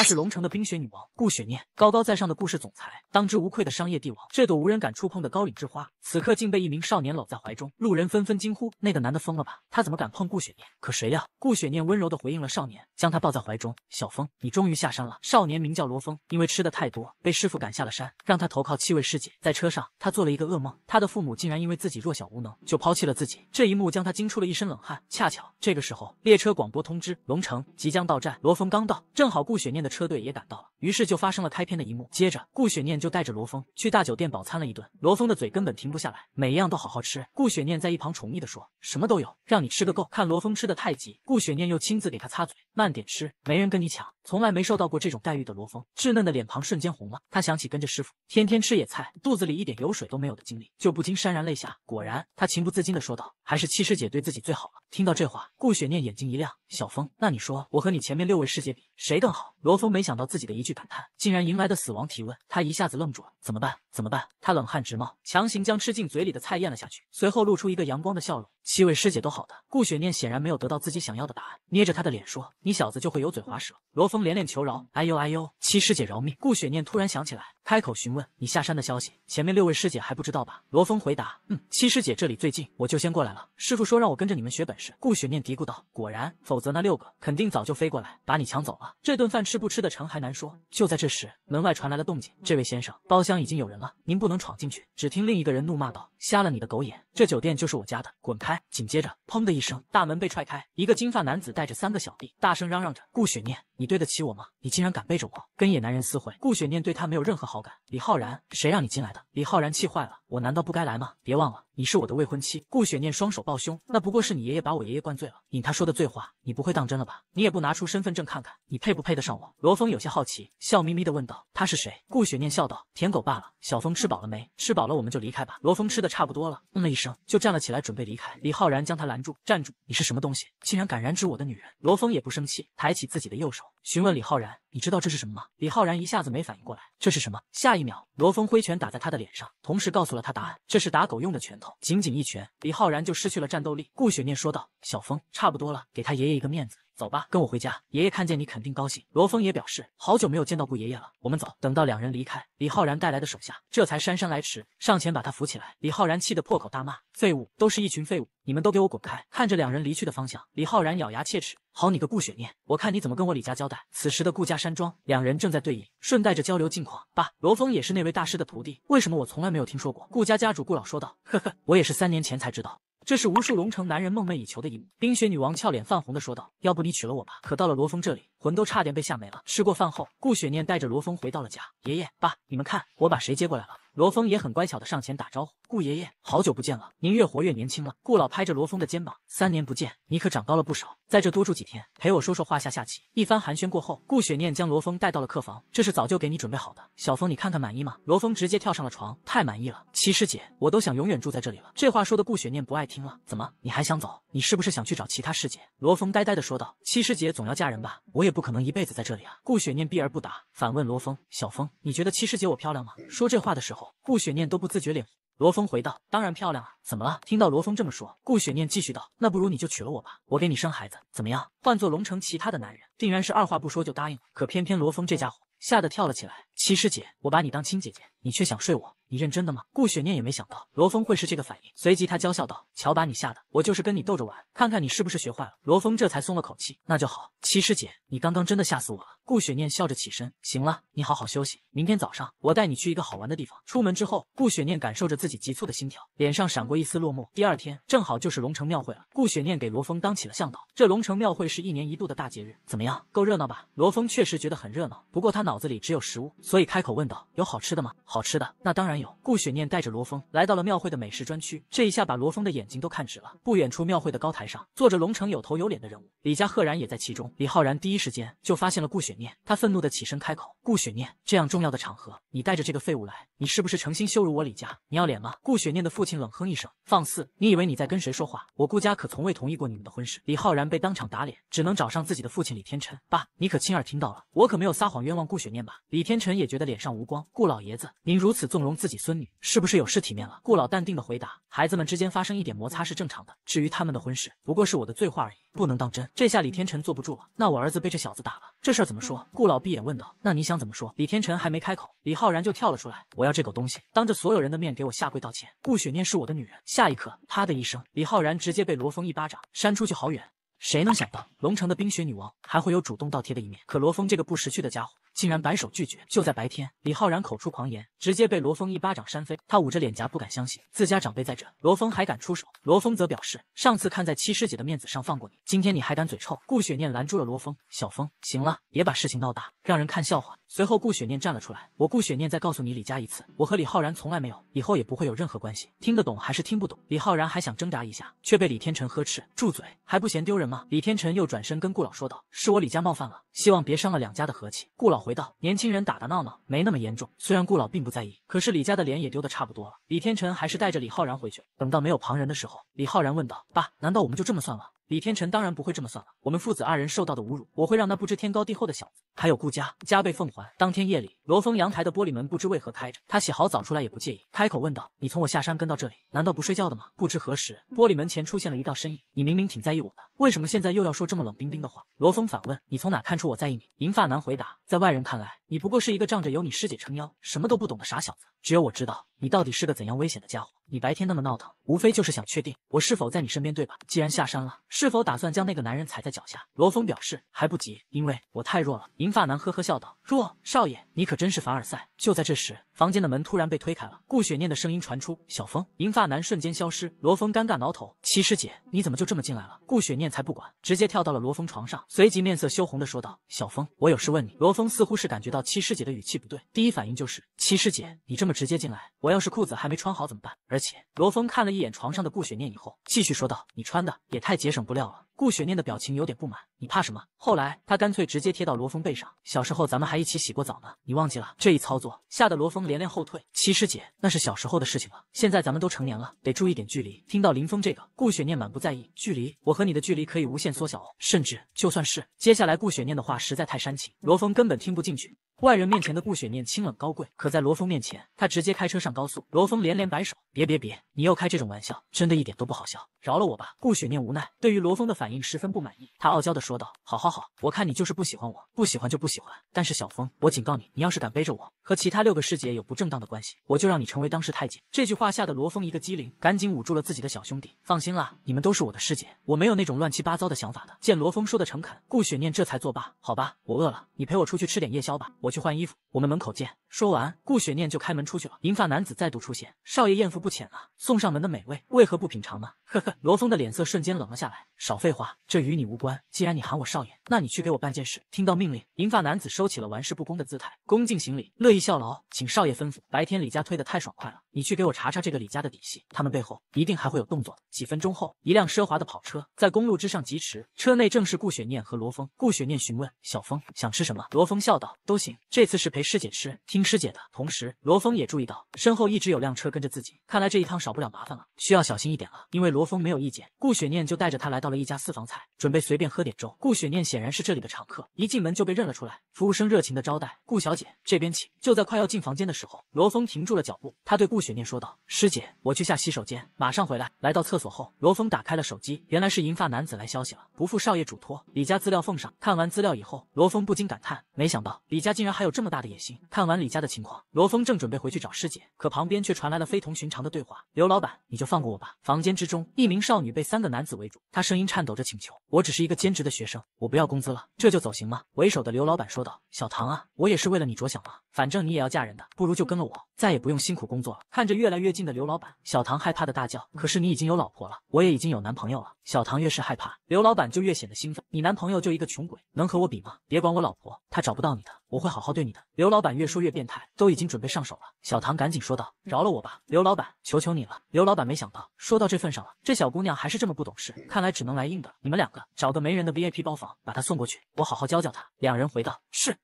她是龙城的冰雪女王顾雪念，高高在上的顾氏总裁，当之无愧的商业帝王。这朵无人敢触碰的高岭之花，此刻竟被一名少年搂在怀中。路人纷纷惊呼：“那个男的疯了吧？他怎么敢碰顾雪念？”可谁料，顾雪念温柔的回应了少年，将他抱在怀中：“小峰，你终于下山了。”少年名叫罗峰，因为吃的太多，被师傅赶下了山，让他投靠七位师姐。在车上，他做了一个噩梦，他的父母竟然因为自己弱小无能，就抛弃了自己。这一幕将他惊出了一身冷汗。恰巧这个时候，列车广播通知龙城即将到站。罗峰刚到，正好顾雪念的。车队也赶到了，于是就发生了开篇的一幕。接着，顾雪念就带着罗峰去大酒店饱餐了一顿。罗峰的嘴根本停不下来，每一样都好好吃。顾雪念在一旁宠溺的说：“什么都有，让你吃个够。”看罗峰吃的太急，顾雪念又亲自给他擦嘴：“慢点吃，没人跟你抢。”从来没受到过这种待遇的罗峰，稚嫩的脸庞瞬间红了。他想起跟着师傅天天吃野菜，肚子里一点油水都没有的经历，就不禁潸然泪下。果然，他情不自禁地说道：“还是七师姐对自己最好了。”听到这话，顾雪念眼睛一亮：“小峰，那你说我和你前面六位师姐比，谁更好？”罗峰没想到自己的一句感叹，竟然迎来的死亡提问。他一下子愣住了，怎么办？怎么办？他冷汗直冒，强行将吃进嘴里的菜咽了下去，随后露出一个阳光的笑容：“七位师姐都好的。”顾雪念显然没有得到自己想要的答案，捏着他的脸说：“你小子就会油嘴滑舌。”罗。风连连求饶，哎呦哎呦，七师姐饶命！顾雪念突然想起来。开口询问你下山的消息，前面六位师姐还不知道吧？罗峰回答，嗯，七师姐这里最近，我就先过来了。师傅说让我跟着你们学本事。顾雪念嘀咕道，果然，否则那六个肯定早就飞过来把你抢走了，这顿饭吃不吃的成还难说。就在这时，门外传来了动静，这位先生，包厢已经有人了，您不能闯进去。只听另一个人怒骂道，瞎了你的狗眼，这酒店就是我家的，滚开！紧接着，砰的一声，大门被踹开，一个金发男子带着三个小弟，大声嚷嚷着，顾雪念，你对得起我吗？你竟然敢背着我跟野男人私会！顾雪念对他没有任何好感。李浩然，谁让你进来的？李浩然气坏了。我难道不该来吗？别忘了，你是我的未婚妻。顾雪念双手抱胸，那不过是你爷爷把我爷爷灌醉了，引他说的醉话。你不会当真了吧？你也不拿出身份证看看，你配不配得上我？罗峰有些好奇，笑眯眯地问道：“他是谁？”顾雪念笑道：“舔狗罢了。”小峰吃饱了没？吃饱了我们就离开吧。罗峰吃的差不多了，嗯了一声，就站了起来准备离开。李浩然将他拦住：“站住！你是什么东西？竟然敢染指我的女人！”罗峰也不生气，抬起自己的右手，询问李浩然：“你知道这是什么吗？”李浩然一下子没反应过来：“这是什么？”下一秒，罗峰挥拳打在他的脸上，同时告诉了。他答案，这是打狗用的拳头，仅仅一拳，李浩然就失去了战斗力。顾雪念说道：“小峰，差不多了，给他爷爷一个面子，走吧，跟我回家，爷爷看见你肯定高兴。”罗峰也表示，好久没有见到顾爷爷了，我们走。等到两人离开，李浩然带来的手下这才姗姗来迟，上前把他扶起来。李浩然气得破口大骂：“废物，都是一群废物，你们都给我滚开！”看着两人离去的方向，李浩然咬牙切齿。好你个顾雪念，我看你怎么跟我李家交代！此时的顾家山庄，两人正在对饮，顺带着交流近况。爸，罗峰也是那位大师的徒弟，为什么我从来没有听说过？顾家家主顾老说道：“呵呵，我也是三年前才知道。”这是无数龙城男人梦寐以求的一幕。冰雪女王俏脸泛红的说道：“要不你娶了我吧？”可到了罗峰这里，魂都差点被吓没了。吃过饭后，顾雪念带着罗峰回到了家。爷爷、爸，你们看，我把谁接过来了？罗峰也很乖巧的上前打招呼，顾爷爷，好久不见了，您越活越年轻了。顾老拍着罗峰的肩膀，三年不见，你可长高了不少，在这多住几天，陪我说说话，下下棋。一番寒暄过后，顾雪念将罗峰带到了客房，这是早就给你准备好的，小峰，你看看满意吗？罗峰直接跳上了床，太满意了，七师姐，我都想永远住在这里了。这话说的顾雪念不爱听了，怎么你还想走？你是不是想去找其他师姐？罗峰呆呆的说道，七师姐总要嫁人吧，我也不可能一辈子在这里啊。顾雪念避而不答，反问罗峰，小峰，你觉得七师姐我漂亮吗？说这话的时候。顾雪念都不自觉领。罗峰回道：“当然漂亮啊，怎么了？”听到罗峰这么说，顾雪念继续道：“那不如你就娶了我吧，我给你生孩子，怎么样？”换做龙城其他的男人，定然是二话不说就答应了。可偏偏罗峰这家伙。吓得跳了起来，七师姐，我把你当亲姐姐，你却想睡我，你认真的吗？顾雪念也没想到罗峰会是这个反应，随即她娇笑道：“瞧把你吓的，我就是跟你逗着玩，看看你是不是学坏了。”罗峰这才松了口气，那就好，七师姐，你刚刚真的吓死我了。顾雪念笑着起身，行了，你好好休息，明天早上我带你去一个好玩的地方。出门之后，顾雪念感受着自己急促的心跳，脸上闪过一丝落寞。第二天正好就是龙城庙会了，顾雪念给罗峰当起了向导。这龙城庙会是一年一度的大节日，怎么样，够热闹吧？罗峰确实觉得很热闹，不过他脑。脑子里只有食物，所以开口问道：“有好吃的吗？”“好吃的，那当然有。”顾雪念带着罗峰来到了庙会的美食专区，这一下把罗峰的眼睛都看直了。不远处庙会的高台上坐着龙城有头有脸的人物，李家赫然也在其中。李浩然第一时间就发现了顾雪念，他愤怒的起身开口：“顾雪念，这样重要的场合，你带着这个废物来，你是不是诚心羞辱我李家？你要脸吗？”顾雪念的父亲冷哼一声：“放肆！你以为你在跟谁说话？我顾家可从未同意过你们的婚事。”李浩然被当场打脸，只能找上自己的父亲李天辰：“爸，你可亲耳听到了，我可没有撒谎，冤枉顾。”雪念吧，李天辰也觉得脸上无光。顾老爷子，您如此纵容自己孙女，是不是有失体面了？顾老淡定的回答：“孩子们之间发生一点摩擦是正常的，至于他们的婚事，不过是我的醉话而已，不能当真。”这下李天辰坐不住了，那我儿子被这小子打了，这事儿怎么说？顾老闭眼问道：“那你想怎么说？”李天辰还没开口，李浩然就跳了出来：“我要这狗东西，当着所有人的面给我下跪道歉。顾雪念是我的女人。”下一刻，啪的一声，李浩然直接被罗峰一巴掌扇出去好远。谁能想到，龙城的冰雪女王还会有主动倒贴的一面？可罗峰这个不识趣的家伙。竟然摆手拒绝。就在白天，李浩然口出狂言，直接被罗峰一巴掌扇飞。他捂着脸颊，不敢相信自家长辈在这，罗峰还敢出手。罗峰则表示，上次看在七师姐的面子上放过你，今天你还敢嘴臭。顾雪念拦住了罗峰：“小峰，行了，别把事情闹大，让人看笑话。”随后，顾雪念站了出来：“我顾雪念再告诉你李家一次，我和李浩然从来没有，以后也不会有任何关系。听得懂还是听不懂？”李浩然还想挣扎一下，却被李天成呵斥：“住嘴，还不嫌丢人吗？”李天成又转身跟顾老说道：“是我李家冒犯了，希望别伤了两家的和气。”顾老回。回道，年轻人打打闹闹没那么严重。虽然顾老并不在意，可是李家的脸也丢得差不多了。李天成还是带着李浩然回去。等到没有旁人的时候，李浩然问道：“爸，难道我们就这么算了？”李天成当然不会这么算了，我们父子二人受到的侮辱，我会让那不知天高地厚的小子，还有顾家加倍奉还。当天夜里，罗峰阳台的玻璃门不知为何开着，他洗好澡出来也不介意，开口问道：“你从我下山跟到这里，难道不睡觉的吗？”不知何时，玻璃门前出现了一道身影。你明明挺在意我的，为什么现在又要说这么冷冰冰的话？罗峰反问：“你从哪看出我在意你？”银发男回答：“在外人看来，你不过是一个仗着有你师姐撑腰，什么都不懂的傻小子。只有我知道，你到底是个怎样危险的家伙。”你白天那么闹腾，无非就是想确定我是否在你身边，对吧？既然下山了，是否打算将那个男人踩在脚下？罗峰表示还不急，因为我太弱了。银发男呵呵笑道：“弱少爷，你可真是凡尔赛。”就在这时，房间的门突然被推开了，顾雪念的声音传出：“小峰。”银发男瞬间消失。罗峰尴尬挠头：“七师姐，你怎么就这么进来了？”顾雪念才不管，直接跳到了罗峰床上，随即面色羞红的说道：“小峰，我有事问你。”罗峰似乎是感觉到七师姐的语气不对，第一反应就是：“七师姐，你这么直接进来，我要是裤子还没穿好怎么办？”而。罗峰看了一眼床上的顾雪念以后，继续说道：“你穿的也太节省布料了。”顾雪念的表情有点不满，你怕什么？后来他干脆直接贴到罗峰背上。小时候咱们还一起洗过澡呢，你忘记了？这一操作吓得罗峰连连后退。其实姐，那是小时候的事情了，现在咱们都成年了，得注意点距离。听到林峰这个，顾雪念满不在意，距离我和你的距离可以无限缩小，哦，甚至就算是……接下来顾雪念的话实在太煽情，罗峰根本听不进去。外人面前的顾雪念清冷高贵，可在罗峰面前，他直接开车上高速。罗峰连连摆手，别别别，你又开这种玩笑，真的一点都不好笑，饶了我吧。顾雪念无奈，对于罗峰的反。十分不满意，他傲娇的说道：“好好好，我看你就是不喜欢我，不喜欢就不喜欢。但是小峰，我警告你，你要是敢背着我和其他六个师姐有不正当的关系，我就让你成为当世太监。”这句话吓得罗峰一个机灵，赶紧捂住了自己的小兄弟。放心啦，你们都是我的师姐，我没有那种乱七八糟的想法的。见罗峰说的诚恳，顾雪念这才作罢。好吧，我饿了，你陪我出去吃点夜宵吧，我去换衣服，我们门口见。说完，顾雪念就开门出去了。银发男子再度出现：“少爷艳福不浅啊，送上门的美味为何不品尝呢？”呵呵，罗峰的脸色瞬间冷了下来，少费。废话，这与你无关。既然你喊我少爷，那你去给我办件事。听到命令，银发男子收起了玩世不恭的姿态，恭敬行礼，乐意效劳，请少爷吩咐。白天李家推的太爽快了。你去给我查查这个李家的底细，他们背后一定还会有动作。几分钟后，一辆奢华的跑车在公路之上疾驰，车内正是顾雪念和罗峰。顾雪念询问小峰想吃什么，罗峰笑道：“都行，这次是陪师姐吃，听师姐的。”同时，罗峰也注意到身后一直有辆车跟着自己，看来这一趟少不了麻烦了，需要小心一点了。因为罗峰没有意见，顾雪念就带着他来到了一家私房菜，准备随便喝点粥。顾雪念显然是这里的常客，一进门就被认了出来。服务生热情的招待：“顾小姐，这边请。”就在快要进房间的时候，罗峰停住了脚步，他对顾。雪念说道：“师姐，我去下洗手间，马上回来。”来到厕所后，罗峰打开了手机，原来是银发男子来消息了。不负少爷嘱托，李家资料奉上。看完资料以后，罗峰不禁感叹：没想到李家竟然还有这么大的野心。看完李家的情况，罗峰正准备回去找师姐，可旁边却传来了非同寻常的对话：“刘老板，你就放过我吧。”房间之中，一名少女被三个男子围住，她声音颤抖着请求：“我只是一个兼职的学生，我不要工资了，这就走行吗？”为首的刘老板说道：“小唐啊，我也是为了你着想嘛，反正你也要嫁人的，不如就跟了我，再也不用辛苦工作了。”看着越来越近的刘老板，小唐害怕的大叫：“可是你已经有老婆了，我也已经有男朋友了。”小唐越是害怕，刘老板就越显得兴奋：“你男朋友就一个穷鬼，能和我比吗？别管我老婆，他找不到你的，我会好好对你的。”刘老板越说越变态，都已经准备上手了。小唐赶紧说道：“饶了我吧，刘老板，求求你了。”刘老板没想到，说到这份上了，这小姑娘还是这么不懂事，看来只能来硬的。你们两个找个没人的 VIP 包房，把她送过去，我好好教教她。两人回道：“是。”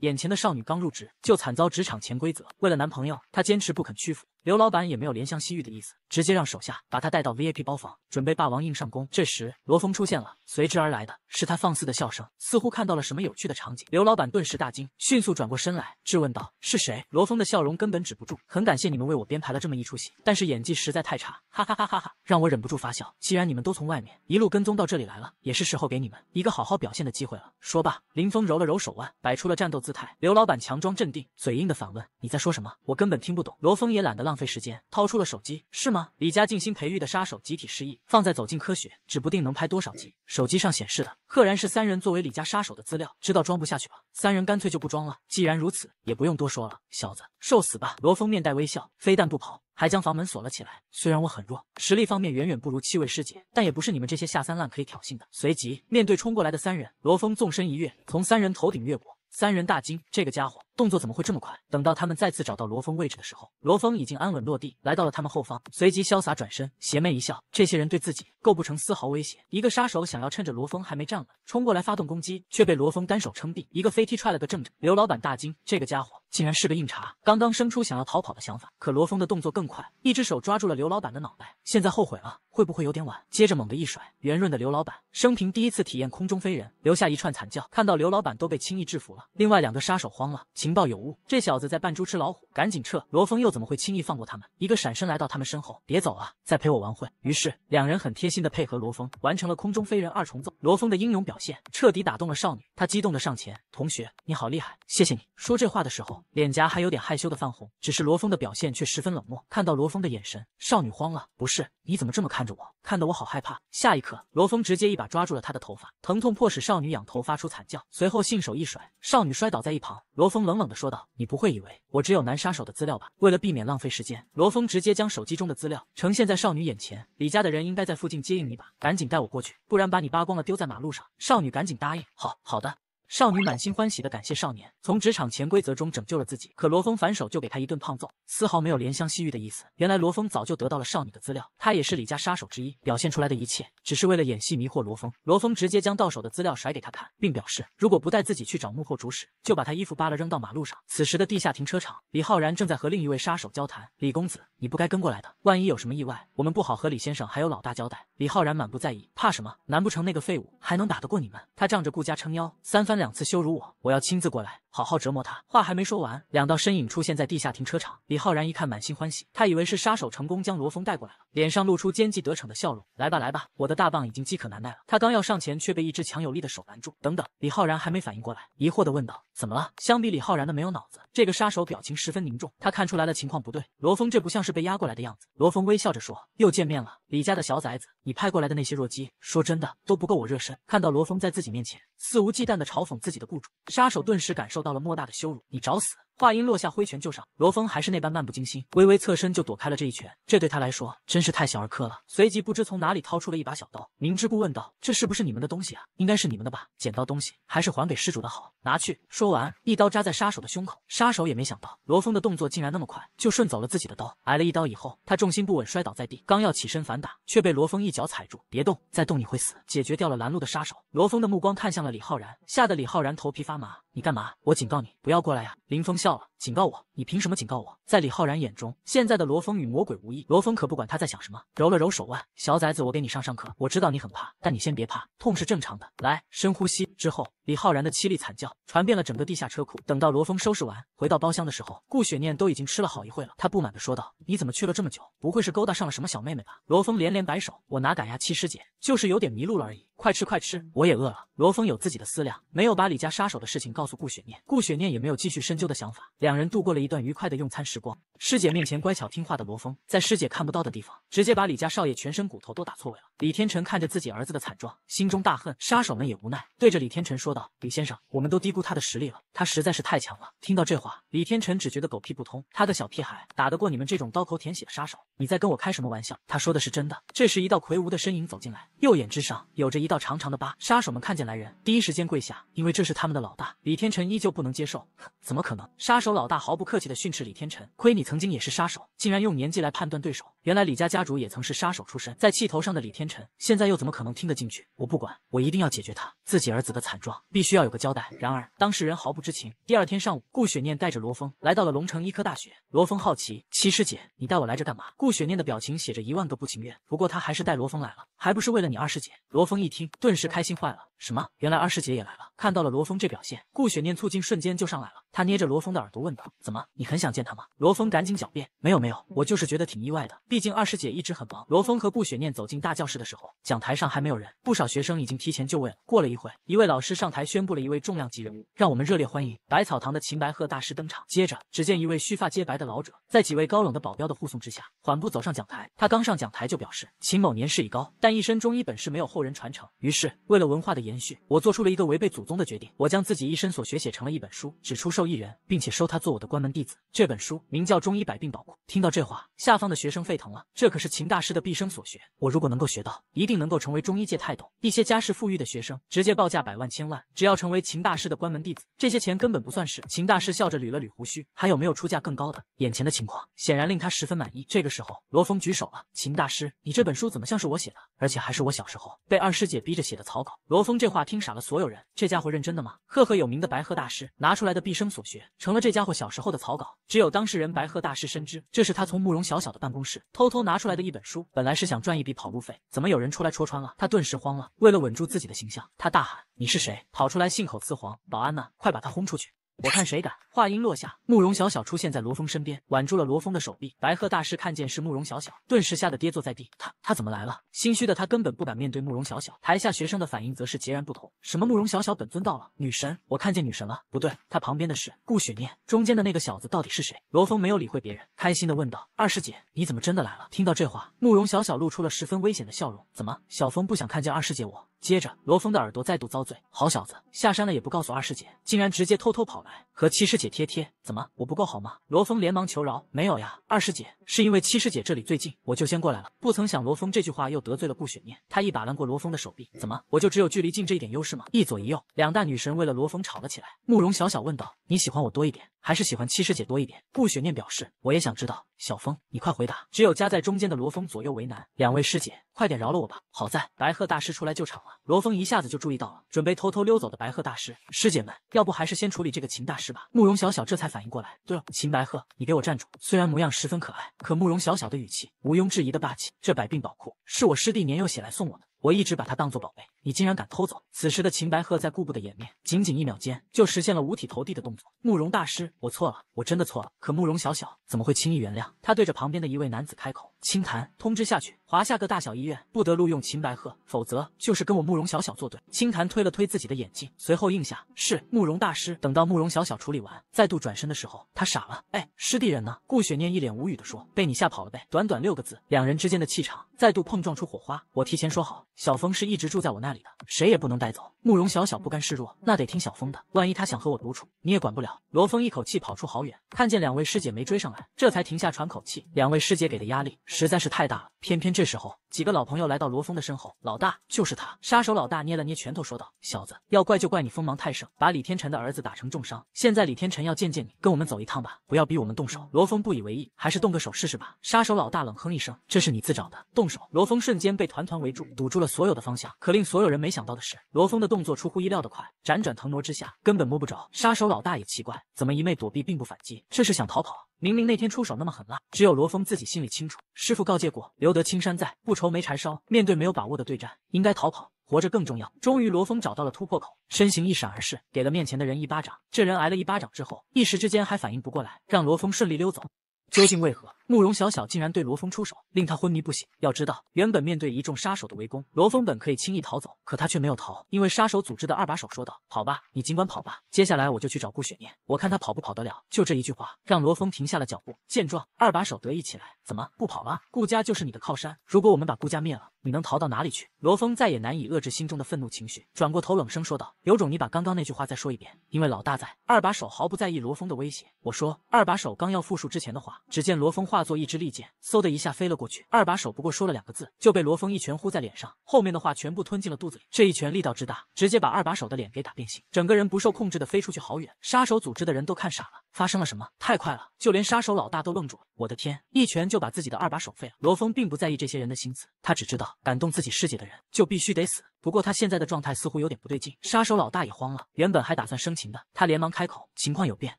眼前的少女刚入职，就惨遭职场潜规则。为了男朋友，她坚持不肯屈服。刘老板也没有怜香惜玉的意思，直接让手下把他带到 VIP 包房，准备霸王硬上弓。这时，罗峰出现了，随之而来的是他放肆的笑声，似乎看到了什么有趣的场景。刘老板顿时大惊，迅速转过身来质问道：“是谁？”罗峰的笑容根本止不住，很感谢你们为我编排了这么一出戏，但是演技实在太差，哈哈哈哈哈让我忍不住发笑。既然你们都从外面一路跟踪到这里来了，也是时候给你们一个好好表现的机会了。说罢，林峰揉了揉手腕，摆出了战斗姿态。刘老板强装镇定，嘴硬的反问：“你在说什么？我根本听不懂。”罗峰也懒得浪。浪费时间，掏出了手机，是吗？李家静心培育的杀手集体失忆，放在走进科学，指不定能拍多少集。手机上显示的赫然是三人作为李家杀手的资料，知道装不下去吧？三人干脆就不装了。既然如此，也不用多说了。小子，受死吧！罗峰面带微笑，非但不跑，还将房门锁了起来。虽然我很弱，实力方面远远不如七位师姐，但也不是你们这些下三滥可以挑衅的。随即，面对冲过来的三人，罗峰纵身一跃，从三人头顶越过。三人大惊，这个家伙。动作怎么会这么快？等到他们再次找到罗峰位置的时候，罗峰已经安稳落地，来到了他们后方，随即潇洒转身，邪魅一笑。这些人对自己构不成丝毫威胁。一个杀手想要趁着罗峰还没站稳冲过来发动攻击，却被罗峰单手撑地，一个飞踢踹了个正着。刘老板大惊，这个家伙竟然是个硬茬，刚刚生出想要逃跑的想法，可罗峰的动作更快，一只手抓住了刘老板的脑袋。现在后悔了，会不会有点晚？接着猛地一甩，圆润的刘老板生平第一次体验空中飞人，留下一串惨叫。看到刘老板都被轻易制服了，另外两个杀手慌了。情报有误，这小子在扮猪吃老虎，赶紧撤！罗峰又怎么会轻易放过他们？一个闪身来到他们身后，别走啊，再陪我玩会。于是两人很贴心的配合罗峰，完成了空中飞人二重奏。罗峰的英勇表现彻底打动了少女，她激动的上前：“同学你好厉害，谢谢你。”说这话的时候，脸颊还有点害羞的泛红。只是罗峰的表现却十分冷漠，看到罗峰的眼神，少女慌了：“不是，你怎么这么看着我？看得我好害怕。”下一刻，罗峰直接一把抓住了她的头发，疼痛迫使少女仰头发出惨叫，随后信手一甩，少女摔倒在一旁。罗峰。冷冷的说道：“你不会以为我只有男杀手的资料吧？”为了避免浪费时间，罗峰直接将手机中的资料呈现在少女眼前。李家的人应该在附近接应你吧？赶紧带我过去，不然把你扒光了丢在马路上。少女赶紧答应：“好，好的。”少女满心欢喜地感谢少年，从职场潜规则中拯救了自己。可罗峰反手就给他一顿胖揍，丝毫没有怜香惜玉的意思。原来罗峰早就得到了少女的资料，他也是李家杀手之一，表现出来的一切只是为了演戏迷惑罗峰。罗峰直接将到手的资料甩给他看，并表示如果不带自己去找幕后主使，就把他衣服扒了扔到马路上。此时的地下停车场，李浩然正在和另一位杀手交谈：“李公子，你不该跟过来的，万一有什么意外，我们不好和李先生还有老大交代。”李浩然满不在意：“怕什么？难不成那个废物还能打得过你们？他仗着顾家撑腰，三番。”两次羞辱我，我要亲自过来，好好折磨他。话还没说完，两道身影出现在地下停车场。李浩然一看，满心欢喜，他以为是杀手成功将罗峰带过来了，脸上露出奸计得逞的笑容。来吧，来吧，我的大棒已经饥渴难耐了。他刚要上前，却被一只强有力的手拦住。等等！李浩然还没反应过来，疑惑的问道：“怎么了？”相比李浩然的没有脑子，这个杀手表情十分凝重，他看出来了情况不对。罗峰这不像是被压过来的样子。罗峰微笑着说：“又见面了，李家的小崽子。”你派过来的那些弱鸡，说真的都不够我热身。看到罗峰在自己面前肆无忌惮地嘲讽自己的雇主，杀手顿时感受到了莫大的羞辱。你找死！话音落下，挥拳就上。罗峰还是那般漫不经心，微微侧身就躲开了这一拳。这对他来说真是太小儿科了。随即不知从哪里掏出了一把小刀，明知故问道：“这是不是你们的东西啊？应该是你们的吧？捡到东西还是还给失主的好。拿去。”说完，一刀扎在杀手的胸口。杀手也没想到罗峰的动作竟然那么快，就顺走了自己的刀。挨了一刀以后，他重心不稳，摔倒在地。刚要起身反打，却被罗峰一脚踩住。别动，再动你会死。解决掉了拦路的杀手，罗峰的目光看向了李浩然，吓得李浩然头皮发麻。你干嘛？我警告你，不要过来呀！林峰笑。到了，警告我。你凭什么警告我？在李浩然眼中，现在的罗峰与魔鬼无异。罗峰可不管他在想什么，揉了揉手腕，小崽子，我给你上上课。我知道你很怕，但你先别怕，痛是正常的。来，深呼吸。之后，李浩然的凄厉惨叫传遍了整个地下车库。等到罗峰收拾完，回到包厢的时候，顾雪念都已经吃了好一会了。他不满地说道：“你怎么去了这么久？不会是勾搭上了什么小妹妹吧？”罗峰连连摆手：“我哪敢呀，七师姐，就是有点迷路了而已。快吃，快吃，我也饿了。”罗峰有自己的思量，没有把李家杀手的事情告诉顾雪念。顾雪念也没有继续深究的想法，两人度过了一。段愉快的用餐时光，师姐面前乖巧听话的罗峰，在师姐看不到的地方，直接把李家少爷全身骨头都打错位了。李天成看着自己儿子的惨状，心中大恨。杀手们也无奈，对着李天成说道：“李先生，我们都低估他的实力了，他实在是太强了。”听到这话，李天成只觉得狗屁不通。他的小屁孩打得过你们这种刀口舔血的杀手？你在跟我开什么玩笑？他说的是真的。这时，一道魁梧的身影走进来，右眼之上有着一道长长的疤。杀手们看见来人，第一时间跪下，因为这是他们的老大。李天成依旧不能接受，怎么可能？杀手老大毫不客气。气的训斥李天辰，亏你曾经也是杀手，竟然用年纪来判断对手。原来李家家主也曾是杀手出身，在气头上的李天辰，现在又怎么可能听得进去？我不管，我一定要解决他，自己儿子的惨状必须要有个交代。然而当事人毫不知情。第二天上午，顾雪念带着罗峰来到了龙城医科大学。罗峰好奇，七师姐，你带我来这干嘛？顾雪念的表情写着一万个不情愿，不过她还是带罗峰来了，还不是为了你二师姐？罗峰一听，顿时开心坏了。什么？原来二师姐也来了。看到了罗峰这表现，顾雪念醋劲瞬间就上来了。她捏着罗峰的耳朵问道：“怎么，你很想见他吗？”罗峰赶紧狡辩：“没有，没有，我就是觉得挺意外的。毕竟二师姐一直很忙。”罗峰和顾雪念走进大教室的时候，讲台上还没有人，不少学生已经提前就位了。过了一会，一位老师上台宣布了一位重量级人物，让我们热烈欢迎百草堂的秦白鹤大师登场。接着，只见一位须发皆白的老者，在几位高冷的保镖的护送之下，缓步走上讲台。他刚上讲台就表示：“秦某年事已高，但一身中医本事没有后人传承。于是，为了文化的延。”延续，我做出了一个违背祖宗的决定，我将自己一生所学写成了一本书，只出售一人，并且收他做我的关门弟子。这本书名叫《中医百病宝库》。听到这话，下方的学生沸腾了，这可是秦大师的毕生所学，我如果能够学到，一定能够成为中医界泰斗。一些家世富裕的学生直接报价百万、千万，只要成为秦大师的关门弟子，这些钱根本不算事。秦大师笑着捋了捋胡须，还有没有出价更高的？眼前的情况显然令他十分满意。这个时候，罗峰举手了，秦大师，你这本书怎么像是我写的？而且还是我小时候被二师姐逼着写的草稿。罗峰。这话听傻了所有人，这家伙认真的吗？赫赫有名的白鹤大师拿出来的毕生所学，成了这家伙小时候的草稿。只有当事人白鹤大师深知，这是他从慕容小小的办公室偷偷拿出来的一本书，本来是想赚一笔跑路费，怎么有人出来戳穿了？他顿时慌了，为了稳住自己的形象，他大喊：“你是谁？跑出来信口雌黄！保安呢？快把他轰出去！”我看谁敢！话音落下，慕容小小出现在罗峰身边，挽住了罗峰的手臂。白鹤大师看见是慕容小小，顿时吓得跌坐在地。他他怎么来了？心虚的他根本不敢面对慕容小小。台下学生的反应则是截然不同，什么慕容小小本尊到了，女神，我看见女神了。不对，他旁边的是顾雪念，中间的那个小子到底是谁？罗峰没有理会别人，开心的问道：“二师姐，你怎么真的来了？”听到这话，慕容小小露出了十分危险的笑容。怎么，小峰不想看见二师姐我？接着，罗峰的耳朵再度遭罪。好小子，下山了也不告诉二师姐，竟然直接偷偷跑来。和七师姐贴贴，怎么我不够好吗？罗峰连忙求饶，没有呀，二师姐是因为七师姐这里最近，我就先过来了。不曾想罗峰这句话又得罪了顾雪念，他一把揽过罗峰的手臂，怎么我就只有距离近这一点优势吗？一左一右，两大女神为了罗峰吵了起来。慕容小小问道：“你喜欢我多一点，还是喜欢七师姐多一点？”顾雪念表示：“我也想知道，小峰，你快回答。”只有夹在中间的罗峰左右为难，两位师姐快点饶了我吧。好在白鹤大师出来救场了，罗峰一下子就注意到了准备偷偷溜走的白鹤大师。师姐们，要不还是先处理这个秦大师。慕容小小这才反应过来，对了，秦白鹤，你给我站住！虽然模样十分可爱，可慕容小小的语气毋庸置疑的霸气。这百病宝库是我师弟年幼写来送我的，我一直把它当做宝贝。你竟然敢偷走！此时的秦白鹤在顾不的掩面，仅仅一秒间就实现了五体投地的动作。慕容大师，我错了，我真的错了。可慕容小小怎么会轻易原谅？他对着旁边的一位男子开口：“清潭，通知下去，华夏各大小医院不得录用秦白鹤，否则就是跟我慕容小小作对。”清潭推了推自己的眼镜，随后应下：“是，慕容大师。”等到慕容小小处理完，再度转身的时候，他傻了：“哎，师弟人呢？”顾雪念一脸无语的说：“被你吓跑了呗。”短短六个字，两人之间的气场再度碰撞出火花。我提前说好，小风是一直住在我那。那里的谁也不能带走。慕容小小不甘示弱，那得听小峰的。万一他想和我独处，你也管不了。罗峰一口气跑出好远，看见两位师姐没追上来，这才停下喘口气。两位师姐给的压力实在是太大了。偏偏这时候，几个老朋友来到罗峰的身后。老大就是他。杀手老大捏了捏拳头，说道：“小子，要怪就怪你锋芒太盛，把李天辰的儿子打成重伤。现在李天辰要见见你，跟我们走一趟吧，不要逼我们动手。”罗峰不以为意，还是动个手试试吧。杀手老大冷哼一声：“这是你自找的，动手！”罗峰瞬间被团团围住，堵住了所有的方向。可令所所有人没想到的是，罗峰的动作出乎意料的快，辗转腾挪之下根本摸不着。杀手老大也奇怪，怎么一昧躲避并不反击，这是想逃跑？明明那天出手那么狠辣，只有罗峰自己心里清楚。师傅告诫过，留得青山在，不愁没柴烧。面对没有把握的对战，应该逃跑，活着更重要。终于，罗峰找到了突破口，身形一闪而逝，给了面前的人一巴掌。这人挨了一巴掌之后，一时之间还反应不过来，让罗峰顺利溜走。究竟为何？慕容小小竟然对罗峰出手，令他昏迷不醒。要知道，原本面对一众杀手的围攻，罗峰本可以轻易逃走，可他却没有逃，因为杀手组织的二把手说道：“跑吧，你尽管跑吧，接下来我就去找顾雪念，我看他跑不跑得了。”就这一句话，让罗峰停下了脚步。见状，二把手得意起来：“怎么不跑了？顾家就是你的靠山，如果我们把顾家灭了，你能逃到哪里去？”罗峰再也难以遏制心中的愤怒情绪，转过头冷声说道：“有种，你把刚刚那句话再说一遍。”因为老大在，二把手毫不在意罗峰的威胁。我说，二把手刚要复述之前的话，只见罗峰话。化作一支利剑，嗖的一下飞了过去。二把手不过说了两个字，就被罗峰一拳呼在脸上，后面的话全部吞进了肚子里。这一拳力道之大，直接把二把手的脸给打变形，整个人不受控制的飞出去好远。杀手组织的人都看傻了，发生了什么？太快了，就连杀手老大都愣住了。我的天，一拳就把自己的二把手废了。罗峰并不在意这些人的心思，他只知道敢动自己师姐的人，就必须得死。不过他现在的状态似乎有点不对劲，杀手老大也慌了。原本还打算生擒的他连忙开口：“情况有变，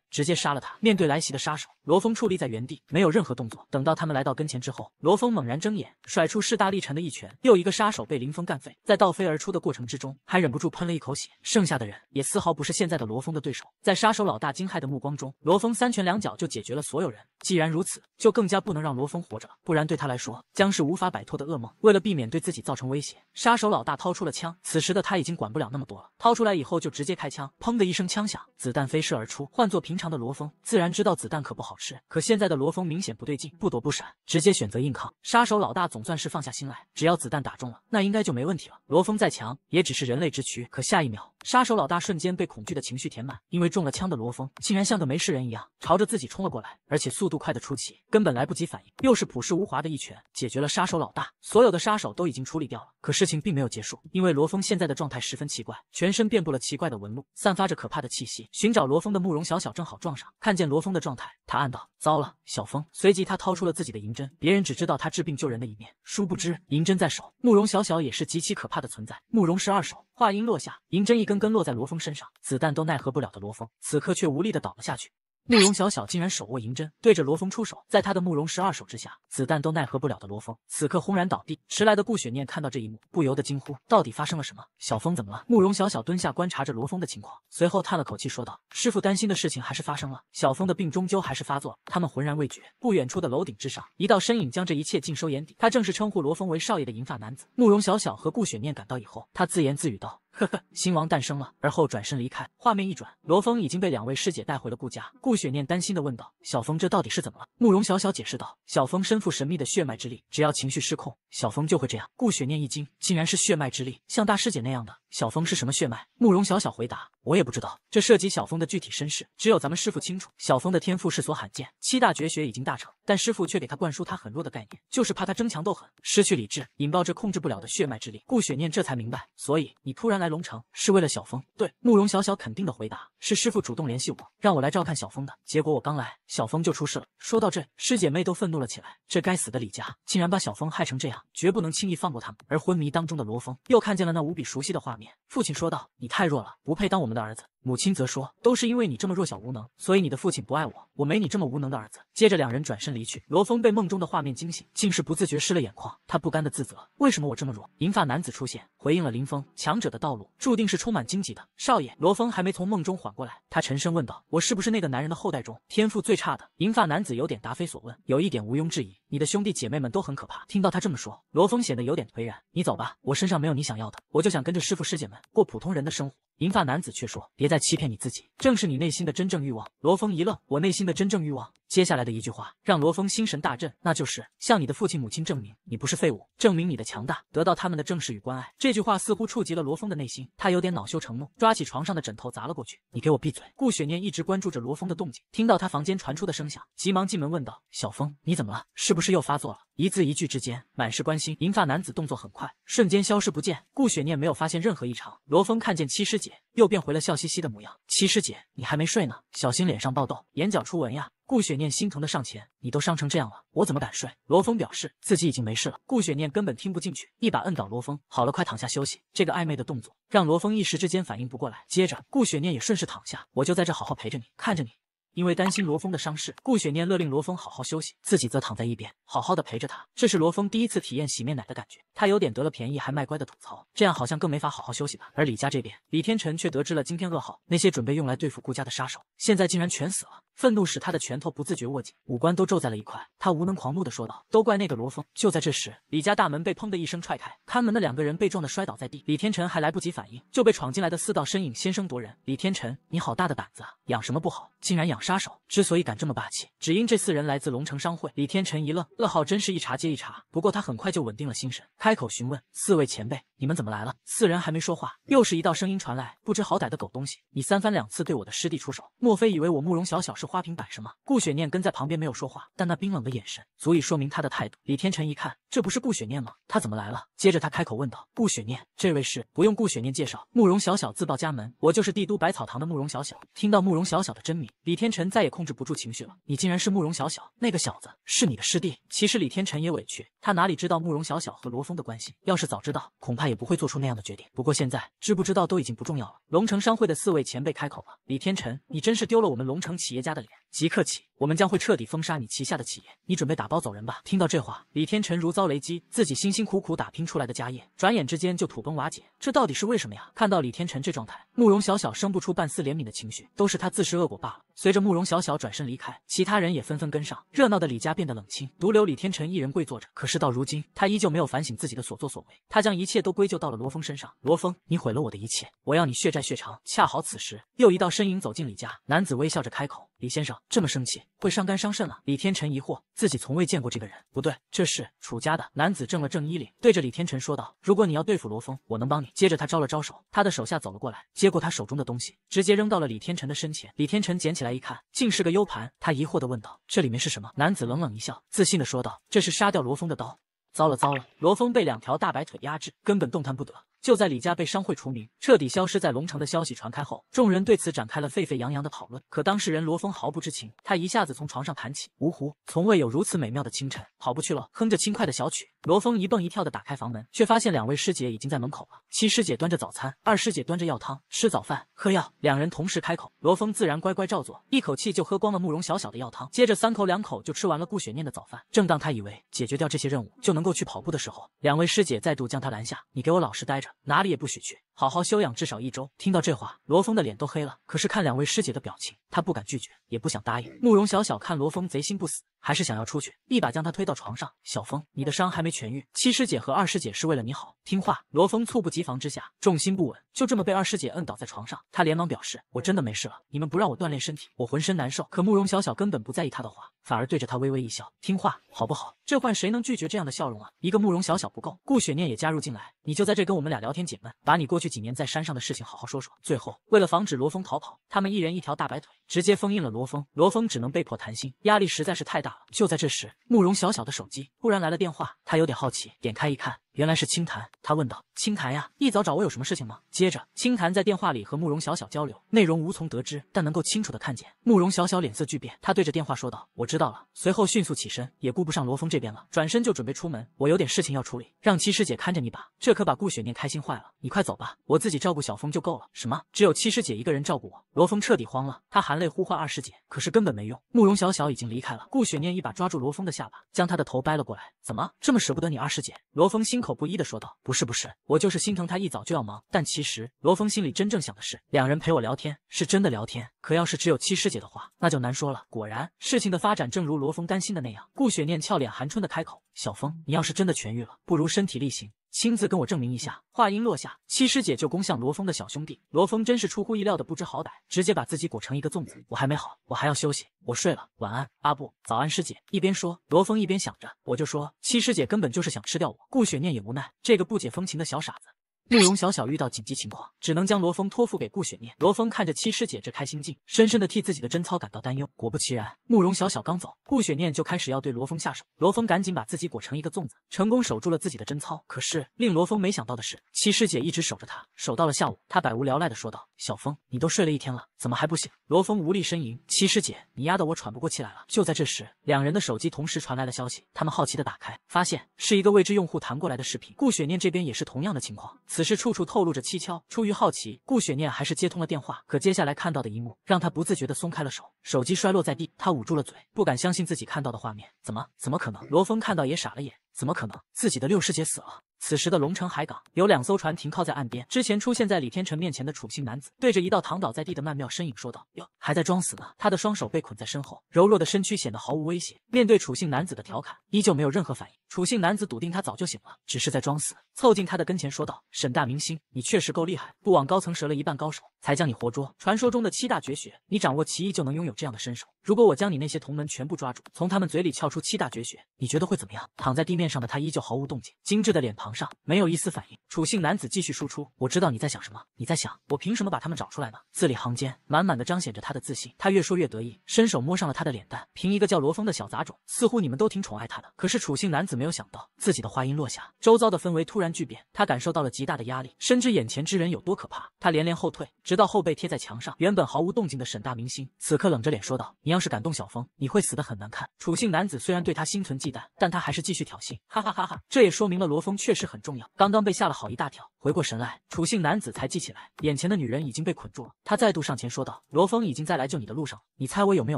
直接杀了他！”面对来袭的杀手，罗峰矗立在原地，没有任何动作。等到他们来到跟前之后，罗峰猛然睁眼，甩出势大力沉的一拳，又一个杀手被林峰干废，在倒飞而出的过程之中，还忍不住喷了一口血。剩下的人也丝毫不是现在的罗峰的对手。在杀手老大惊骇的目光中，罗峰三拳两脚就解决了所有人。既然如此，就更加不能让罗峰活着，不然对他来说将是无法摆脱的噩梦。为了避免对自己造成威胁，杀手老大掏出了。枪，此时的他已经管不了那么多了，掏出来以后就直接开枪，砰的一声枪响，子弹飞射而出。换做平常的罗峰，自然知道子弹可不好吃，可现在的罗峰明显不对劲，不躲不闪，直接选择硬抗。杀手老大总算是放下心来，只要子弹打中了，那应该就没问题了。罗峰再强，也只是人类之躯，可下一秒。杀手老大瞬间被恐惧的情绪填满，因为中了枪的罗峰竟然像个没事人一样，朝着自己冲了过来，而且速度快的出奇，根本来不及反应。又是朴实无华的一拳，解决了杀手老大。所有的杀手都已经处理掉了，可事情并没有结束，因为罗峰现在的状态十分奇怪，全身遍布了奇怪的纹路，散发着可怕的气息。寻找罗峰的慕容小小正好撞上，看见罗峰的状态，他暗道。糟了，小峰！随即他掏出了自己的银针，别人只知道他治病救人的一面，殊不知银针在手，慕容小小也是极其可怕的存在。慕容十二手话音落下，银针一根根落在罗峰身上，子弹都奈何不了的罗峰，此刻却无力的倒了下去。慕容小小竟然手握银针，对着罗峰出手。在他的慕容十二手之下，子弹都奈何不了的罗峰，此刻轰然倒地。迟来的顾雪念看到这一幕，不由得惊呼：“到底发生了什么？小峰怎么了？”慕容小小蹲下观察着罗峰的情况，随后叹了口气说道：“师傅担心的事情还是发生了，小峰的病终究还是发作。他们浑然未觉。”不远处的楼顶之上，一道身影将这一切尽收眼底。他正是称呼罗峰为少爷的银发男子。慕容小小和顾雪念赶到以后，他自言自语道。呵呵，新王诞生了，而后转身离开。画面一转，罗峰已经被两位师姐带回了顾家。顾雪念担心的问道：“小峰，这到底是怎么了？”慕容小小解释道：“小峰身负神秘的血脉之力，只要情绪失控，小峰就会这样。”顾雪念一惊，竟然是血脉之力。像大师姐那样的小峰是什么血脉？慕容小小回答。我也不知道，这涉及小峰的具体身世，只有咱们师傅清楚。小峰的天赋世所罕见，七大绝学已经大成，但师傅却给他灌输他很弱的概念，就是怕他争强斗狠，失去理智，引爆这控制不了的血脉之力。顾雪念这才明白，所以你突然来龙城是为了小峰。对，慕容小小肯定的回答，是师傅主动联系我，让我来照看小峰的。结果我刚来，小峰就出事了。说到这，师姐妹都愤怒了起来。这该死的李家竟然把小峰害成这样，绝不能轻易放过他们。而昏迷当中的罗峰又看见了那无比熟悉的画面。父亲说道：“你太弱了，不配当我们的儿子。”母亲则说：“都是因为你这么弱小无能，所以你的父亲不爱我。我没你这么无能的儿子。”接着两人转身离去。罗峰被梦中的画面惊醒，竟是不自觉湿了眼眶。他不甘的自责：“为什么我这么弱？”银发男子出现，回应了林峰：“强者的道路注定是充满荆棘的。”少爷，罗峰还没从梦中缓过来，他沉声问道：“我是不是那个男人的后代中天赋最差的？”银发男子有点答非所问：“有一点毋庸置疑，你的兄弟姐妹们都很可怕。”听到他这么说，罗峰显得有点颓然：“你走吧，我身上没有你想要的。我就想跟着师父师姐们过普通人的生活。”银发男子却说：“别再欺骗你自己，正是你内心的真正欲望。”罗峰一愣：“我内心的真正欲望？”接下来的一句话让罗峰心神大振，那就是向你的父亲母亲证明你不是废物，证明你的强大，得到他们的正视与关爱。这句话似乎触及了罗峰的内心，他有点恼羞成怒，抓起床上的枕头砸了过去。你给我闭嘴！顾雪念一直关注着罗峰的动静，听到他房间传出的声响，急忙进门问道：“小峰，你怎么了？是不是又发作了？”一字一句之间满是关心。银发男子动作很快，瞬间消失不见。顾雪念没有发现任何异常。罗峰看见七师姐又变回了笑嘻嘻的模样。七师姐，你还没睡呢？小心脸上爆痘，眼角出纹呀！顾雪念心疼的上前，你都伤成这样了，我怎么敢睡？罗峰表示自己已经没事了。顾雪念根本听不进去，一把摁倒罗峰。好了，快躺下休息。这个暧昧的动作让罗峰一时之间反应不过来。接着，顾雪念也顺势躺下，我就在这好好陪着你，看着你。因为担心罗峰的伤势，顾雪念勒令罗峰好好休息，自己则躺在一边，好好的陪着他。这是罗峰第一次体验洗面奶的感觉，他有点得了便宜还卖乖的吐槽，这样好像更没法好好休息吧。而李家这边，李天辰却得知了惊天噩耗，那些准备用来对付顾家的杀手，现在竟然全死了。愤怒使他的拳头不自觉握紧，五官都皱在了一块。他无能狂怒地说道：“都怪那个罗峰！”就在这时，李家大门被砰的一声踹开，看门的两个人被撞得摔倒在地。李天成还来不及反应，就被闯进来的四道身影先声夺人。李天成，你好大的胆子啊！养什么不好，竟然养杀手？之所以敢这么霸气，只因这四人来自龙城商会。李天辰一愣，噩耗真是一茬接一茬。不过他很快就稳定了心神，开口询问：“四位前辈，你们怎么来了？”四人还没说话，又是一道声音传来：“不知好歹的狗东西，你三番两次对我的师弟出手，莫非以为我慕容小小？”是花瓶摆什么？顾雪念跟在旁边没有说话，但那冰冷的眼神足以说明他的态度。李天成一看，这不是顾雪念吗？他怎么来了？接着他开口问道：“顾雪念，这位是不用顾雪念介绍，慕容小小自报家门，我就是帝都百草堂的慕容小小。”听到慕容小小的真名，李天成再也控制不住情绪了。你竟然是慕容小小，那个小子是你的师弟。其实李天成也委屈，他哪里知道慕容小小和罗峰的关系？要是早知道，恐怕也不会做出那样的决定。不过现在知不知道都已经不重要了。龙城商会的四位前辈开口了：“李天成，你真是丢了我们龙城企业家。”家的脸。即刻起，我们将会彻底封杀你旗下的企业，你准备打包走人吧。听到这话，李天辰如遭雷击，自己辛辛苦苦打拼出来的家业，转眼之间就土崩瓦解，这到底是为什么呀？看到李天辰这状态，慕容小小生不出半丝怜悯的情绪，都是他自食恶果罢了。随着慕容小小转身离开，其他人也纷纷跟上，热闹的李家变得冷清，独留李天辰一人跪坐着。可是到如今，他依旧没有反省自己的所作所为，他将一切都归咎到了罗峰身上。罗峰，你毁了我的一切，我要你血债血偿。恰好此时，又一道身影走进李家，男子微笑着开口：“李先生。”这么生气会伤肝伤肾啊！李天辰疑惑，自己从未见过这个人。不对，这是楚家的男子正了正衣领，对着李天辰说道：“如果你要对付罗峰，我能帮你。”接着他招了招手，他的手下走了过来，接过他手中的东西，直接扔到了李天辰的身前。李天辰捡起来一看，竟是个 U 盘。他疑惑的问道：“这里面是什么？”男子冷冷一笑，自信的说道：“这是杀掉罗峰的刀。”糟了糟了，罗峰被两条大白腿压制，根本动弹不得。就在李家被商会除名，彻底消失在龙城的消息传开后，众人对此展开了沸沸扬扬的讨论。可当事人罗峰毫不知情，他一下子从床上弹起，芜湖，从未有如此美妙的清晨，跑步去了，哼着轻快的小曲。罗峰一蹦一跳的打开房门，却发现两位师姐已经在门口了。七师姐端着早餐，二师姐端着药汤，吃早饭喝药，两人同时开口，罗峰自然乖乖照做，一口气就喝光了慕容小小的药汤，接着三口两口就吃完了顾雪念的早饭。正当他以为解决掉这些任务就能够去跑步的时候，两位师姐再度将他拦下：“你给我老实待着，哪里也不许去。”好好休养至少一周。听到这话，罗峰的脸都黑了。可是看两位师姐的表情，他不敢拒绝，也不想答应。慕容小小看罗峰贼心不死，还是想要出去，一把将他推到床上。小峰，你的伤还没痊愈，七师姐和二师姐是为了你好，听话。罗峰猝不及防之下，重心不稳，就这么被二师姐摁倒在床上。他连忙表示，我真的没事了，你们不让我锻炼身体，我浑身难受。可慕容小小根本不在意他的话，反而对着他微微一笑，听话好不好？这换谁能拒绝这样的笑容啊？一个慕容小小不够，顾雪念也加入进来，你就在这跟我们俩聊天解闷，把你过去。几年在山上的事情，好好说说。最后，为了防止罗峰逃跑，他们一人一条大白腿，直接封印了罗峰。罗峰只能被迫谈心，压力实在是太大了。就在这时，慕容小小的手机忽然来了电话，他有点好奇，点开一看。原来是青檀，他问道：“青檀呀，一早找我有什么事情吗？”接着，青檀在电话里和慕容小小交流，内容无从得知，但能够清楚的看见慕容小小脸色巨变。他对着电话说道：“我知道了。”随后迅速起身，也顾不上罗峰这边了，转身就准备出门：“我有点事情要处理，让七师姐看着你吧。”这可把顾雪念开心坏了：“你快走吧，我自己照顾小峰就够了。”什么？只有七师姐一个人照顾我？罗峰彻底慌了，他含泪呼唤二师姐，可是根本没用，慕容小小已经离开了。顾雪念一把抓住罗峰的下巴，将他的头掰了过来：“怎么这么舍不得你二师姐？”罗峰心。口不一的说道：“不是不是，我就是心疼他一早就要忙。但其实罗峰心里真正想的是，两人陪我聊天是真的聊天，可要是只有七师姐的话，那就难说了。”果然，事情的发展正如罗峰担心的那样。顾雪念俏脸含春的开口：“小峰，你要是真的痊愈了，不如身体力行。”亲自跟我证明一下。话音落下，七师姐就攻向罗峰的小兄弟。罗峰真是出乎意料的不知好歹，直接把自己裹成一个粽子。我还没好，我还要休息，我睡了，晚安，阿布，早安，师姐。一边说，罗峰一边想着，我就说七师姐根本就是想吃掉我。顾雪念也无奈，这个不解风情的小傻子。慕容小小遇到紧急情况，只能将罗峰托付给顾雪念。罗峰看着七师姐这开心劲，深深的替自己的贞操感到担忧。果不其然，慕容小小刚走，顾雪念就开始要对罗峰下手。罗峰赶紧把自己裹成一个粽子，成功守住了自己的贞操。可是令罗峰没想到的是，七师姐一直守着他，守到了下午。他百无聊赖的说道：“小峰，你都睡了一天了，怎么还不醒？”罗峰无力呻吟：“七师姐，你压得我喘不过气来了。”就在这时，两人的手机同时传来了消息，他们好奇的打开，发现是一个未知用户弹过来的视频。顾雪念这边也是同样的情况。此事处处透露着蹊跷，出于好奇，顾雪念还是接通了电话。可接下来看到的一幕，让他不自觉的松开了手，手机摔落在地。他捂住了嘴，不敢相信自己看到的画面，怎么怎么可能？罗峰看到也傻了眼，怎么可能？自己的六师姐死了。此时的龙城海港，有两艘船停靠在岸边。之前出现在李天成面前的楚姓男子，对着一道躺倒在地的曼妙身影说道：“哟，还在装死呢？”他的双手被捆在身后，柔弱的身躯显得毫无威胁。面对楚姓男子的调侃，依旧没有任何反应。楚姓男子笃定他早就醒了，只是在装死，凑近他的跟前说道：“沈大明星，你确实够厉害，不枉高层折了一半高手才将你活捉。传说中的七大绝学，你掌握其一就能拥有这样的身手。如果我将你那些同门全部抓住，从他们嘴里撬出七大绝学，你觉得会怎么样？”躺在地面上的他依旧毫无动静，精致的脸庞上没有一丝反应。楚姓男子继续输出：“我知道你在想什么，你在想我凭什么把他们找出来呢？”字里行间满满的彰显着他的自信，他越说越得意，伸手摸上了他的脸蛋。凭一个叫罗峰的小杂种，似乎你们都挺宠爱他的。可是楚姓男子。没有想到自己的话音落下，周遭的氛围突然巨变，他感受到了极大的压力，深知眼前之人有多可怕，他连连后退，直到后背贴在墙上。原本毫无动静的沈大明星，此刻冷着脸说道：“你要是敢动小峰，你会死的很难看。”楚姓男子虽然对他心存忌惮，但他还是继续挑衅：“哈哈哈哈！”这也说明了罗峰确实很重要。刚刚被吓了好一大跳，回过神来，楚姓男子才记起来，眼前的女人已经被捆住了。他再度上前说道：“罗峰已经在来救你的路上，了，你猜我有没有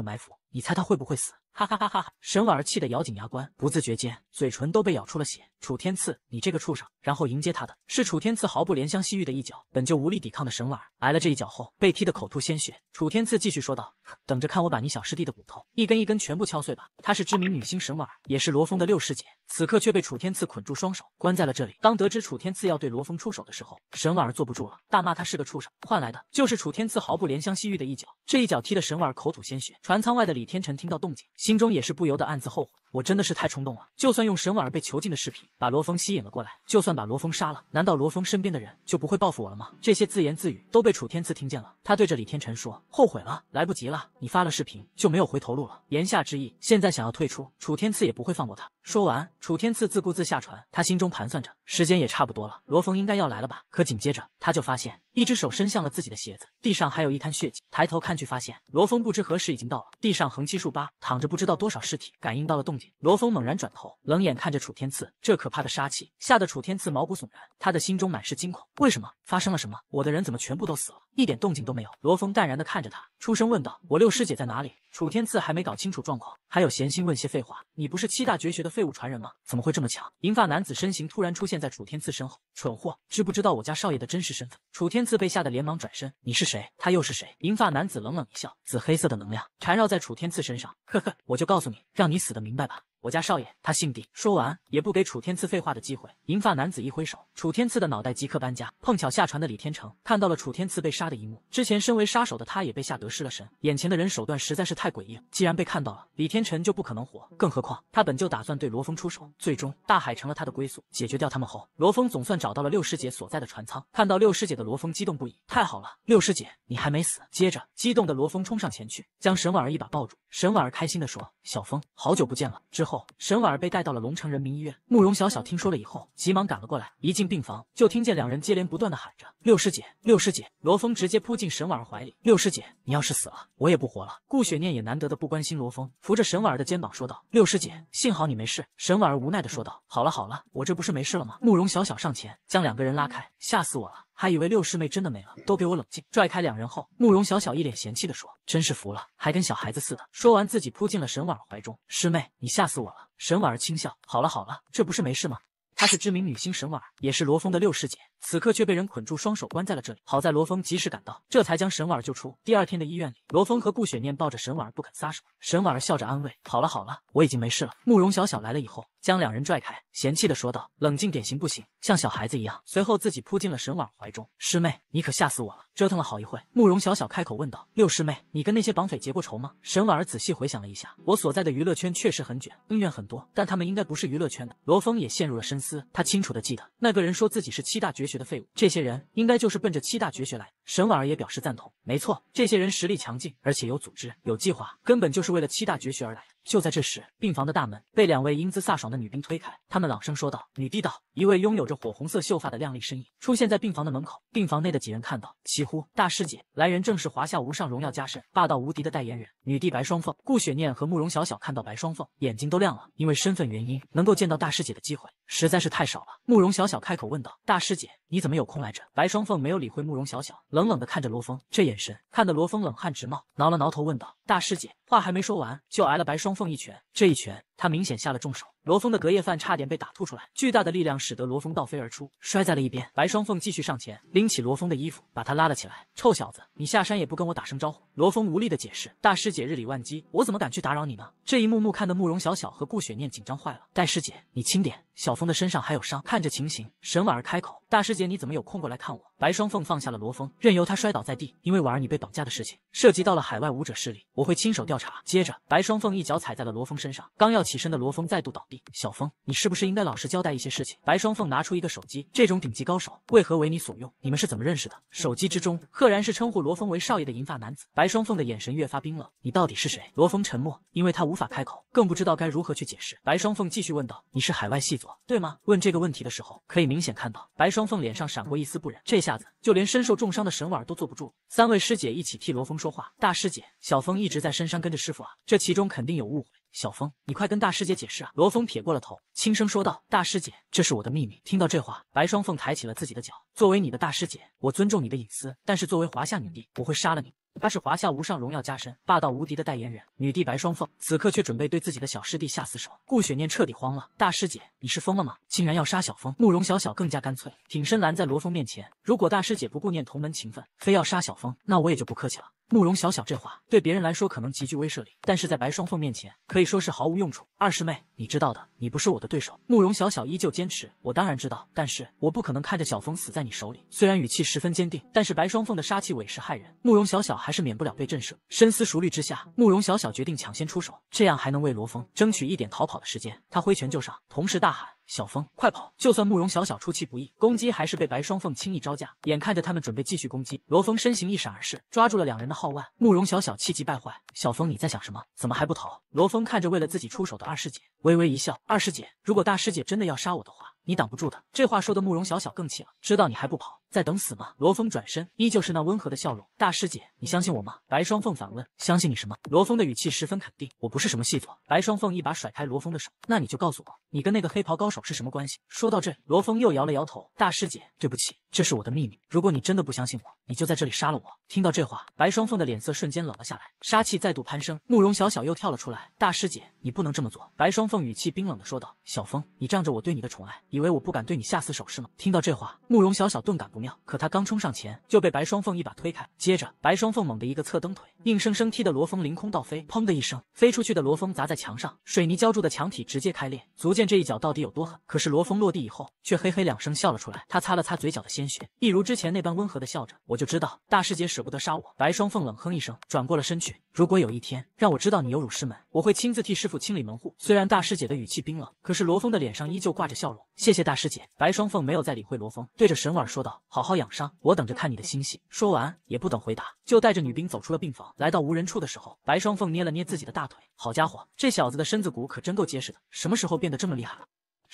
埋伏？”你猜他会不会死？哈哈哈哈！沈婉儿气得咬紧牙关，不自觉间嘴唇都被咬出了血。楚天赐，你这个畜生！然后迎接他的是楚天赐毫不怜香惜玉的一脚，本就无力抵抗的沈婉儿挨了这一脚后，被踢得口吐鲜血。楚天赐继续说道：“等着看我把你小师弟的骨头一根一根全部敲碎吧。”她是知名女星沈婉儿，也是罗峰的六师姐，此刻却被楚天赐捆住双手，关在了这里。当得知楚天赐要对罗峰出手的时候，沈婉儿坐不住了，大骂他是个畜生，换来的就是楚天赐毫不怜香惜玉的一脚，这一脚踢得沈婉儿口吐鲜血。船舱外的李天辰听到动静，心中也是不由得暗自后悔。我真的是太冲动了，就算用沈婉儿被囚禁的视频把罗峰吸引了过来，就算把罗峰杀了，难道罗峰身边的人就不会报复我了吗？这些自言自语都被楚天赐听见了，他对着李天辰说：“后悔了，来不及了，你发了视频就没有回头路了。”言下之意，现在想要退出，楚天赐也不会放过他。说完，楚天赐自顾自下船，他心中盘算着。时间也差不多了，罗峰应该要来了吧？可紧接着他就发现一只手伸向了自己的鞋子，地上还有一滩血迹。抬头看去，发现罗峰不知何时已经到了，地上横七竖八躺着不知道多少尸体。感应到了动静，罗峰猛然转头，冷眼看着楚天赐，这可怕的杀气吓得楚天赐毛骨悚然，他的心中满是惊恐。为什么发生了什么？我的人怎么全部都死了？一点动静都没有。罗峰淡然的看着他，出声问道：“我六师姐在哪里？”楚天赐还没搞清楚状况，还有闲心问些废话？你不是七大绝学的废物传人吗？怎么会这么强？银发男子身形突然出现在楚天赐身后，蠢货，知不知道我家少爷的真实身份？楚天赐被吓得连忙转身。你是谁？他又是谁？银发男子冷冷一笑，紫黑色的能量缠绕在楚天赐身上。呵呵，我就告诉你，让你死的明白吧。我家少爷，他姓帝。说完，也不给楚天赐废话的机会。银发男子一挥手，楚天赐的脑袋即刻搬家。碰巧下船的李天成看到了楚天赐被杀的一幕，之前身为杀手的他也被吓得失了神。眼前的人手段实在是太诡异，既然被看到了，李天成就不可能活。更何况他本就打算对罗峰出手，最终大海成了他的归宿。解决掉他们后，罗峰总算找到了六师姐所在的船舱。看到六师姐的罗峰激动不已，太好了，六师姐你还没死。接着，激动的罗峰冲上前去，将沈婉儿一把抱住。沈婉儿开心地说：“小峰，好久不见了。”之后，沈婉儿被带到了龙城人民医院。慕容小小听说了以后，急忙赶了过来。一进病房，就听见两人接连不断的喊着：“六师姐，六师姐！”罗峰直接扑进沈婉儿怀里：“六师姐，你要是死了，我也不活了。”顾雪念也难得的不关心罗峰，扶着沈婉儿的肩膀说道：“六师姐，幸好你没事。”沈婉儿无奈的说道：“好了好了，我这不是没事了吗？”慕容小小上前将两个人拉开：“吓死我了！”还以为六师妹真的没了，都给我冷静！拽开两人后，慕容小小一脸嫌弃地说：“真是服了，还跟小孩子似的。”说完自己扑进了沈婉儿怀中：“师妹，你吓死我了！”沈婉儿轻笑：“好了好了，这不是没事吗？”她是知名女星沈婉儿，也是罗峰的六师姐。此刻却被人捆住双手关在了这里。好在罗峰及时赶到，这才将沈婉儿救出。第二天的医院里，罗峰和顾雪念抱着沈婉儿不肯撒手。沈婉儿笑着安慰：“好了好了，我已经没事了。”慕容小小来了以后，将两人拽开，嫌弃的说道：“冷静点行不行？像小孩子一样。”随后自己扑进了沈婉儿怀中：“师妹，你可吓死我了！折腾了好一会。”慕容小小开口问道：“六师妹，你跟那些绑匪结过仇吗？”沈婉儿仔细回想了一下，我所在的娱乐圈确实很卷，恩怨很多，但他们应该不是娱乐圈的。罗峰也陷入了深思，他清楚的记得那个人说自己是七大绝学。的废物，这些人应该就是奔着七大绝学来。沈婉儿也表示赞同，没错，这些人实力强劲，而且有组织、有计划，根本就是为了七大绝学而来。就在这时，病房的大门被两位英姿飒爽的女兵推开，他们朗声说道：“女帝道，一位拥有着火红色秀发的靓丽身影出现在病房的门口。病房内的几人看到，齐呼：大师姐！来人正是华夏无上荣耀加身、霸道无敌的代言人女帝白双凤。顾雪念和慕容小小看到白双凤，眼睛都亮了，因为身份原因，能够见到大师姐的机会实在是太少了。慕容小小开口问道：大师姐，你怎么有空来着？白双凤没有理会慕容小小，冷冷地看着罗峰，这眼神看得罗峰冷汗直冒，挠了挠头问道：大师姐，话还没说完，就挨了白双。凤一拳，这一拳。他明显下了重手，罗峰的隔夜饭差点被打吐出来。巨大的力量使得罗峰倒飞而出，摔在了一边。白双凤继续上前，拎起罗峰的衣服，把他拉了起来。臭小子，你下山也不跟我打声招呼。罗峰无力的解释，大师姐日理万机，我怎么敢去打扰你呢？这一幕幕看得慕容小小和顾雪念紧张坏了。戴师姐，你轻点，小峰的身上还有伤。看着情形，沈婉儿开口，大师姐你怎么有空过来看我？白双凤放下了罗峰，任由他摔倒在地。因为婉儿你被绑架的事情涉及到了海外武者势力，我会亲手调查。接着，白双凤一脚踩在了罗峰身上，刚要。起身的罗峰再度倒地。小峰，你是不是应该老实交代一些事情？白双凤拿出一个手机，这种顶级高手为何为你所用？你们是怎么认识的？手机之中赫然是称呼罗峰为少爷的银发男子。白双凤的眼神越发冰冷。你到底是谁？罗峰沉默，因为他无法开口，更不知道该如何去解释。白双凤继续问道：“你是海外细作，对吗？”问这个问题的时候，可以明显看到白双凤脸上闪过一丝不忍。这下子，就连身受重伤的沈婉儿都坐不住。三位师姐一起替罗峰说话：“大师姐，小峰一直在深山跟着师傅啊，这其中肯定有误会。”小峰，你快跟大师姐解释啊！罗峰撇过了头，轻声说道：“大师姐，这是我的秘密。”听到这话，白双凤抬起了自己的脚。作为你的大师姐，我尊重你的隐私；但是作为华夏女帝，我会杀了你。她是华夏无上荣耀加身、霸道无敌的代言人，女帝白双凤，此刻却准备对自己的小师弟下死手。顾雪念彻底慌了：“大师姐，你是疯了吗？竟然要杀小峰！”慕容小小更加干脆，挺身拦在罗峰面前：“如果大师姐不顾念同门情分，非要杀小峰，那我也就不客气了。”慕容小小这话对别人来说可能极具威慑力，但是在白双凤面前可以说是毫无用处。二师妹，你知道的，你不是我的对手。慕容小小依旧坚持，我当然知道，但是我不可能看着小峰死在你手里。虽然语气十分坚定，但是白双凤的杀气委实骇人，慕容小小还是免不了被震慑。深思熟虑之下，慕容小小决定抢先出手，这样还能为罗峰争取一点逃跑的时间。他挥拳就上，同时大喊。小峰，快跑！就算慕容小小出其不意攻击，还是被白双凤轻易招架。眼看着他们准备继续攻击，罗峰身形一闪而逝，抓住了两人的号腕。慕容小小气急败坏：“小峰，你在想什么？怎么还不逃？”罗峰看着为了自己出手的二师姐，微微一笑：“二师姐，如果大师姐真的要杀我的话，你挡不住的。”这话说的慕容小小更气了：“知道你还不跑！”在等死吗？罗峰转身，依旧是那温和的笑容。大师姐，你相信我吗？白霜凤反问。相信你什么？罗峰的语气十分肯定。我不是什么细作。白霜凤一把甩开罗峰的手。那你就告诉我，你跟那个黑袍高手是什么关系？说到这，罗峰又摇了摇头。大师姐，对不起，这是我的秘密。如果你真的不相信我，你就在这里杀了我。听到这话，白霜凤的脸色瞬间冷了下来，杀气再度攀升。慕容小小又跳了出来。大师姐，你不能这么做。白霜凤语气冰冷的说道。小峰，你仗着我对你的宠爱，以为我不敢对你下死手是吗？听到这话，慕容小小顿感不。可他刚冲上前，就被白双凤一把推开。接着，白双凤猛地一个侧蹬腿，硬生生踢得罗峰凌空倒飞。砰的一声，飞出去的罗峰砸在墙上，水泥浇筑的墙体直接开裂，足见这一脚到底有多狠。可是罗峰落地以后，却嘿嘿两声笑了出来。他擦了擦嘴角的鲜血，一如之前那般温和的笑着：“我就知道大师姐舍不得杀我。”白双凤冷哼一声，转过了身去。如果有一天让我知道你有辱师门，我会亲自替师傅清理门户。虽然大师姐的语气冰冷，可是罗峰的脸上依旧挂着笑容。谢谢大师姐。白双凤没有再理会罗峰，对着沈婉儿说道。好好养伤，我等着看你的新戏。说完，也不等回答，就带着女兵走出了病房。来到无人处的时候，白双凤捏了捏自己的大腿，好家伙，这小子的身子骨可真够结实的，什么时候变得这么厉害了？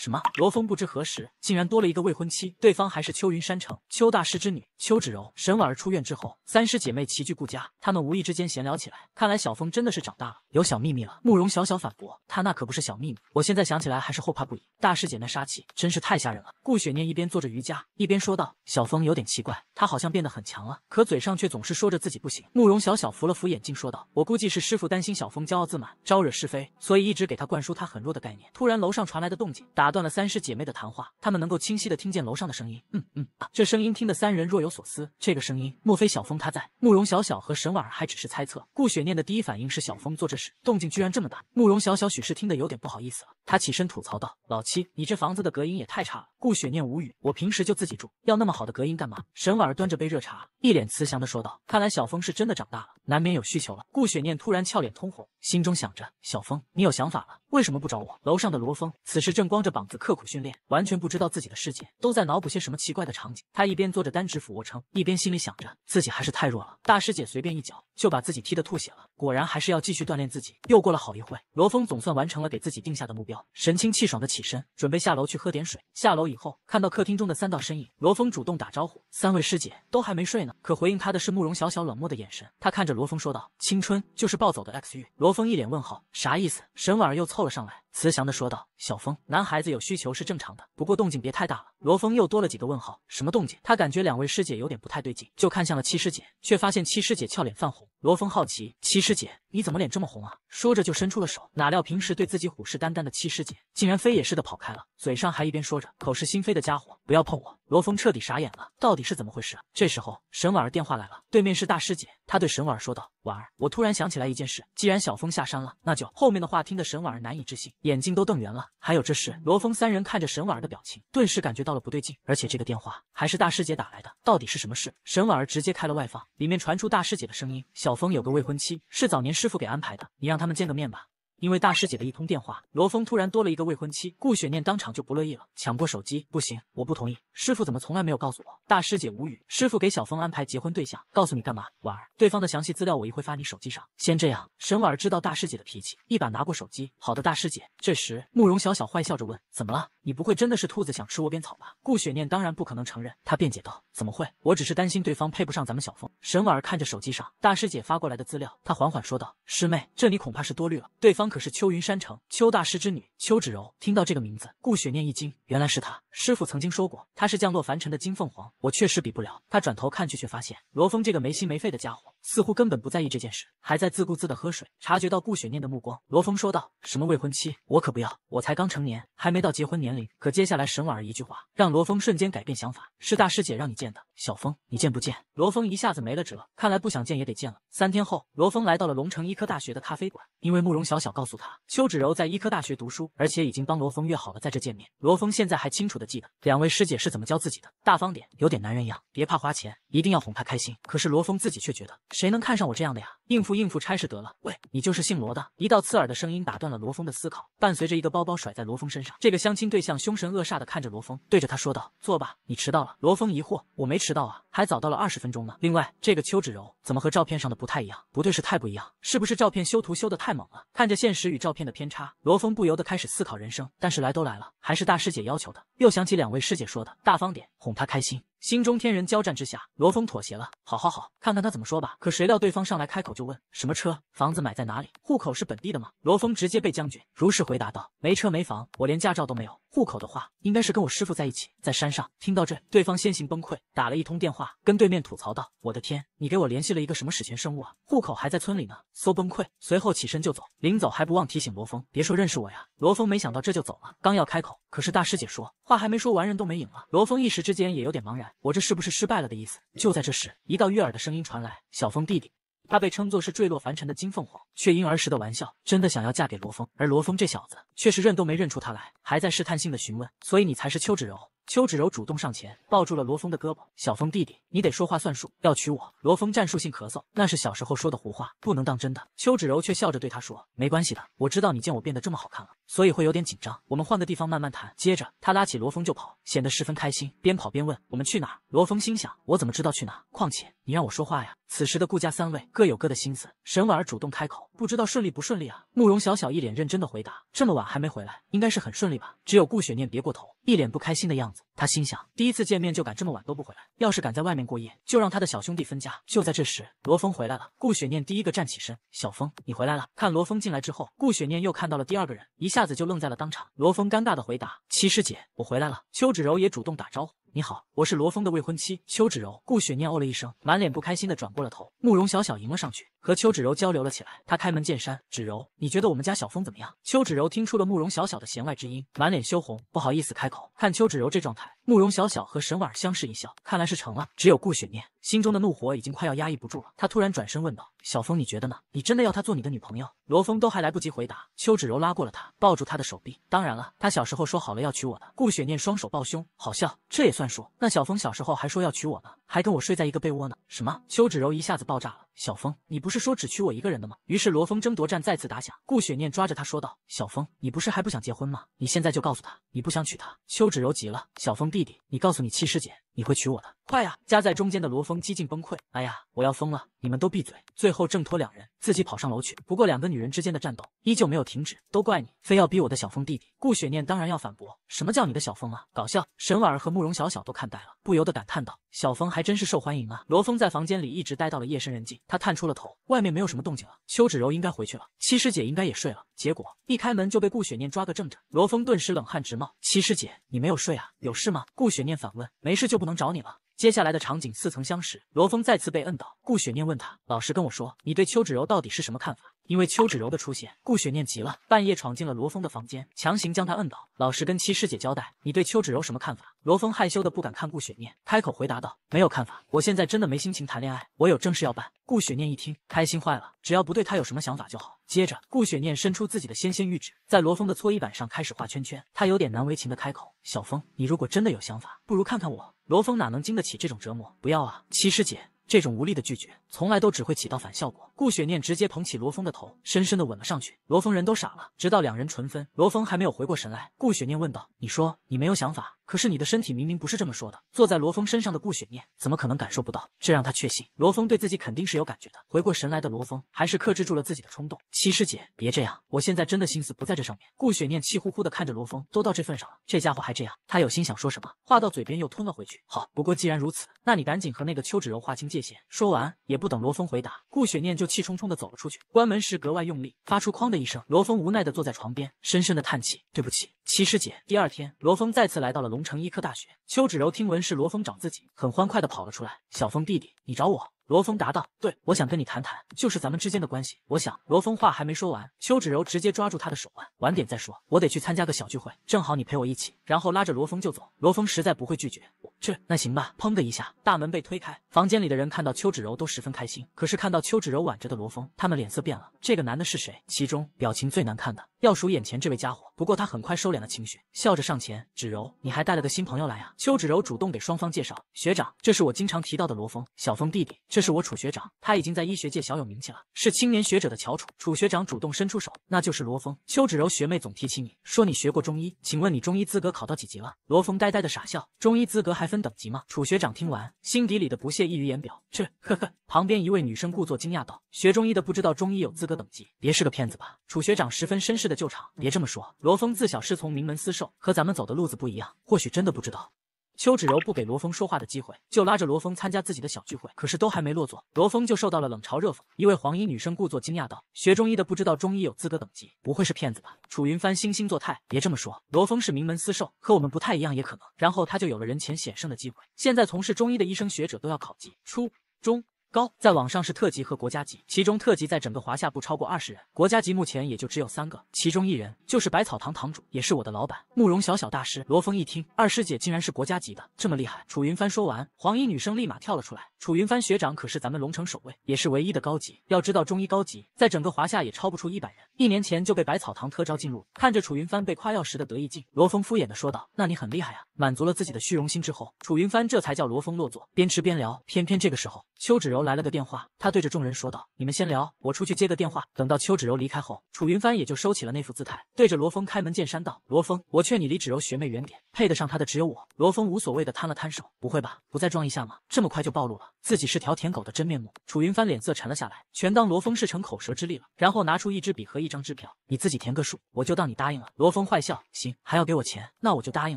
什么？罗峰不知何时竟然多了一个未婚妻，对方还是秋云山城秋大师之女秋芷柔。沈婉儿出院之后，三师姐妹齐聚顾家，她们无意之间闲聊起来，看来小峰真的是长大了，有小秘密了。慕容小小反驳，他那可不是小秘密，我现在想起来还是后怕不已。大师姐那杀气真是太吓人了。顾雪念一边做着瑜伽，一边说道：“小峰有点奇怪，他好像变得很强了，可嘴上却总是说着自己不行。”慕容小小扶了扶眼镜说道：“我估计是师傅担心小峰骄傲自满，招惹是非，所以一直给他灌输他很弱的概念。”突然楼上传来的动静，打。打断了三师姐妹的谈话，他们能够清晰的听见楼上的声音。嗯嗯，这声音听得三人若有所思。这个声音，莫非小峰他在？慕容小小和沈婉儿还只是猜测。顾雪念的第一反应是小峰做这事，动静居然这么大。慕容小小许是听得有点不好意思了，她起身吐槽道：“老七，你这房子的隔音也太差了。”顾雪念无语：“我平时就自己住，要那么好的隔音干嘛？”沈婉儿端着杯热茶，一脸慈祥的说道：“看来小峰是真的长大了，难免有需求了。”顾雪念突然俏脸通红，心中想着：“小峰，你有想法了？为什么不找我？”楼上的罗峰此时正光着膀。嗓子刻苦训练，完全不知道自己的师姐都在脑补些什么奇怪的场景。他一边做着单指俯卧撑，一边心里想着自己还是太弱了。大师姐随便一脚就把自己踢得吐血了，果然还是要继续锻炼自己。又过了好一会罗峰总算完成了给自己定下的目标，神清气爽的起身，准备下楼去喝点水。下楼以后，看到客厅中的三道身影，罗峰主动打招呼：“三位师姐都还没睡呢。”可回应他的是慕容小小冷漠的眼神。他看着罗峰说道：“青春就是暴走的 x 玉。”罗峰一脸问号，啥意思？沈婉儿又凑了上来。慈祥的说道：“小峰，男孩子有需求是正常的，不过动静别太大了。”罗峰又多了几个问号，什么动静？他感觉两位师姐有点不太对劲，就看向了七师姐，却发现七师姐俏脸泛红。罗峰好奇：“七师姐，你怎么脸这么红啊？”说着就伸出了手，哪料平时对自己虎视眈眈的七师姐竟然飞也似的跑开了，嘴上还一边说着口是心非的家伙不要碰我。罗峰彻底傻眼了，到底是怎么回事？这时候沈婉儿电话来了，对面是大师姐，他对沈婉儿说道：“婉儿，我突然想起来一件事，既然小峰下山了，那就……”后面的话听得沈婉儿难以置信，眼睛都瞪圆了。还有这事，罗峰三人看着沈婉儿的表情，顿时感觉到。到了不对劲，而且这个电话还是大师姐打来的，到底是什么事？沈婉儿直接开了外放，里面传出大师姐的声音：“小峰有个未婚妻，是早年师傅给安排的，你让他们见个面吧。”因为大师姐的一通电话，罗峰突然多了一个未婚妻，顾雪念当场就不乐意了，抢过手机：“不行，我不同意！师傅怎么从来没有告诉我？”大师姐无语：“师傅给小峰安排结婚对象，告诉你干嘛？”婉儿：“对方的详细资料我一会发你手机上，先这样。”沈婉儿知道大师姐的脾气，一把拿过手机：“好的，大师姐。”这时慕容小小坏笑着问：“怎么了？”你不会真的是兔子想吃窝边草吧？顾雪念当然不可能承认，她辩解道：“怎么会？我只是担心对方配不上咱们小峰。”沈婉儿看着手机上大师姐发过来的资料，她缓缓说道：“师妹，这你恐怕是多虑了。对方可是秋云山城秋大师之女秋芷柔。”听到这个名字，顾雪念一惊，原来是他。师父曾经说过，她是降落凡尘的金凤凰，我确实比不了。她转头看去，却发现罗峰这个没心没肺的家伙，似乎根本不在意这件事，还在自顾自的喝水。察觉到顾雪念的目光，罗峰说道：“什么未婚妻，我可不要。我才刚成年，还没到结婚年。”年龄，可接下来沈婉儿一句话，让罗峰瞬间改变想法。是大师姐让你见的，小峰，你见不见？罗峰一下子没了辙，看来不想见也得见了。三天后，罗峰来到了龙城医科大学的咖啡馆，因为慕容小小告诉他，邱芷柔在医科大学读书，而且已经帮罗峰约好了在这见面。罗峰现在还清楚的记得两位师姐是怎么教自己的，大方点，有点男人样，别怕花钱，一定要哄她开心。可是罗峰自己却觉得，谁能看上我这样的呀？应付应付差事得了。喂，你就是姓罗的？一道刺耳的声音打断了罗峰的思考，伴随着一个包包甩在罗峰身上。这个相亲对。像凶神恶煞的看着罗峰，对着他说道：“坐吧，你迟到了。”罗峰疑惑：“我没迟到啊，还早到了二十分钟呢。另外，这个邱芷柔怎么和照片上的不太一样？不对，是太不一样，是不是照片修图修的太猛了？”看着现实与照片的偏差，罗峰不由得开始思考人生。但是来都来了，还是大师姐要求的。又想起两位师姐说的“大方点，哄她开心”，心中天人交战之下，罗峰妥协了：“好，好，好，看看她怎么说吧。”可谁料对方上来开口就问：“什么车？房子买在哪里？户口是本地的吗？”罗峰直接被将军如实回答道：“没车，没房，我连驾照都没有。”户口的话，应该是跟我师傅在一起，在山上。听到这，对方先行崩溃，打了一通电话，跟对面吐槽道：“我的天，你给我联系了一个什么史前生物啊？户口还在村里呢。”嗖，崩溃，随后起身就走，临走还不忘提醒罗峰：“别说认识我呀。”罗峰没想到这就走了，刚要开口，可是大师姐说话还没说完，人都没影了。罗峰一时之间也有点茫然，我这是不是失败了的意思？就在这时，一道悦耳的声音传来：“小峰弟弟。”他被称作是坠落凡尘的金凤凰，却因儿时的玩笑，真的想要嫁给罗峰。而罗峰这小子却是认都没认出他来，还在试探性的询问：“所以你才是邱芷柔？”邱芷柔主动上前，抱住了罗峰的胳膊：“小峰弟弟，你得说话算数，要娶我。”罗峰战术性咳嗽：“那是小时候说的胡话，不能当真的。”邱芷柔却笑着对他说：“没关系的，我知道你见我变得这么好看了，所以会有点紧张。我们换个地方慢慢谈。”接着，他拉起罗峰就跑，显得十分开心，边跑边问：“我们去哪？”罗峰心想：“我怎么知道去哪？况且……”你让我说话呀！此时的顾家三位各有各的心思，沈婉儿主动开口，不知道顺利不顺利啊？慕容小小一脸认真的回答，这么晚还没回来，应该是很顺利吧？只有顾雪念别过头，一脸不开心的样子，他心想，第一次见面就敢这么晚都不回来，要是敢在外面过夜，就让他的小兄弟分家。就在这时，罗峰回来了，顾雪念第一个站起身，小峰，你回来了。看罗峰进来之后，顾雪念又看到了第二个人，一下子就愣在了当场。罗峰尴尬的回答，七师姐，我回来了。邱芷柔也主动打招呼。你好，我是罗峰的未婚妻邱芷柔。顾雪念哦了一声，满脸不开心的转过了头。慕容小小迎了上去，和邱芷柔交流了起来。他开门见山：“芷柔，你觉得我们家小峰怎么样？”邱芷柔听出了慕容小小的弦外之音，满脸羞红，不好意思开口。看邱芷柔这状态。慕容小小和沈婉儿相视一笑，看来是成了。只有顾雪念心中的怒火已经快要压抑不住了，他突然转身问道：“小峰，你觉得呢？你真的要他做你的女朋友？”罗峰都还来不及回答，邱芷柔拉过了他，抱住他的手臂。当然了，他小时候说好了要娶我的。顾雪念双手抱胸，好笑，这也算数？那小峰小时候还说要娶我呢，还跟我睡在一个被窝呢？什么？邱芷柔一下子爆炸了。小峰，你不是说只娶我一个人的吗？于是罗峰争夺战再次打响。顾雪念抓着他说道：“小峰，你不是还不想结婚吗？你现在就告诉他，你不想娶她。”邱芷柔急了：“小峰弟弟，你告诉你七师姐。”你会娶我的，快呀！夹在中间的罗峰几近崩溃，哎呀，我要疯了！你们都闭嘴！最后挣脱两人，自己跑上楼去。不过两个女人之间的战斗依旧没有停止，都怪你非要逼我的小峰弟弟！顾雪念当然要反驳，什么叫你的小峰啊？搞笑！沈婉儿和慕容小小都看呆了，不由得感叹道：“小峰还真是受欢迎啊！”罗峰在房间里一直待到了夜深人静，他探出了头，外面没有什么动静了，邱芷柔应该回去了，七师姐应该也睡了。结果一开门就被顾雪念抓个正着，罗峰顿时冷汗直冒：“七师姐，你没有睡啊？有事吗？”顾雪念反问：“没事就。”不能找你了。接下来的场景似曾相识，罗峰再次被摁倒。顾雪念问他：“老实跟我说，你对邱芷柔到底是什么看法？”因为邱芷柔的出现，顾雪念急了，半夜闯进了罗峰的房间，强行将他摁倒，老实跟七师姐交代，你对邱芷柔什么看法？罗峰害羞的不敢看顾雪念，开口回答道，没有看法，我现在真的没心情谈恋爱，我有正事要办。顾雪念一听，开心坏了，只要不对他有什么想法就好。接着，顾雪念伸出自己的纤纤玉指，在罗峰的搓衣板上开始画圈圈，他有点难为情的开口，小峰，你如果真的有想法，不如看看我。罗峰哪能经得起这种折磨，不要啊，七师姐。这种无力的拒绝，从来都只会起到反效果。顾雪念直接捧起罗峰的头，深深的吻了上去。罗峰人都傻了，直到两人唇分，罗峰还没有回过神来。顾雪念问道：“你说你没有想法？”可是你的身体明明不是这么说的，坐在罗峰身上的顾雪念怎么可能感受不到？这让他确信罗峰对自己肯定是有感觉的。回过神来的罗峰还是克制住了自己的冲动。七师姐，别这样，我现在真的心思不在这上面。顾雪念气呼呼地看着罗峰，都到这份上了，这家伙还这样。他有心想说什么，话到嘴边又吞了回去。好，不过既然如此，那你赶紧和那个邱芷柔划清界限。说完也不等罗峰回答，顾雪念就气冲冲地走了出去，关门时格外用力，发出哐的一声。罗峰无奈地坐在床边，深深地叹气，对不起。七师姐。第二天，罗峰再次来到了龙城医科大学。邱芷柔听闻是罗峰找自己，很欢快的跑了出来。小峰弟弟，你找我？罗峰答道，对，我想跟你谈谈，就是咱们之间的关系。我想……罗峰话还没说完，邱芷柔直接抓住他的手腕。晚点再说，我得去参加个小聚会，正好你陪我一起。然后拉着罗峰就走。罗峰实在不会拒绝，这那行吧。砰的一下，大门被推开。房间里的人看到邱芷柔都十分开心，可是看到邱芷柔挽着的罗峰，他们脸色变了。这个男的是谁？其中表情最难看的。要数眼前这位家伙，不过他很快收敛了情绪，笑着上前：“芷柔，你还带了个新朋友来啊？”邱芷柔主动给双方介绍：“学长，这是我经常提到的罗峰，小峰弟弟；这是我楚学长，他已经在医学界小有名气了，是青年学者的翘楚。”楚学长主动伸出手：“那就是罗峰。”邱芷柔学妹总提起你说你学过中医，请问你中医资格考到几级了？”罗峰呆呆的傻笑：“中医资格还分等级吗？”楚学长听完，心底里的不屑溢于言表。这呵呵，旁边一位女生故作惊讶道：“学中医的不知道中医有资格等级，别是个骗子吧？”楚学长十分绅士。的救场，别这么说。罗峰自小师从名门私授，和咱们走的路子不一样，或许真的不知道。邱芷柔不给罗峰说话的机会，就拉着罗峰参加自己的小聚会。可是都还没落座，罗峰就受到了冷嘲热讽。一位黄衣女生故作惊讶道：“学中医的不知道中医有资格等级，不会是骗子吧？”楚云帆惺惺作态，别这么说，罗峰是名门私授，和我们不太一样，也可能。然后他就有了人前显圣的机会。现在从事中医的医生、学者都要考级，初、中。高在网上是特级和国家级，其中特级在整个华夏不超过二十人，国家级目前也就只有三个，其中一人就是百草堂堂主，也是我的老板慕容小小大师。罗峰一听，二师姐竟然是国家级的，这么厉害。楚云帆说完，黄衣女生立马跳了出来。楚云帆学长可是咱们龙城首位，也是唯一的高级。要知道中医高级在整个华夏也超不出一百人，一年前就被百草堂特招进入。看着楚云帆被夸耀时的得意劲，罗峰敷衍的说道：“那你很厉害啊。”满足了自己的虚荣心之后，楚云帆这才叫罗峰落座，边吃边聊。偏偏这个时候，邱芷柔。来了个电话，他对着众人说道：“你们先聊，我出去接个电话。”等到邱芷柔离开后，楚云帆也就收起了那副姿态，对着罗峰开门见山道：“罗峰，我劝你离芷柔学妹远点，配得上她的只有我。”罗峰无所谓的摊了摊手：“不会吧，不再装一下吗？这么快就暴露了自己是条舔狗的真面目？”楚云帆脸色沉了下来，全当罗峰是逞口舌之力了，然后拿出一支笔和一张支票：“你自己填个数，我就当你答应了。”罗峰坏笑：“行，还要给我钱，那我就答应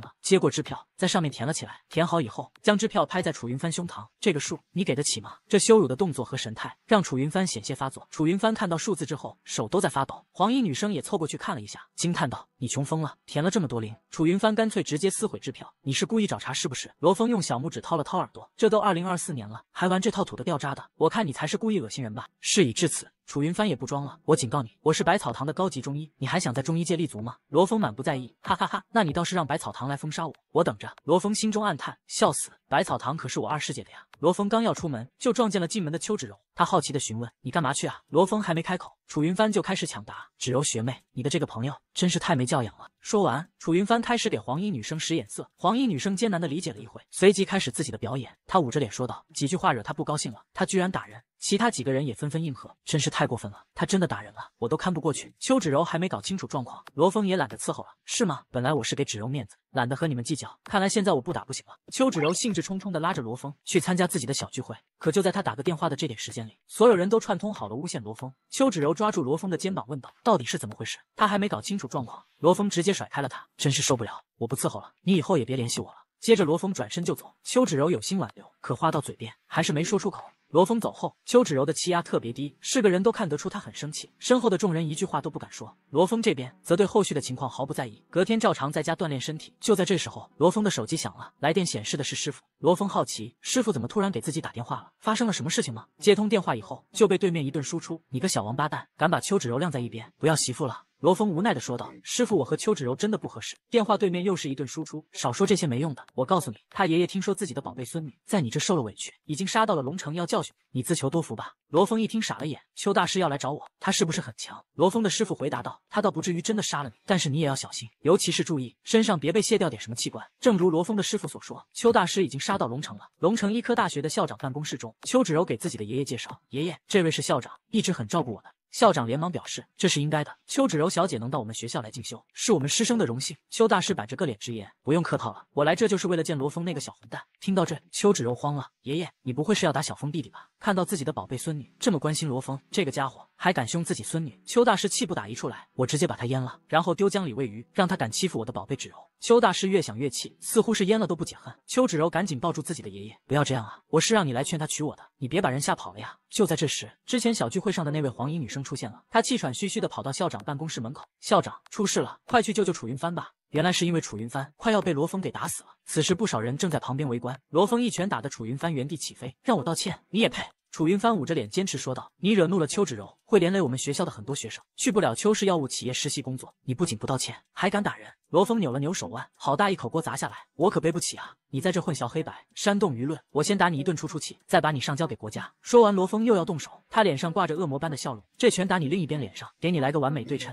了。”接过支票。在上面填了起来，填好以后，将支票拍在楚云帆胸膛。这个数你给得起吗？这羞辱的动作和神态让楚云帆险些发作。楚云帆看到数字之后，手都在发抖。黄衣女生也凑过去看了一下，惊叹道：“你穷疯了，填了这么多零。”楚云帆干脆直接撕毁支票。你是故意找茬是不是？罗峰用小拇指掏了掏耳朵，这都二零二四年了，还玩这套土的掉渣的，我看你才是故意恶心人吧。事已至此。楚云帆也不装了，我警告你，我是百草堂的高级中医，你还想在中医界立足吗？罗峰满不在意，哈哈哈，那你倒是让百草堂来封杀我，我等着。罗峰心中暗叹，笑死，百草堂可是我二师姐的呀。罗峰刚要出门，就撞见了进门的邱芷柔，他好奇的询问，你干嘛去啊？罗峰还没开口，楚云帆就开始抢答，芷柔学妹，你的这个朋友真是太没教养了。说完，楚云帆开始给黄衣女生使眼色，黄衣女生艰难的理解了一会，随即开始自己的表演，她捂着脸说道，几句话惹他不高兴了，他居然打人。其他几个人也纷纷应和，真是太过分了，他真的打人了，我都看不过去。邱芷柔还没搞清楚状况，罗峰也懒得伺候了，是吗？本来我是给芷柔面子，懒得和你们计较，看来现在我不打不行了。邱芷柔兴致冲冲地拉着罗峰去参加自己的小聚会，可就在他打个电话的这点时间里，所有人都串通好了诬陷罗峰。邱芷柔抓住罗峰的肩膀问道：“到底是怎么回事？”他还没搞清楚状况，罗峰直接甩开了他，真是受不了，我不伺候了，你以后也别联系我了。接着罗峰转身就走，邱芷柔有心挽留，可话到嘴边还是没说出口。罗峰走后，邱芷柔的气压特别低，是个人都看得出他很生气，身后的众人一句话都不敢说。罗峰这边则对后续的情况毫不在意。隔天，照常在家锻炼身体，就在这时候，罗峰的手机响了，来电显示的是师傅。罗峰好奇，师傅怎么突然给自己打电话了？发生了什么事情吗？接通电话以后，就被对面一顿输出：“你个小王八蛋，敢把邱芷柔晾在一边，不要媳妇了！”罗峰无奈地说道：“师傅，我和邱芷柔真的不合适。”电话对面又是一顿输出，少说这些没用的。我告诉你，他爷爷听说自己的宝贝孙女在你这受了委屈，已经杀到了龙城要教训你，你自求多福吧。罗峰一听傻了眼，邱大师要来找我，他是不是很强？罗峰的师傅回答道：“他倒不至于真的杀了你，但是你也要小心，尤其是注意身上别被卸掉点什么器官。”正如罗峰的师傅所说，邱大师已经杀到龙城了。龙城医科大学的校长办公室中，邱芷柔给自己的爷爷介绍：“爷爷，这位是校长，一直很照顾我的。”校长连忙表示：“这是应该的，邱芷柔小姐能到我们学校来进修，是我们师生的荣幸。”邱大师板着个脸直言：“不用客套了，我来这就是为了见罗峰那个小混蛋。”听到这，邱芷柔慌了：“爷爷，你不会是要打小峰弟弟吧？”看到自己的宝贝孙女这么关心罗峰，这个家伙还敢凶自己孙女，邱大师气不打一处来，我直接把他淹了，然后丢江里喂鱼，让他敢欺负我的宝贝芷柔。邱大师越想越气，似乎是淹了都不解恨。邱芷柔赶紧抱住自己的爷爷，不要这样啊，我是让你来劝他娶我的，你别把人吓跑了呀。就在这时，之前小聚会上的那位黄衣女生出现了，她气喘吁吁地跑到校长办公室门口，校长出事了，快去救救楚云帆吧。原来是因为楚云帆快要被罗峰给打死了。此时，不少人正在旁边围观。罗峰一拳打得楚云帆原地起飞，让我道歉，你也配？楚云帆捂着脸，坚持说道：“你惹怒了邱芷柔，会连累我们学校的很多学生，去不了邱氏药物企业实习工作。你不仅不道歉，还敢打人！”罗峰扭了扭手腕，好大一口锅砸下来，我可背不起啊！你在这混淆黑白，煽动舆论，我先打你一顿出出气，再把你上交给国家。说完，罗峰又要动手，他脸上挂着恶魔般的笑容，这拳打你另一边脸上，给你来个完美对称。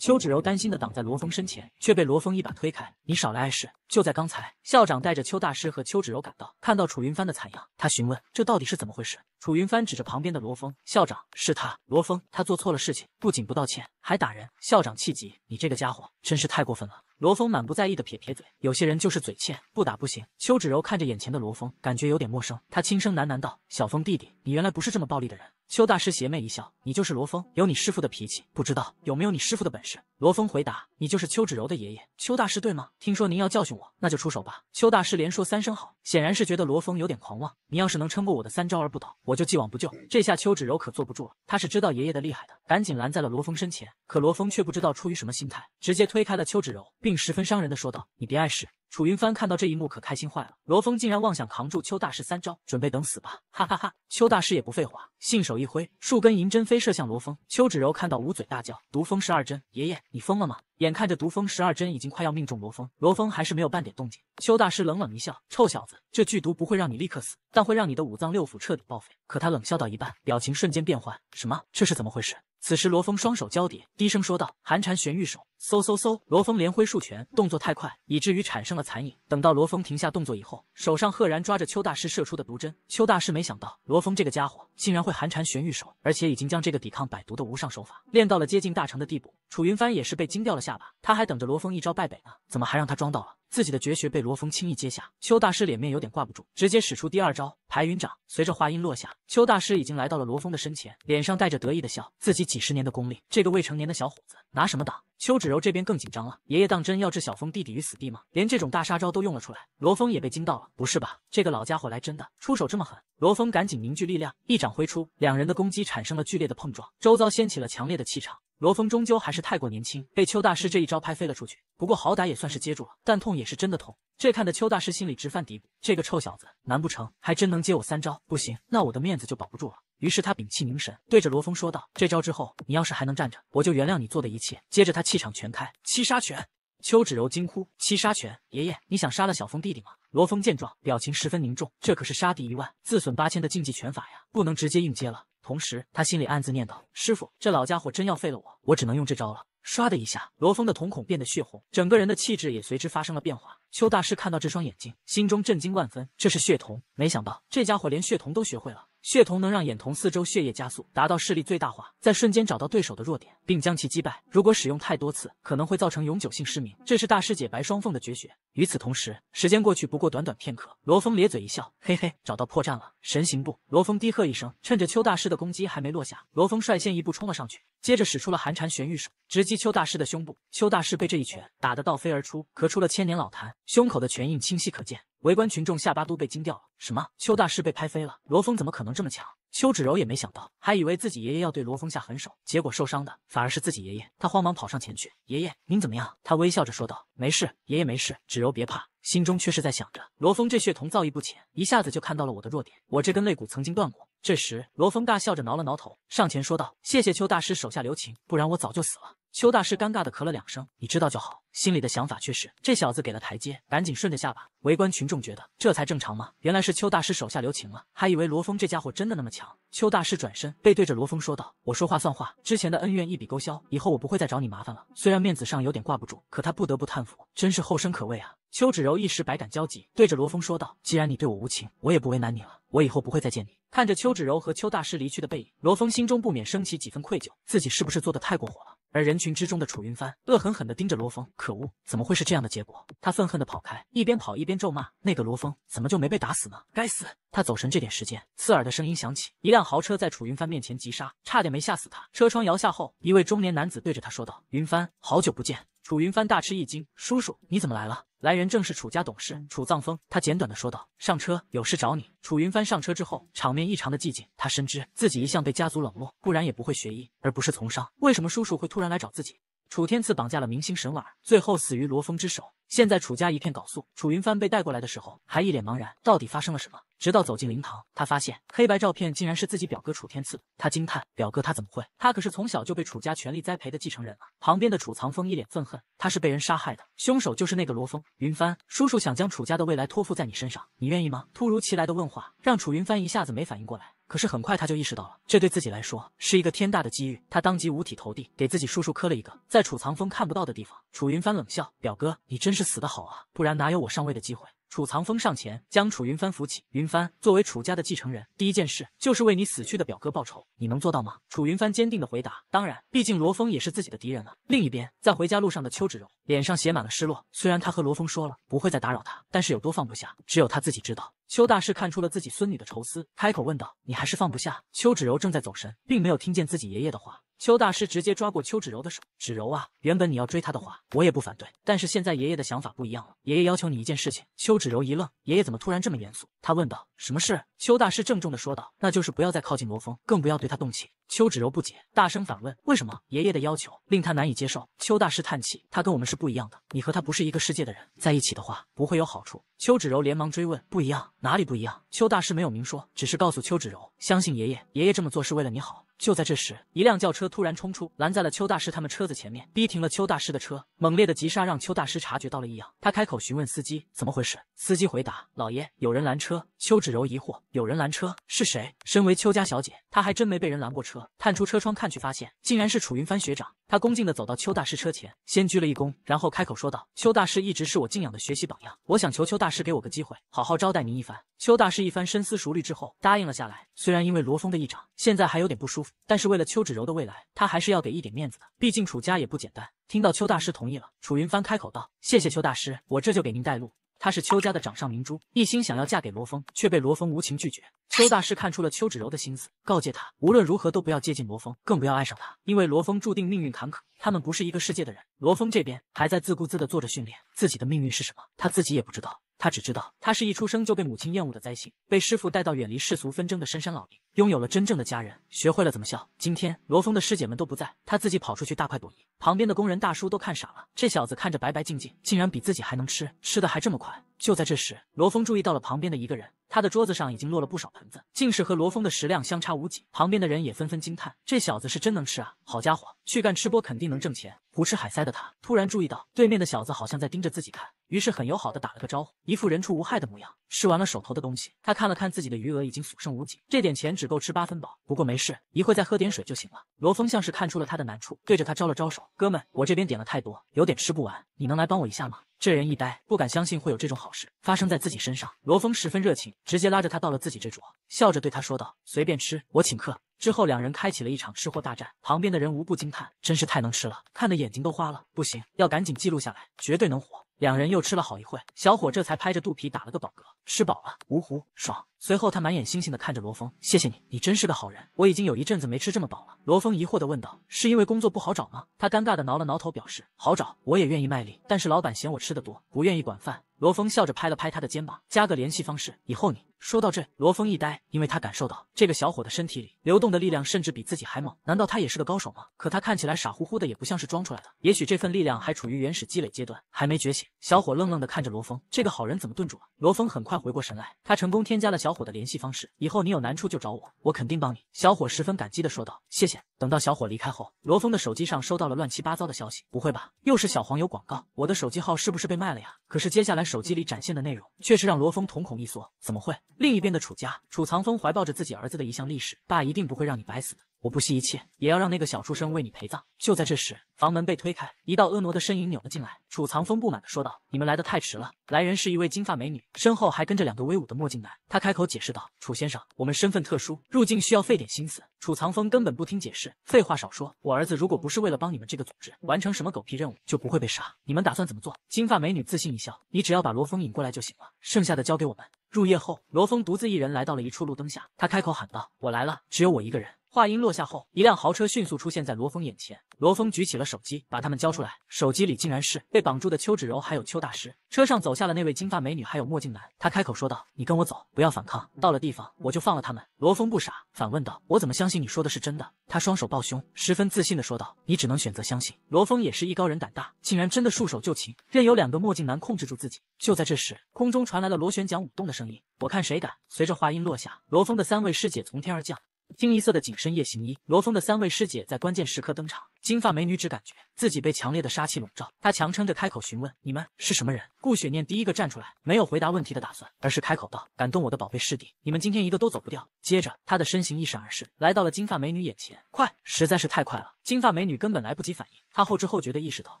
邱芷柔担心的挡在罗峰身前，却被罗峰一把推开。你少来碍事！就在刚才，校长带着邱大师和邱芷柔赶到，看到楚云帆的惨样，他询问这到底是怎么回事。楚云帆指着旁边的罗峰，校长是他，罗峰，他做错了事情，不仅不道歉，还打人。校长气急，你这个家伙真是太过分了。罗峰满不在意的撇撇嘴，有些人就是嘴欠，不打不行。邱芷柔看着眼前的罗峰，感觉有点陌生，他轻声喃喃道：“小峰弟弟，你原来不是这么暴力的人。”邱大师邪魅一笑：“你就是罗峰，有你师父的脾气，不知道有没有你师父的本事？”罗峰回答：“你就是邱芷柔的爷爷，邱大师对吗？听说您要教训我，那就出手吧。”邱大师连说三声好，显然是觉得罗峰有点狂妄。你要是能撑过我的三招而不倒，我就既往不咎。这下邱芷柔可坐不住了，他是知道爷爷的厉害的，赶紧拦在了罗峰身前。可罗峰却不知道出于什么心态，直接推开了邱芷柔，并十分伤人的说道：“你别碍事。”楚云帆看到这一幕可开心坏了，罗峰竟然妄想扛住邱大师三招，准备等死吧！哈哈哈！邱大师也不废话，信手一挥，数根银针飞射向罗峰。邱芷柔看到捂嘴大叫：“毒蜂十二针，爷爷你疯了吗？”眼看着毒蜂十二针已经快要命中罗峰，罗峰还是没有半点动静。邱大师冷冷一笑：“臭小子，这剧毒不会让你立刻死，但会让你的五脏六腑彻底报废。”可他冷笑到一半，表情瞬间变换：“什么？这是怎么回事？此时罗峰双手交叠，低声说道：“寒蝉悬玉手。”嗖嗖嗖！罗峰连挥数拳，动作太快，以至于产生了残影。等到罗峰停下动作以后，手上赫然抓着邱大师射出的毒针。邱大师没想到罗峰这个家伙竟然会寒蝉玄玉手，而且已经将这个抵抗百毒的无上手法练到了接近大成的地步。楚云帆也是被惊掉了下巴，他还等着罗峰一招败北呢，怎么还让他装到了？自己的绝学被罗峰轻易接下，邱大师脸面有点挂不住，直接使出第二招排云掌。随着话音落下，邱大师已经来到了罗峰的身前，脸上带着得意的笑。自己几十年的功力，这个未成年的小伙子拿什么挡？邱芷柔这边更紧张了，爷爷当真要置小峰弟弟于死地吗？连这种大杀招都用了出来。罗峰也被惊到了，不是吧，这个老家伙来真的，出手这么狠。罗峰赶紧凝聚力量，一掌挥出，两人的攻击产生了剧烈的碰撞，周遭掀起了强烈的气场。罗峰终究还是太过年轻，被邱大师这一招拍飞了出去。不过好歹也算是接住了，但痛也是真的痛。这看得邱大师心里直犯嘀咕：这个臭小子，难不成还真能接我三招？不行，那我的面子就保不住了。于是他屏气凝神，对着罗峰说道：“这招之后，你要是还能站着，我就原谅你做的一切。”接着他气场全开，七杀拳。邱芷柔惊呼：“七杀拳，爷爷，你想杀了小峰弟弟吗？”罗峰见状，表情十分凝重。这可是杀敌一万，自损八千的禁忌拳法呀，不能直接硬接了。同时，他心里暗自念叨：“师傅，这老家伙真要废了我，我只能用这招了。”唰的一下，罗峰的瞳孔变得血红，整个人的气质也随之发生了变化。邱大师看到这双眼睛，心中震惊万分，这是血瞳，没想到这家伙连血瞳都学会了。血瞳能让眼瞳四周血液加速，达到视力最大化，在瞬间找到对手的弱点，并将其击败。如果使用太多次，可能会造成永久性失明。这是大师姐白双凤的绝学。与此同时，时间过去不过短短片刻，罗峰咧嘴一笑，嘿嘿，找到破绽了。神行步，罗峰低喝一声，趁着邱大师的攻击还没落下，罗峰率先一步冲了上去，接着使出了寒蝉玄玉手，直击邱大师的胸部。邱大师被这一拳打得倒飞而出，咳出了千年老痰，胸口的拳印清晰可见。围观群众下巴都被惊掉了，什么？邱大师被拍飞了？罗峰怎么可能这么强？邱芷柔也没想到，还以为自己爷爷要对罗峰下狠手，结果受伤的反而是自己爷爷。他慌忙跑上前去：“爷爷，您怎么样？”他微笑着说道：“没事，爷爷没事。芷柔别怕。”心中却是在想着，罗峰这血瞳造诣不浅，一下子就看到了我的弱点。我这根肋骨曾经断过。这时，罗峰大笑着挠了挠头，上前说道：“谢谢邱大师手下留情，不然我早就死了。”邱大师尴尬的咳了两声，你知道就好。心里的想法却是，这小子给了台阶，赶紧顺着下吧。围观群众觉得这才正常吗？原来是邱大师手下留情了，还以为罗峰这家伙真的那么强。邱大师转身背对着罗峰说道：“我说话算话，之前的恩怨一笔勾销，以后我不会再找你麻烦了。”虽然面子上有点挂不住，可他不得不叹服，真是后生可畏啊。邱芷柔一时百感交集，对着罗峰说道：“既然你对我无情，我也不为难你了，我以后不会再见你。”看着邱芷柔和邱大师离去的背影，罗峰心中不免升起几分愧疚，自己是不是做的太过火了？而人群之中的楚云帆恶狠狠地盯着罗峰，可恶，怎么会是这样的结果？他愤恨的跑开，一边跑一边咒骂，那个罗峰怎么就没被打死呢？该死，他走神这点时间。刺耳的声音响起，一辆豪车在楚云帆面前急刹，差点没吓死他。车窗摇下后，一位中年男子对着他说道：“云帆，好久不见。”楚云帆大吃一惊：“叔叔，你怎么来了？”来人正是楚家董事楚藏风，他简短的说道：“上车，有事找你。”楚云帆上车之后，场面异常的寂静。他深知自己一向被家族冷落，不然也不会学医而不是从商。为什么叔叔会突然来找自己？楚天赐绑架了明星沈婉儿，最后死于罗峰之手。现在楚家一片缟素。楚云帆被带过来的时候还一脸茫然，到底发生了什么？直到走进灵堂，他发现黑白照片竟然是自己表哥楚天赐的，他惊叹：表哥他怎么会？他可是从小就被楚家全力栽培的继承人啊！旁边的楚藏风一脸愤恨，他是被人杀害的，凶手就是那个罗峰。云帆叔叔想将楚家的未来托付在你身上，你愿意吗？突如其来的问话让楚云帆一下子没反应过来。可是很快他就意识到了，这对自己来说是一个天大的机遇。他当即五体投地，给自己叔叔磕了一个。在储藏风看不到的地方，楚云帆冷笑：“表哥，你真是死得好啊，不然哪有我上位的机会？”楚藏风上前将楚云帆扶起。云帆作为楚家的继承人，第一件事就是为你死去的表哥报仇。你能做到吗？楚云帆坚定的回答：“当然，毕竟罗峰也是自己的敌人了。”另一边，在回家路上的邱芷柔脸上写满了失落。虽然他和罗峰说了不会再打扰他，但是有多放不下，只有他自己知道。邱大师看出了自己孙女的愁思，开口问道：“你还是放不下？”邱芷柔正在走神，并没有听见自己爷爷的话。邱大师直接抓过邱芷柔的手：“芷柔啊，原本你要追他的话，我也不反对。但是现在爷爷的想法不一样了，爷爷要求你一件事情。”邱芷柔一愣，爷爷怎么突然这么严肃？他问道：“什么事？”邱大师郑重的说道：“那就是不要再靠近罗峰，更不要对他动气。”邱芷柔不解，大声反问：“为什么？”爷爷的要求令他难以接受。邱大师叹气：“他跟我们是不一样的，你和他不是一个世界的人，在一起的话不会有好处。”邱芷柔连忙追问：“不一样，哪里不一样？”邱大师没有明说，只是告诉邱芷柔：“相信爷爷，爷爷这么做是为了你好。”就在这时，一辆轿车突然冲出，拦在了邱大师他们车子前面，逼停了邱大师的车。猛烈的急刹让邱大师察觉到了异样，他开口询问司机：“怎么回事？”司机回答：“老爷，有人拦车。”邱芷柔疑惑：“有人拦车是谁？”身为邱家小姐，她还真没被人拦过车。探出车窗看去，发现竟然是楚云帆学长。他恭敬地走到邱大师车前，先鞠了一躬，然后开口说道：“邱大师一直是我敬仰的学习榜样，我想求邱大师给我个机会，好好招待您一番。”邱大师一番深思熟虑之后，答应了下来。虽然因为罗峰的一掌，现在还有点不舒服，但是为了邱芷柔的未来，他还是要给一点面子的。毕竟楚家也不简单。听到邱大师同意了，楚云帆开口道：“谢谢邱大师，我这就给您带路。”她是邱家的掌上明珠，一心想要嫁给罗峰，却被罗峰无情拒绝。邱大师看出了邱芷柔的心思，告诫她无论如何都不要接近罗峰，更不要爱上他，因为罗峰注定命运坎坷，他们不是一个世界的人。罗峰这边还在自顾自的做着训练，自己的命运是什么，他自己也不知道。他只知道，他是一出生就被母亲厌恶的灾星，被师傅带到远离世俗纷争的深山老林，拥有了真正的家人，学会了怎么笑。今天罗峰的师姐们都不在，他自己跑出去大快朵颐，旁边的工人大叔都看傻了。这小子看着白白净净，竟然比自己还能吃，吃的还这么快。就在这时，罗峰注意到了旁边的一个人，他的桌子上已经落了不少盆子，竟是和罗峰的食量相差无几。旁边的人也纷纷惊叹：“这小子是真能吃啊！”“好家伙，去干吃播肯定能挣钱。”胡吃海塞的他突然注意到对面的小子好像在盯着自己看，于是很友好的打了个招呼，一副人畜无害的模样。吃完了手头的东西，他看了看自己的余额，已经所剩无几，这点钱只够吃八分饱。不过没事，一会再喝点水就行了。罗峰像是看出了他的难处，对着他招了招手：“哥们，我这边点了太多，有点吃不完，你能来帮我一下吗？”这人一呆，不敢相信会有这种好事发生在自己身上。罗峰十分热情，直接拉着他到了自己这桌，笑着对他说道：“随便吃，我请客。”之后两人开启了一场吃货大战，旁边的人无不惊叹：“真是太能吃了，看的眼睛都花了！”不行，要赶紧记录下来，绝对能火。两人又吃了好一会，小伙这才拍着肚皮打了个饱嗝，吃饱了，芜湖，爽。随后他满眼星星的看着罗峰，谢谢你，你真是个好人，我已经有一阵子没吃这么饱了。罗峰疑惑的问道，是因为工作不好找吗？他尴尬的挠了挠头，表示好找，我也愿意卖力，但是老板嫌我吃的多，不愿意管饭。罗峰笑着拍了拍他的肩膀，加个联系方式，以后你。说到这，罗峰一呆，因为他感受到这个小伙的身体里流动的力量，甚至比自己还猛。难道他也是个高手吗？可他看起来傻乎乎的，也不像是装出来的。也许这份力量还处于原始积累阶段，还没觉醒。小伙愣愣地看着罗峰，这个好人怎么顿住了？罗峰很快回过神来，他成功添加了小伙的联系方式，以后你有难处就找我，我肯定帮你。小伙十分感激地说道：“谢谢。”等到小伙离开后，罗峰的手机上收到了乱七八糟的消息。不会吧，又是小黄油广告？我的手机号是不是被卖了呀？可是接下来手机里展现的内容，却是让罗峰瞳孔一缩。怎么会？另一边的楚家，楚藏风怀抱着自己儿子的一项历史，爸一定不会让你白死的，我不惜一切也要让那个小畜生为你陪葬。就在这时，房门被推开，一道婀娜的身影扭了进来。楚藏风不满的说道：“你们来的太迟了。”来人是一位金发美女，身后还跟着两个威武的墨镜男。他开口解释道：“楚先生，我们身份特殊，入境需要费点心思。”楚藏风根本不听解释，废话少说，我儿子如果不是为了帮你们这个组织完成什么狗屁任务，就不会被杀。你们打算怎么做？金发美女自信一笑：“你只要把罗峰引过来就行了，剩下的交给我们。”入夜后，罗峰独自一人来到了一处路灯下，他开口喊道：“我来了，只有我一个人。”话音落下后，一辆豪车迅速出现在罗峰眼前。罗峰举起了手机，把他们交出来。手机里竟然是被绑住的邱芷柔，还有邱大师。车上走下了那位金发美女，还有墨镜男。他开口说道：“你跟我走，不要反抗。到了地方，我就放了他们。”罗峰不傻，反问道：“我怎么相信你说的是真的？”他双手抱胸，十分自信的说道：“你只能选择相信。”罗峰也是艺高人胆大，竟然真的束手就擒，任由两个墨镜男控制住自己。就在这时，空中传来了螺旋桨舞动的声音。我看谁敢！随着话音落下，罗峰的三位师姐从天而降。清一色的紧身夜行衣，罗峰的三位师姐在关键时刻登场。金发美女只感觉自己被强烈的杀气笼罩，她强撑着开口询问：“你们是什么人？”顾雪念第一个站出来，没有回答问题的打算，而是开口道：“敢动我的宝贝师弟，你们今天一个都走不掉。”接着，她的身形一闪而逝，来到了金发美女眼前。快，实在是太快了！金发美女根本来不及反应，她后知后觉的意识到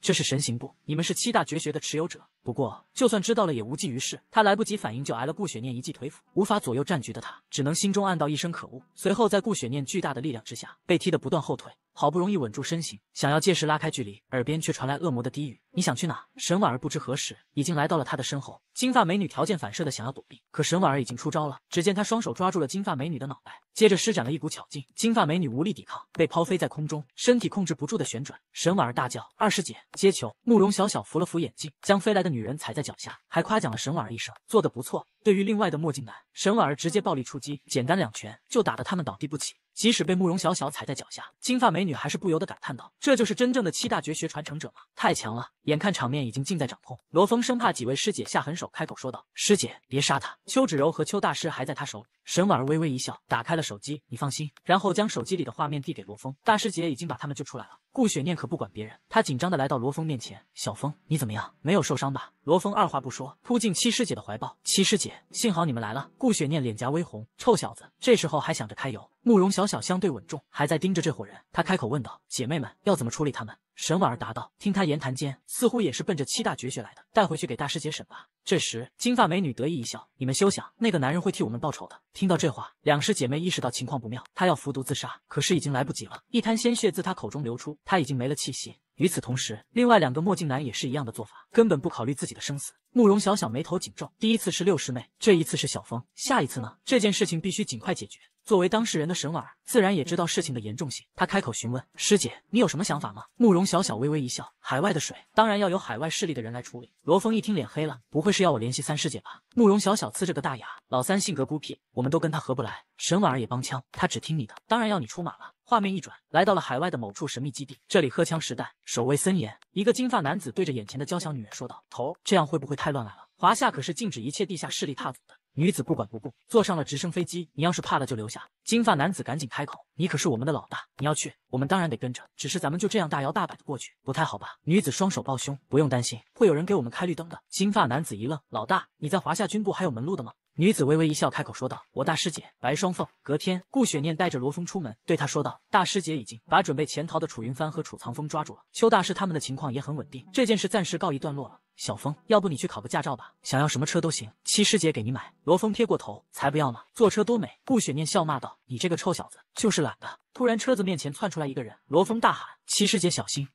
这是神行步。你们是七大绝学的持有者，不过就算知道了也无济于事。她来不及反应，就挨了顾雪念一记腿斧，无法左右战局的她，只能心中暗道一声可恶。随后，在顾雪念巨大的力量之下，被踢得不断后退。好不容易稳住身形，想要借势拉开距离，耳边却传来恶魔的低语：“你想去哪？”沈婉儿不知何时已经来到了他的身后。金发美女条件反射的想要躲避，可沈婉儿已经出招了。只见他双手抓住了金发美女的脑袋，接着施展了一股巧劲，金发美女无力抵抗，被抛飞在空中，身体控制不住的旋转。沈婉儿大叫：“二师姐接球！”慕容小小扶了扶眼镜，将飞来的女人踩在脚下，还夸奖了沈婉儿一声：“做的不错。”对于另外的墨镜男，沈婉儿直接暴力出击，简单两拳就打得他们倒地不起。即使被慕容小小踩在脚下，金发美女还是不由得感叹道：“这就是真正的七大绝学传承者吗？太强了！”眼看场面已经尽在掌控，罗峰生怕几位师姐下狠手，开口说道：“师姐，别杀他，邱芷柔和邱大师还在他手里。”沈婉儿微微一笑，打开了手机。你放心，然后将手机里的画面递给罗峰。大师姐已经把他们救出来了。顾雪念可不管别人，她紧张的来到罗峰面前。小峰，你怎么样？没有受伤吧？罗峰二话不说，扑进七师姐的怀抱。七师姐，幸好你们来了。顾雪念脸颊微红，臭小子，这时候还想着揩油。慕容小小相对稳重，还在盯着这伙人。她开口问道：姐妹们要怎么处理他们？沈婉儿答道：“听他言谈间，似乎也是奔着七大绝学来的，带回去给大师姐审吧。”这时，金发美女得意一笑：“你们休想，那个男人会替我们报仇的。”听到这话，两师姐妹意识到情况不妙，她要服毒自杀，可是已经来不及了，一滩鲜血自她口中流出，她已经没了气息。与此同时，另外两个墨镜男也是一样的做法，根本不考虑自己的生死。慕容小小眉头紧皱，第一次是六师妹，这一次是小峰，下一次呢？这件事情必须尽快解决。作为当事人的沈婉儿自然也知道事情的严重性，她开口询问师姐：“你有什么想法吗？”慕容小小微微一笑：“海外的水当然要有海外势力的人来处理。”罗峰一听脸黑了：“不会是要我联系三师姐吧？”慕容小小呲着个大牙：“老三性格孤僻，我们都跟他合不来。”沈婉儿也帮腔：“他只听你的，当然要你出马了。”画面一转，来到了海外的某处神秘基地，这里荷枪实弹，守卫森严。一个金发男子对着眼前的娇小女人说道：“头，这样会不会太乱来了？华夏可是禁止一切地下势力踏足的。”女子不管不顾，坐上了直升飞机。你要是怕了，就留下。金发男子赶紧开口：“你可是我们的老大，你要去，我们当然得跟着。只是咱们就这样大摇大摆的过去，不太好吧？”女子双手抱胸：“不用担心，会有人给我们开绿灯的。”金发男子一愣：“老大，你在华夏军部还有门路的吗？”女子微微一笑，开口说道：“我大师姐白双凤。”隔天，顾雪念带着罗峰出门，对他说道：“大师姐已经把准备潜逃的楚云帆和楚藏风抓住了，邱大师他们的情况也很稳定，这件事暂时告一段落了。小峰，要不你去考个驾照吧，想要什么车都行，七师姐给你买。”罗峰撇过头，才不要呢，坐车多美。顾雪念笑骂道：“你这个臭小子，就是懒的。”突然，车子面前窜出来一个人，罗峰大喊：“七师姐小心！”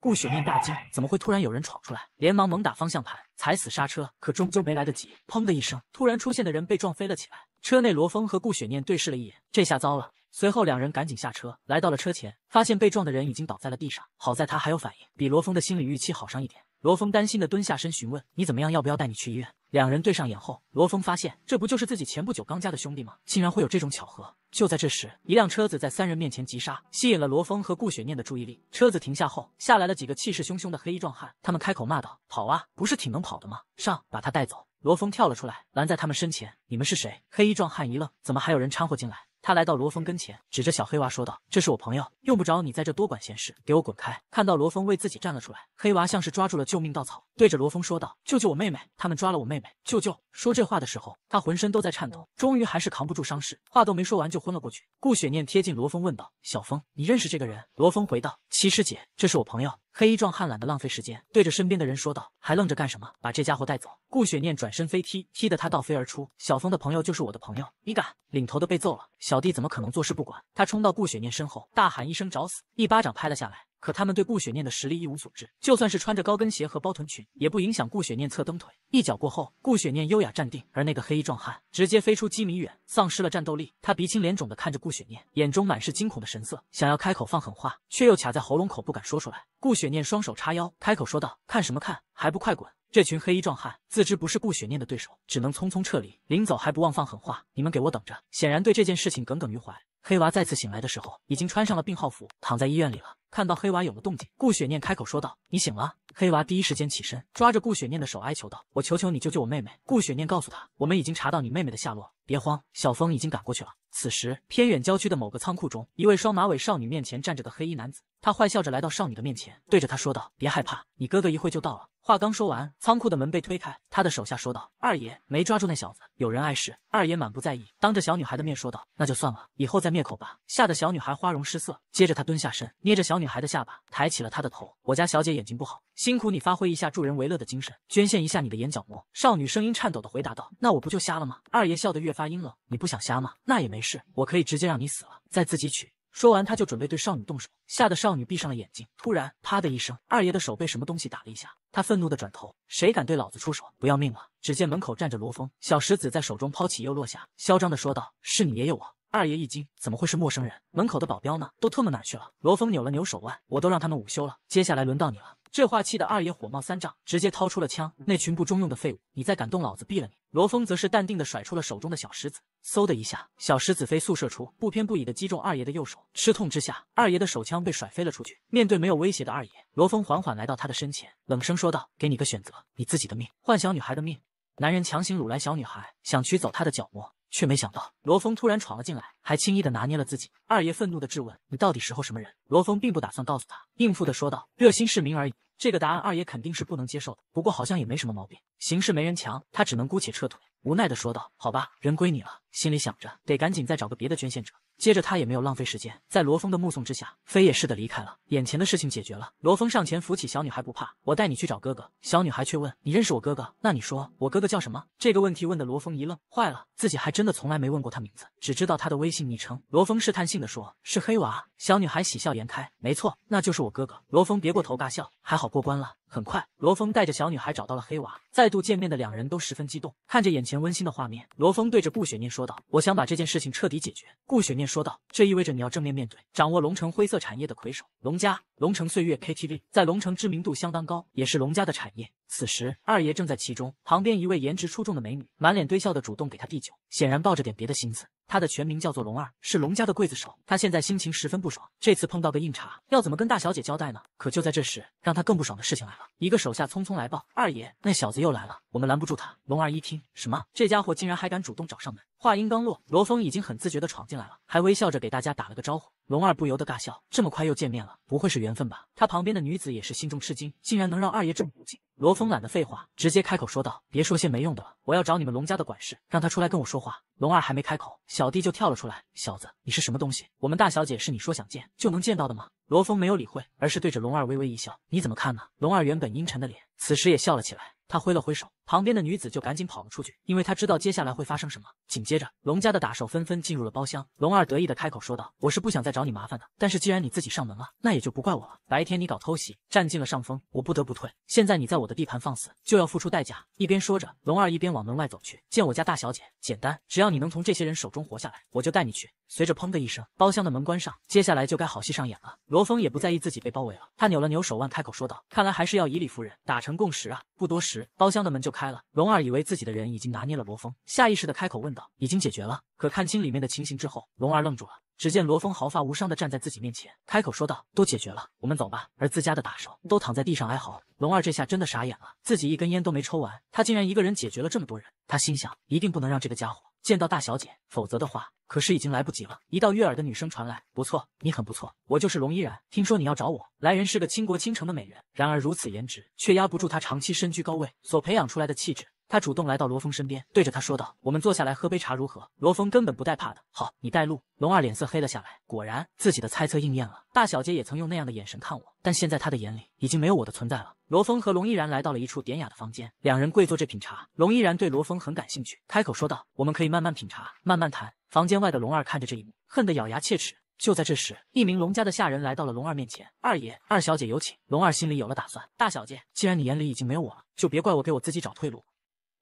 顾雪念大惊，怎么会突然有人闯出来？连忙猛打方向盘。踩死刹车，可终究没来得及。砰的一声，突然出现的人被撞飞了起来。车内，罗峰和顾雪念对视了一眼，这下糟了。随后两人赶紧下车，来到了车前，发现被撞的人已经倒在了地上。好在他还有反应，比罗峰的心理预期好上一点。罗峰担心的蹲下身询问：“你怎么样？要不要带你去医院？”两人对上眼后，罗峰发现这不就是自己前不久刚加的兄弟吗？竟然会有这种巧合。就在这时，一辆车子在三人面前急刹，吸引了罗峰和顾雪念的注意力。车子停下后，下来了几个气势汹汹的黑衣壮汉。他们开口骂道：“跑啊，不是挺能跑的吗？上，把他带走！”罗峰跳了出来，拦在他们身前：“你们是谁？”黑衣壮汉一愣：“怎么还有人掺和进来？”他来到罗峰跟前，指着小黑娃说道：“这是我朋友，用不着你在这多管闲事，给我滚开！”看到罗峰为自己站了出来，黑娃像是抓住了救命稻草，对着罗峰说道：“救救我妹妹，他们抓了我妹妹，救救！”说这话的时候，他浑身都在颤抖，终于还是扛不住伤势，话都没说完就昏了过去。顾雪念贴近罗峰问道：“小峰，你认识这个人？”罗峰回道：“七师姐，这是我朋友。”黑衣壮汉懒得浪费时间，对着身边的人说道：“还愣着干什么？把这家伙带走！”顾雪念转身飞踢，踢得他倒飞而出。小峰的朋友就是我的朋友，你敢！领头的被揍了，小弟怎么可能坐视不管？他冲到顾雪念身后，大喊一声：“找死！”一巴掌拍了下来。可他们对顾雪念的实力一无所知，就算是穿着高跟鞋和包臀裙，也不影响顾雪念侧蹬腿。一脚过后，顾雪念优雅站定，而那个黑衣壮汉直接飞出几米远，丧失了战斗力。他鼻青脸肿的看着顾雪念，眼中满是惊恐的神色，想要开口放狠话，却又卡在喉咙口不敢说出来。顾雪念双手叉腰，开口说道：“看什么看，还不快滚！”这群黑衣壮汉自知不是顾雪念的对手，只能匆匆撤离。临走还不忘放狠话：“你们给我等着！”显然对这件事情耿耿于怀。黑娃再次醒来的时候，已经穿上了病号服，躺在医院里了。看到黑娃有了动静，顾雪念开口说道：“你醒了。”黑娃第一时间起身，抓着顾雪念的手哀求道：“我求求你救救我妹妹。”顾雪念告诉他：“我们已经查到你妹妹的下落。”别慌，小峰已经赶过去了。此时，偏远郊区的某个仓库中，一位双马尾少女面前站着个黑衣男子，他坏笑着来到少女的面前，对着她说道：“别害怕，你哥哥一会就到了。”话刚说完，仓库的门被推开，他的手下说道：“二爷没抓住那小子，有人碍事。”二爷满不在意，当着小女孩的面说道：“那就算了，以后再灭口吧。”吓得小女孩花容失色，接着他蹲下身，捏着小女孩的下巴，抬起了她的头：“我家小姐眼睛不好。”辛苦你发挥一下助人为乐的精神，捐献一下你的眼角膜。少女声音颤抖的回答道：“那我不就瞎了吗？”二爷笑得越发阴冷：“你不想瞎吗？那也没事，我可以直接让你死了，再自己取。”说完，他就准备对少女动手，吓得少女闭上了眼睛。突然，啪的一声，二爷的手被什么东西打了一下，他愤怒地转头：“谁敢对老子出手，不要命了！”只见门口站着罗峰，小石子在手中抛起又落下，嚣张地说道：“是你爷爷我。”二爷一惊：“怎么会是陌生人？门口的保镖呢？都特么哪去了？”罗峰扭了扭手腕：“我都让他们午休了，接下来轮到你了。”这话气得二爷火冒三丈，直接掏出了枪。那群不中用的废物，你再敢动老子毙了你！罗峰则是淡定的甩出了手中的小石子，嗖的一下，小石子飞速射出，不偏不倚的击中二爷的右手。吃痛之下，二爷的手枪被甩飞了出去。面对没有威胁的二爷，罗峰缓缓来到他的身前，冷声说道：“给你个选择，你自己的命换小女孩的命。男人强行掳来小女孩，想取走她的角膜。”却没想到，罗峰突然闯了进来，还轻易的拿捏了自己。二爷愤怒的质问：“你到底时候什么人？”罗峰并不打算告诉他，应付的说道：“热心市民而已。”这个答案二爷肯定是不能接受的，不过好像也没什么毛病。形势没人强，他只能姑且撤退，无奈的说道：“好吧，人归你了。”心里想着，得赶紧再找个别的捐献者。接着他也没有浪费时间，在罗峰的目送之下，飞也似的离开了。眼前的事情解决了，罗峰上前扶起小女孩，不怕，我带你去找哥哥。小女孩却问：“你认识我哥哥？那你说我哥哥叫什么？”这个问题问的罗峰一愣，坏了，自己还真的从来没问过他名字，只知道他的微信昵称。罗峰试探性的说：“是黑娃。”小女孩喜笑颜开：“没错，那就是我哥哥。”罗峰别过头尬笑：“还好过关了。”很快，罗峰带着小女孩找到了黑娃。再度见面的两人都十分激动，看着眼前温馨的画面，罗峰对着顾雪念说道：“我想把这件事情彻底解决。”顾雪念说。说道，这意味着你要正面面对掌握龙城灰色产业的魁首龙家。龙城岁月 KTV 在龙城知名度相当高，也是龙家的产业。此时，二爷正在其中，旁边一位颜值出众的美女，满脸堆笑的主动给他递酒，显然抱着点别的心思。他的全名叫做龙二，是龙家的刽子手。他现在心情十分不爽，这次碰到个硬茬，要怎么跟大小姐交代呢？可就在这时，让他更不爽的事情来了，一个手下匆匆来报，二爷那小子又来了，我们拦不住他。龙二一听，什么？这家伙竟然还敢主动找上门？话音刚落，罗峰已经很自觉的闯进来了，还微笑着给大家打了个招呼。龙二不由得大笑，这么快又见面了，不会是缘分吧？他旁边的女子也是心中吃惊，竟然能让二爷这么不敬。罗峰懒得废话，直接开口说道：“别说些没用的了，我要找你们龙家的管事，让他出来跟我说话。”龙二还没开口，小弟就跳了出来：“小子，你是什么东西？我们大小姐是你说想见就能见到的吗？”罗峰没有理会，而是对着龙二微微一笑：“你怎么看呢？”龙二原本阴沉的脸，此时也笑了起来。他挥了挥手，旁边的女子就赶紧跑了出去，因为他知道接下来会发生什么。紧接着，龙家的打手纷纷进入了包厢。龙二得意的开口说道：“我是不想再找你麻烦的，但是既然你自己上门了，那也就不怪我了。白天你搞偷袭，占尽了上风，我不得不退。现在你在我的地盘放肆，就要付出代价。”一边说着，龙二一边往门外走去。见我家大小姐，简单，只要你能从这些人手中活下来，我就带你去。随着砰的一声，包厢的门关上，接下来就该好戏上演了。罗峰也不在意自己被包围了，他扭了扭手腕，开口说道：“看来还是要以理服人，达成共识啊。”不多时，包厢的门就开了。龙二以为自己的人已经拿捏了罗峰，下意识的开口问道：“已经解决了？”可看清里面的情形之后，龙二愣住了。只见罗峰毫发无伤的站在自己面前，开口说道：“都解决了，我们走吧。”而自家的打手都躺在地上哀嚎。龙二这下真的傻眼了，自己一根烟都没抽完，他竟然一个人解决了这么多人。他心想，一定不能让这个家伙。见到大小姐，否则的话，可是已经来不及了。一道悦耳的女声传来：“不错，你很不错，我就是龙依然。听说你要找我，来人是个倾国倾城的美人。然而如此颜值，却压不住她长期身居高位所培养出来的气质。”他主动来到罗峰身边，对着他说道：“我们坐下来喝杯茶如何？”罗峰根本不带怕的。好，你带路。龙二脸色黑了下来，果然自己的猜测应验了。大小姐也曾用那样的眼神看我，但现在他的眼里已经没有我的存在了。罗峰和龙依然来到了一处典雅的房间，两人跪坐这品茶。龙依然对罗峰很感兴趣，开口说道：“我们可以慢慢品茶，慢慢谈。”房间外的龙二看着这一幕，恨得咬牙切齿。就在这时，一名龙家的下人来到了龙二面前：“二爷，二小姐有请。”龙二心里有了打算：“大小姐，既然你眼里已经没有我了，就别怪我给我自己找退路。”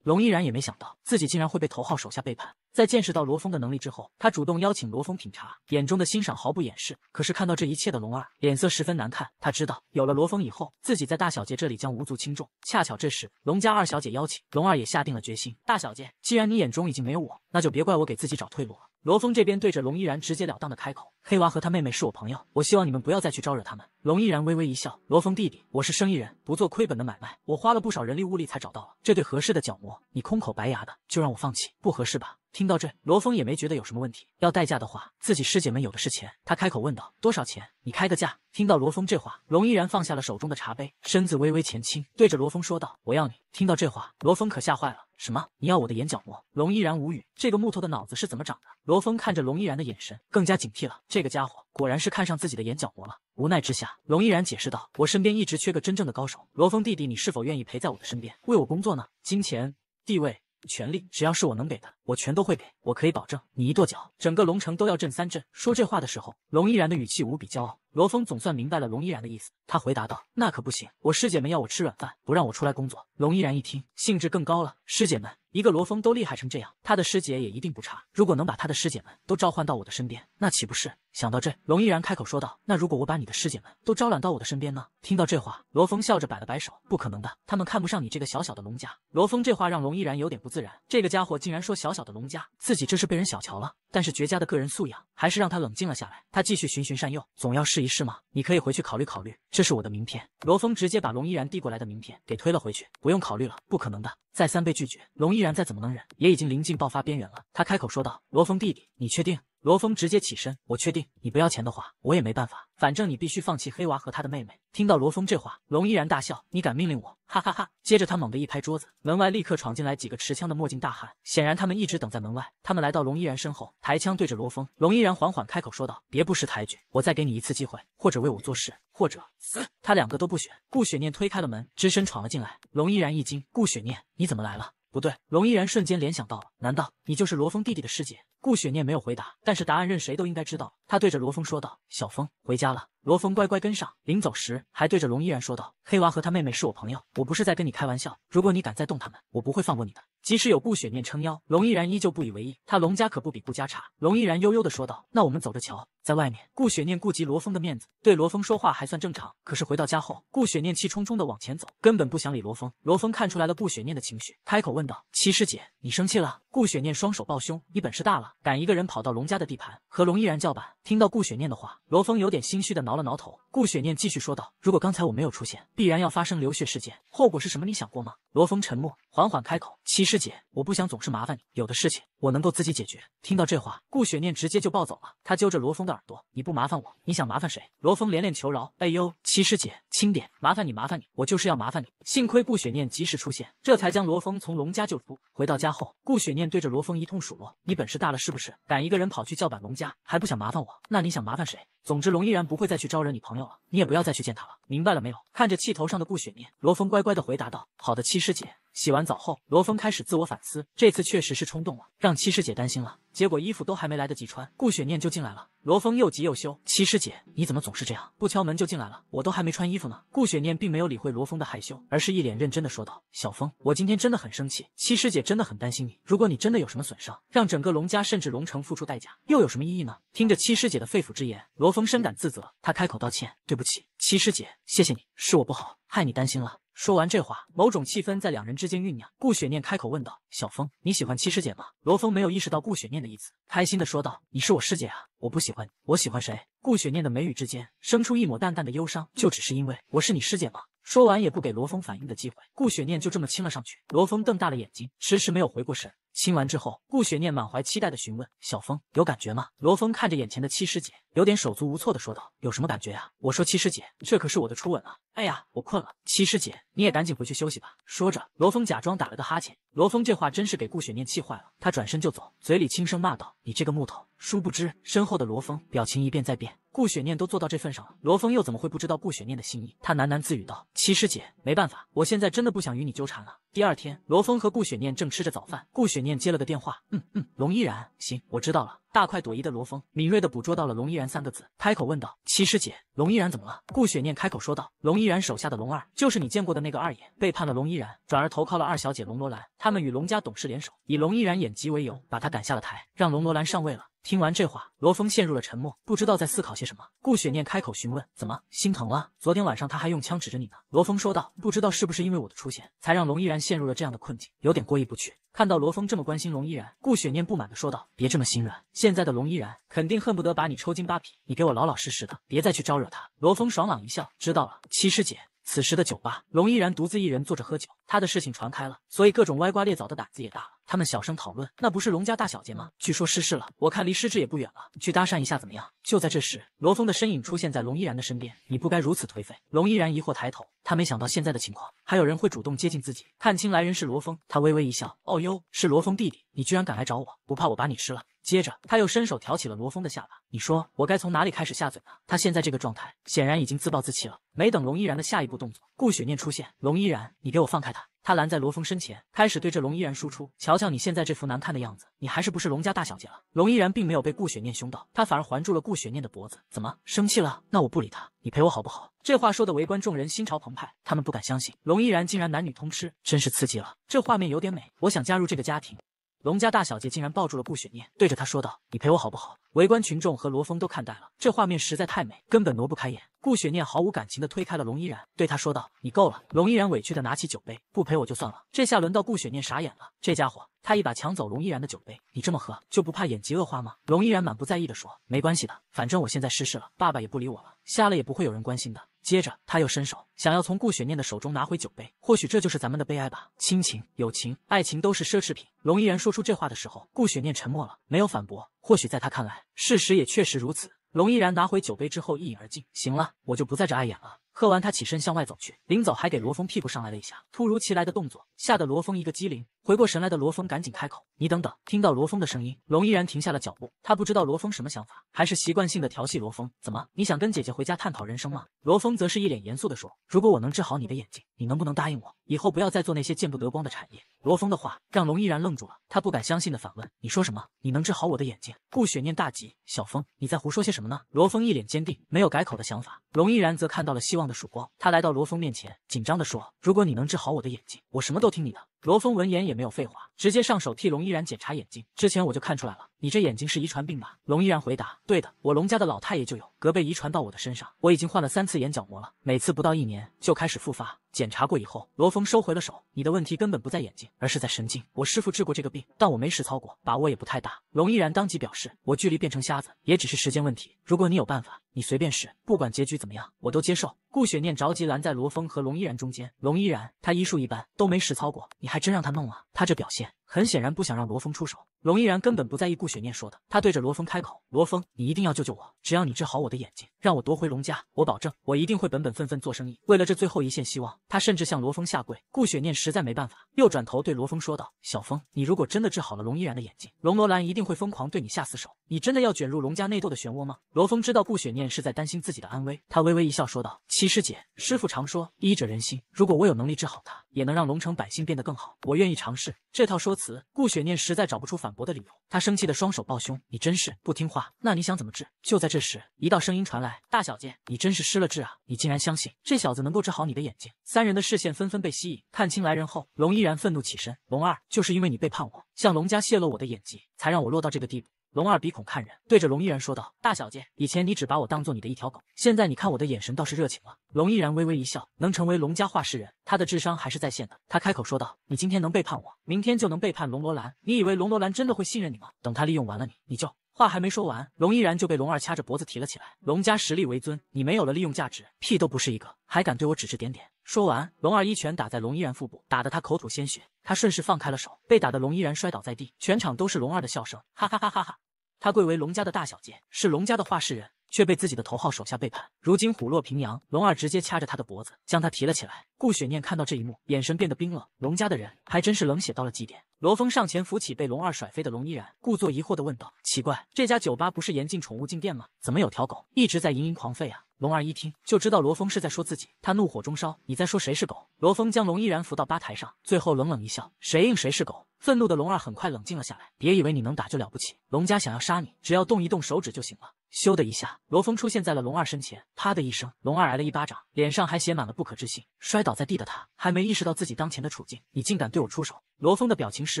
龙依然也没想到自己竟然会被头号手下背叛，在见识到罗峰的能力之后，他主动邀请罗峰品茶，眼中的欣赏毫不掩饰。可是看到这一切的龙二脸色十分难看，他知道有了罗峰以后，自己在大小姐这里将无足轻重。恰巧这时龙家二小姐邀请龙二，也下定了决心。大小姐，既然你眼中已经没有我，那就别怪我给自己找退路了。罗峰这边对着龙依然直截了当的开口：“黑娃和他妹妹是我朋友，我希望你们不要再去招惹他们。”龙依然微微一笑：“罗峰弟弟，我是生意人，不做亏本的买卖。我花了不少人力物力才找到了这对合适的角膜，你空口白牙的就让我放弃，不合适吧？”听到这，罗峰也没觉得有什么问题。要代价的话，自己师姐们有的是钱。他开口问道：“多少钱？你开个价。”听到罗峰这话，龙依然放下了手中的茶杯，身子微微前倾，对着罗峰说道：“我要你。”听到这话，罗峰可吓坏了。什么？你要我的眼角膜？龙依然无语，这个木头的脑子是怎么长的？罗峰看着龙依然的眼神更加警惕了，这个家伙果然是看上自己的眼角膜了。无奈之下，龙依然解释道：“我身边一直缺个真正的高手，罗峰弟弟，你是否愿意陪在我的身边，为我工作呢？金钱、地位、权力，只要是我能给的，我全都会给，我可以保证。你一跺脚，整个龙城都要震三震。”说这话的时候，龙依然的语气无比骄傲。罗峰总算明白了龙依然的意思，他回答道：“那可不行，我师姐们要我吃软饭，不让我出来工作。”龙依然一听，兴致更高了。师姐们一个罗峰都厉害成这样，他的师姐也一定不差。如果能把他的师姐们都召唤到我的身边，那岂不是？想到这，龙依然开口说道：“那如果我把你的师姐们都招揽到我的身边呢？”听到这话，罗峰笑着摆了摆手：“不可能的，他们看不上你这个小小的龙家。”罗峰这话让龙依然有点不自然，这个家伙竟然说小小的龙家，自己这是被人小瞧了。但是绝佳的个人素养还是让他冷静了下来。他继续循循善诱，总要是。离世吗？你可以回去考虑考虑。这是我的名片。罗峰直接把龙依然递过来的名片给推了回去，不用考虑了，不可能的。再三被拒绝，龙依然再怎么能忍，也已经临近爆发边缘了。他开口说道：“罗峰弟弟，你确定？”罗峰直接起身，我确定你不要钱的话，我也没办法。反正你必须放弃黑娃和他的妹妹。听到罗峰这话，龙依然大笑，你敢命令我？哈哈哈！接着他猛地一拍桌子，门外立刻闯进来几个持枪的墨镜大汉，显然他们一直等在门外。他们来到龙依然身后，抬枪对着罗峰。龙依然缓缓开口说道：“别不识抬举，我再给你一次机会，或者为我做事，或者死。他两个都不选。”顾雪念推开了门，只身闯了进来。龙依然一惊：“顾雪念，你怎么来了？”不对，龙依然瞬间联想到了，难道你就是罗峰弟弟的师姐？顾雪念没有回答，但是答案任谁都应该知道。他对着罗峰说道：“小峰，回家了。”罗峰乖乖跟上，临走时还对着龙依然说道：“黑娃和他妹妹是我朋友，我不是在跟你开玩笑，如果你敢再动他们，我不会放过你的。”即使有顾雪念撑腰，龙依然依旧不以为意。他龙家可不比顾家差。龙依然悠悠的说道：“那我们走着瞧。”在外面，顾雪念顾及罗峰的面子，对罗峰说话还算正常。可是回到家后，顾雪念气冲冲的往前走，根本不想理罗峰。罗峰看出来了顾雪念的情绪，开口问道：“七师姐，你生气了？”顾雪念双手抱胸：“你本事大了，敢一个人跑到龙家的地盘和龙依然叫板？”听到顾雪念的话，罗峰有点心虚的挠了挠头。顾雪念继续说道：“如果刚才我没有出现，必然要发生流血事件，后果是什么？你想过吗？”罗峰沉默。缓缓开口，七师姐，我不想总是麻烦你，有的事情我能够自己解决。听到这话，顾雪念直接就暴走了，他揪着罗峰的耳朵，你不麻烦我，你想麻烦谁？罗峰连连求饶，哎呦，七师姐轻点，麻烦你，麻烦你，我就是要麻烦你。幸亏顾雪念及时出现，这才将罗峰从龙家救出。回到家后，顾雪念对着罗峰一通数落，你本事大了是不是？敢一个人跑去叫板龙家，还不想麻烦我？那你想麻烦谁？总之龙依然不会再去招惹你朋友了。你也不要再去见他了，明白了没有？看着气头上的顾雪念，罗峰乖乖的回答道：“好的，七师姐。”洗完澡后，罗峰开始自我反思，这次确实是冲动了，让七师姐担心了。结果衣服都还没来得及穿，顾雪念就进来了。罗峰又急又羞：“七师姐，你怎么总是这样，不敲门就进来了？我都还没穿衣服呢。”顾雪念并没有理会罗峰的害羞，而是一脸认真的说道：“小峰，我今天真的很生气，七师姐真的很担心你。如果你真的有什么损伤，让整个龙家甚至龙城付出代价，又有什么意义呢？”听着七师姐的肺腑之言，罗峰深感自责，他开口道歉：“对不起，七师姐，谢谢你，是我不好，害你担心了。”说完这话，某种气氛在两人之间酝酿。顾雪念开口问道：“小峰，你喜欢七师姐吗？”罗峰没有意识到顾雪念的意思，开心的说道：“你是我师姐啊，我不喜欢，你，我喜欢谁？”顾雪念的眉宇之间生出一抹淡淡的忧伤，就只是因为我是你师姐吗？说完也不给罗峰反应的机会，顾雪念就这么亲了上去。罗峰瞪大了眼睛，迟迟没有回过神。亲完之后，顾雪念满怀期待的询问小峰有感觉吗？罗峰看着眼前的七师姐，有点手足无措的说道：“有什么感觉呀？我说七师姐，这可是我的初吻啊！”哎呀，我困了，七师姐你也赶紧回去休息吧。”说着，罗峰假装打了个哈欠。罗峰这话真是给顾雪念气坏了，他转身就走，嘴里轻声骂道：“你这个木头！”殊不知身后的罗峰表情一变再变。顾雪念都做到这份上了，罗峰又怎么会不知道顾雪念的心意？他喃喃自语道：“七师姐，没办法，我现在真的不想与你纠缠了。”第二天，罗峰和顾雪念正吃着早饭，顾雪。念接了个电话，嗯嗯，龙依然，行，我知道了。大快朵颐的罗峰敏锐地捕捉到了“龙依然”三个字，开口问道：“七师姐，龙依然怎么了？”顾雪念开口说道：“龙依然手下的龙二，就是你见过的那个二爷，背叛了龙依然，转而投靠了二小姐龙罗兰。他们与龙家董事联手，以龙依然眼疾为由，把他赶下了台，让龙罗兰上位了。”听完这话，罗峰陷入了沉默，不知道在思考些什么。顾雪念开口询问：“怎么心疼了？昨天晚上他还用枪指着你呢。”罗峰说道：“不知道是不是因为我的出现，才让龙依然陷入了这样的困境，有点过意不去。”看到罗峰这么关心龙依然，顾雪念不满地说道：“别这么心软。”现在的龙依然肯定恨不得把你抽筋扒皮，你给我老老实实的，别再去招惹他。罗峰爽朗一笑，知道了。七师姐，此时的酒吧，龙依然独自一人坐着喝酒。他的事情传开了，所以各种歪瓜裂枣的胆子也大了。他们小声讨论，那不是龙家大小姐吗？据说失事了，我看离失智也不远了，去搭讪一下怎么样？就在这时，罗峰的身影出现在龙依然的身边。你不该如此颓废。龙依然疑惑抬头，他没想到现在的情况还有人会主动接近自己。看清来人是罗峰，他微微一笑。哦哟，是罗峰弟弟，你居然敢来找我，不怕我把你吃了？接着，他又伸手挑起了罗峰的下巴。你说我该从哪里开始下嘴呢？他现在这个状态，显然已经自暴自弃了。没等龙依然的下一步动作，顾雪念出现。龙依然，你给我放开他！他拦在罗峰身前，开始对着龙依然输出。瞧瞧你现在这副难看的样子，你还是不是龙家大小姐了？龙依然并没有被顾雪念凶到，他反而环住了顾雪念的脖子。怎么生气了？那我不理他，你陪我好不好？这话说的围观众人心潮澎湃，他们不敢相信龙依然竟然男女通吃，真是刺激了。这画面有点美，我想加入这个家庭。龙家大小姐竟然抱住了顾雪念，对着他说道：“你陪我好不好？”围观群众和罗峰都看呆了，这画面实在太美，根本挪不开眼。顾雪念毫无感情的推开了龙依然，对他说道：“你够了。”龙依然委屈的拿起酒杯，不陪我就算了。这下轮到顾雪念傻眼了，这家伙他一把抢走龙依然的酒杯，你这么喝就不怕眼疾恶化吗？龙依然满不在意的说：“没关系的，反正我现在失事了，爸爸也不理我了，瞎了也不会有人关心的。”接着，他又伸手想要从顾雪念的手中拿回酒杯。或许这就是咱们的悲哀吧，亲情、友情、爱情都是奢侈品。龙依然说出这话的时候，顾雪念沉默了，没有反驳。或许在他看来，事实也确实如此。龙依然拿回酒杯之后，一饮而尽。行了，我就不在这碍眼了。喝完，他起身向外走去，临走还给罗峰屁股上来了一下。突如其来的动作吓得罗峰一个机灵，回过神来的罗峰赶紧开口：“你等等！”听到罗峰的声音，龙依然停下了脚步。他不知道罗峰什么想法，还是习惯性的调戏罗峰：“怎么，你想跟姐姐回家探讨人生吗？”罗峰则是一脸严肃的说：“如果我能治好你的眼睛，你能不能答应我，以后不要再做那些见不得光的产业？”罗峰的话让龙依然愣住了，他不敢相信的反问：“你说什么？你能治好我的眼睛？”顾雪念大急：“小峰，你在胡说些什么呢？”罗峰一脸坚定，没有改口的想法。龙依然则看到了希望。曙光，他来到罗峰面前，紧张地说：“如果你能治好我的眼睛，我什么都听你的。”罗峰闻言也没有废话，直接上手替龙依然检查眼睛。之前我就看出来了，你这眼睛是遗传病吧？龙依然回答：“对的，我龙家的老太爷就有，隔辈遗传到我的身上。我已经换了三次眼角膜了，每次不到一年就开始复发。”检查过以后，罗峰收回了手。你的问题根本不在眼睛，而是在神经。我师父治过这个病，但我没实操过，把握也不太大。龙依然当即表示，我距离变成瞎子也只是时间问题。如果你有办法，你随便试，不管结局怎么样，我都接受。顾雪念着急拦在罗峰和龙依然中间。龙依然，他医术一般，都没实操过，你还真让他弄啊？他这表现。很显然不想让罗峰出手，龙依然根本不在意顾雪念说的。他对着罗峰开口：“罗峰，你一定要救救我！只要你治好我的眼睛，让我夺回龙家，我保证我一定会本本分分做生意。为了这最后一线希望，他甚至向罗峰下跪。”顾雪念实在没办法，又转头对罗峰说道：“小峰，你如果真的治好了龙依然的眼睛，龙罗兰一定会疯狂对你下死手。你真的要卷入龙家内斗的漩涡吗？”罗峰知道顾雪念是在担心自己的安危，他微微一笑说道：“七师姐，师傅常说医者仁心。如果我有能力治好他，也能让龙城百姓变得更好，我愿意尝试。”这套说。顾雪念实在找不出反驳的理由，她生气的双手抱胸，你真是不听话。那你想怎么治？就在这时，一道声音传来，大小姐，你真是失了智啊！你竟然相信这小子能够治好你的眼睛。三人的视线纷纷被吸引，看清来人后，龙依然愤怒起身，龙二，就是因为你背叛我，向龙家泄露我的演技，才让我落到这个地步。龙二鼻孔看人，对着龙依然说道：“大小姐，以前你只把我当做你的一条狗，现在你看我的眼神倒是热情了。”龙依然微微一笑，能成为龙家画事人，他的智商还是在线的。他开口说道：“你今天能背叛我，明天就能背叛龙罗兰。你以为龙罗兰真的会信任你吗？等他利用完了你，你就……”话还没说完，龙依然就被龙二掐着脖子提了起来。龙家实力为尊，你没有了利用价值，屁都不是一个，还敢对我指指点点？说完，龙二一拳打在龙依然腹部，打得他口吐鲜血。他顺势放开了手，被打的龙依然摔倒在地，全场都是龙二的笑声，哈哈哈哈！哈。他贵为龙家的大小姐，是龙家的话事人。却被自己的头号手下背叛，如今虎落平阳，龙二直接掐着他的脖子，将他提了起来。顾雪念看到这一幕，眼神变得冰冷。龙家的人还真是冷血到了极点。罗峰上前扶起被龙二甩飞的龙依然，故作疑惑的问道：“奇怪，这家酒吧不是严禁宠物进店吗？怎么有条狗一直在盈盈狂吠啊？”龙二一听就知道罗峰是在说自己，他怒火中烧：“你在说谁是狗？”罗峰将龙依然扶到吧台上，最后冷冷一笑：“谁硬谁是狗。”愤怒的龙二很快冷静了下来：“别以为你能打就了不起，龙家想要杀你，只要动一动手指就行了。”咻的一下，罗峰出现在了龙二身前。啪的一声，龙二挨了一巴掌，脸上还写满了不可置信。摔倒在地的他还没意识到自己当前的处境。你竟敢对我出手！罗峰的表情十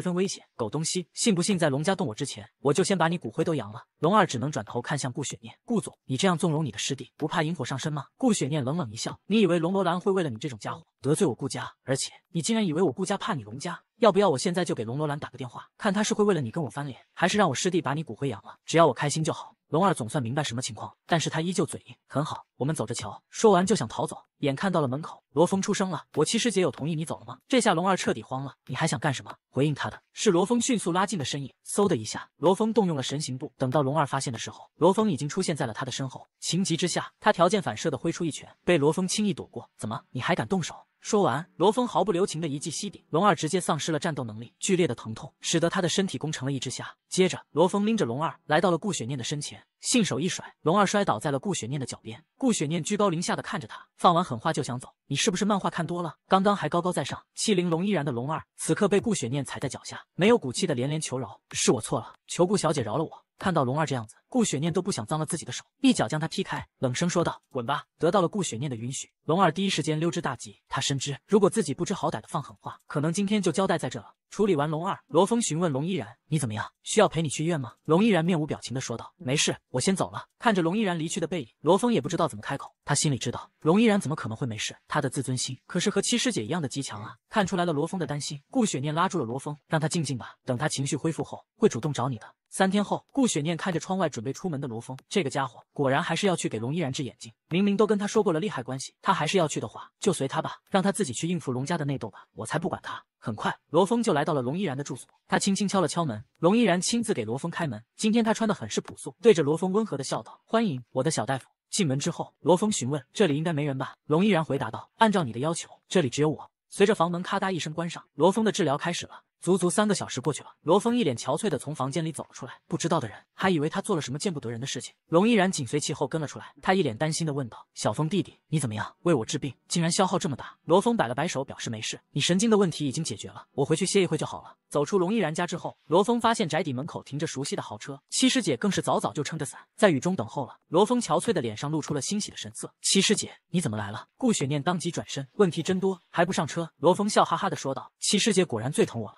分危险。狗东西，信不信在龙家动我之前，我就先把你骨灰都扬了！龙二只能转头看向顾雪念。顾总，你这样纵容你的师弟，不怕引火上身吗？顾雪念冷冷一笑，你以为龙罗兰会为了你这种家伙得罪我顾家？而且，你竟然以为我顾家怕你龙家？要不要我现在就给龙罗兰打个电话，看他是会为了你跟我翻脸，还是让我师弟把你骨灰扬了？只要我开心就好。龙二总算明白什么情况，但是他依旧嘴硬。很好，我们走着瞧。说完就想逃走，眼看到了门口，罗峰出声了：“我七师姐有同意你走了吗？”这下龙二彻底慌了。你还想干什么？回应他的是罗峰迅速拉近的身影，嗖的一下，罗峰动用了神行步。等到龙二发现的时候，罗峰已经出现在了他的身后。情急之下，他条件反射的挥出一拳，被罗峰轻易躲过。怎么，你还敢动手？说完，罗峰毫不留情的一记膝顶，龙二直接丧失了战斗能力。剧烈的疼痛使得他的身体攻成了一只虾。接着，罗峰拎着龙二来到了顾雪念的身前，信手一甩，龙二摔倒在了顾雪念的脚边。顾雪念居高临下的看着他，放完狠话就想走。你是不是漫画看多了？刚刚还高高在上欺凌龙依然的龙二，此刻被顾雪念踩在脚下，没有骨气的连连求饶：“是我错了，求顾小姐饶了我。”看到龙二这样子，顾雪念都不想脏了自己的手，一脚将他踢开，冷声说道：“滚吧！”得到了顾雪念的允许，龙二第一时间溜之大吉。他深知，如果自己不知好歹的放狠话，可能今天就交代在这了。处理完龙二，罗峰询问龙依然。你怎么样？需要陪你去医院吗？龙依然面无表情地说道：“没事，我先走了。”看着龙依然离去的背影，罗峰也不知道怎么开口。他心里知道，龙依然怎么可能会没事？他的自尊心可是和七师姐一样的极强啊！看出来了，罗峰的担心。顾雪念拉住了罗峰，让他静静吧，等他情绪恢复后会主动找你的。三天后，顾雪念看着窗外准备出门的罗峰，这个家伙果然还是要去给龙依然治眼睛。明明都跟他说过了利害关系，他还是要去的话，就随他吧，让他自己去应付龙家的内斗吧，我才不管他。很快，罗峰就来到了龙依然的住所，他轻轻敲了敲门。龙依然亲自给罗峰开门，今天他穿的很是朴素，对着罗峰温和的笑道：“欢迎我的小大夫。”进门之后，罗峰询问：“这里应该没人吧？”龙依然回答道：“按照你的要求，这里只有我。”随着房门咔嗒一声关上，罗峰的治疗开始了。足足三个小时过去了，罗峰一脸憔悴的从房间里走了出来，不知道的人还以为他做了什么见不得人的事情。龙依然紧随其后跟了出来，他一脸担心的问道：“小峰弟弟，你怎么样？为我治病竟然消耗这么大？”罗峰摆了摆手，表示没事，你神经的问题已经解决了，我回去歇一会就好了。走出龙依然家之后，罗峰发现宅邸门口停着熟悉的豪车，七师姐更是早早就撑着伞在雨中等候了。罗峰憔悴的脸上露出了欣喜的神色：“七师姐，你怎么来了？”顾雪念当即转身：“问题真多，还不上车？”罗峰笑哈哈的说道：“七师姐果然最疼我了。”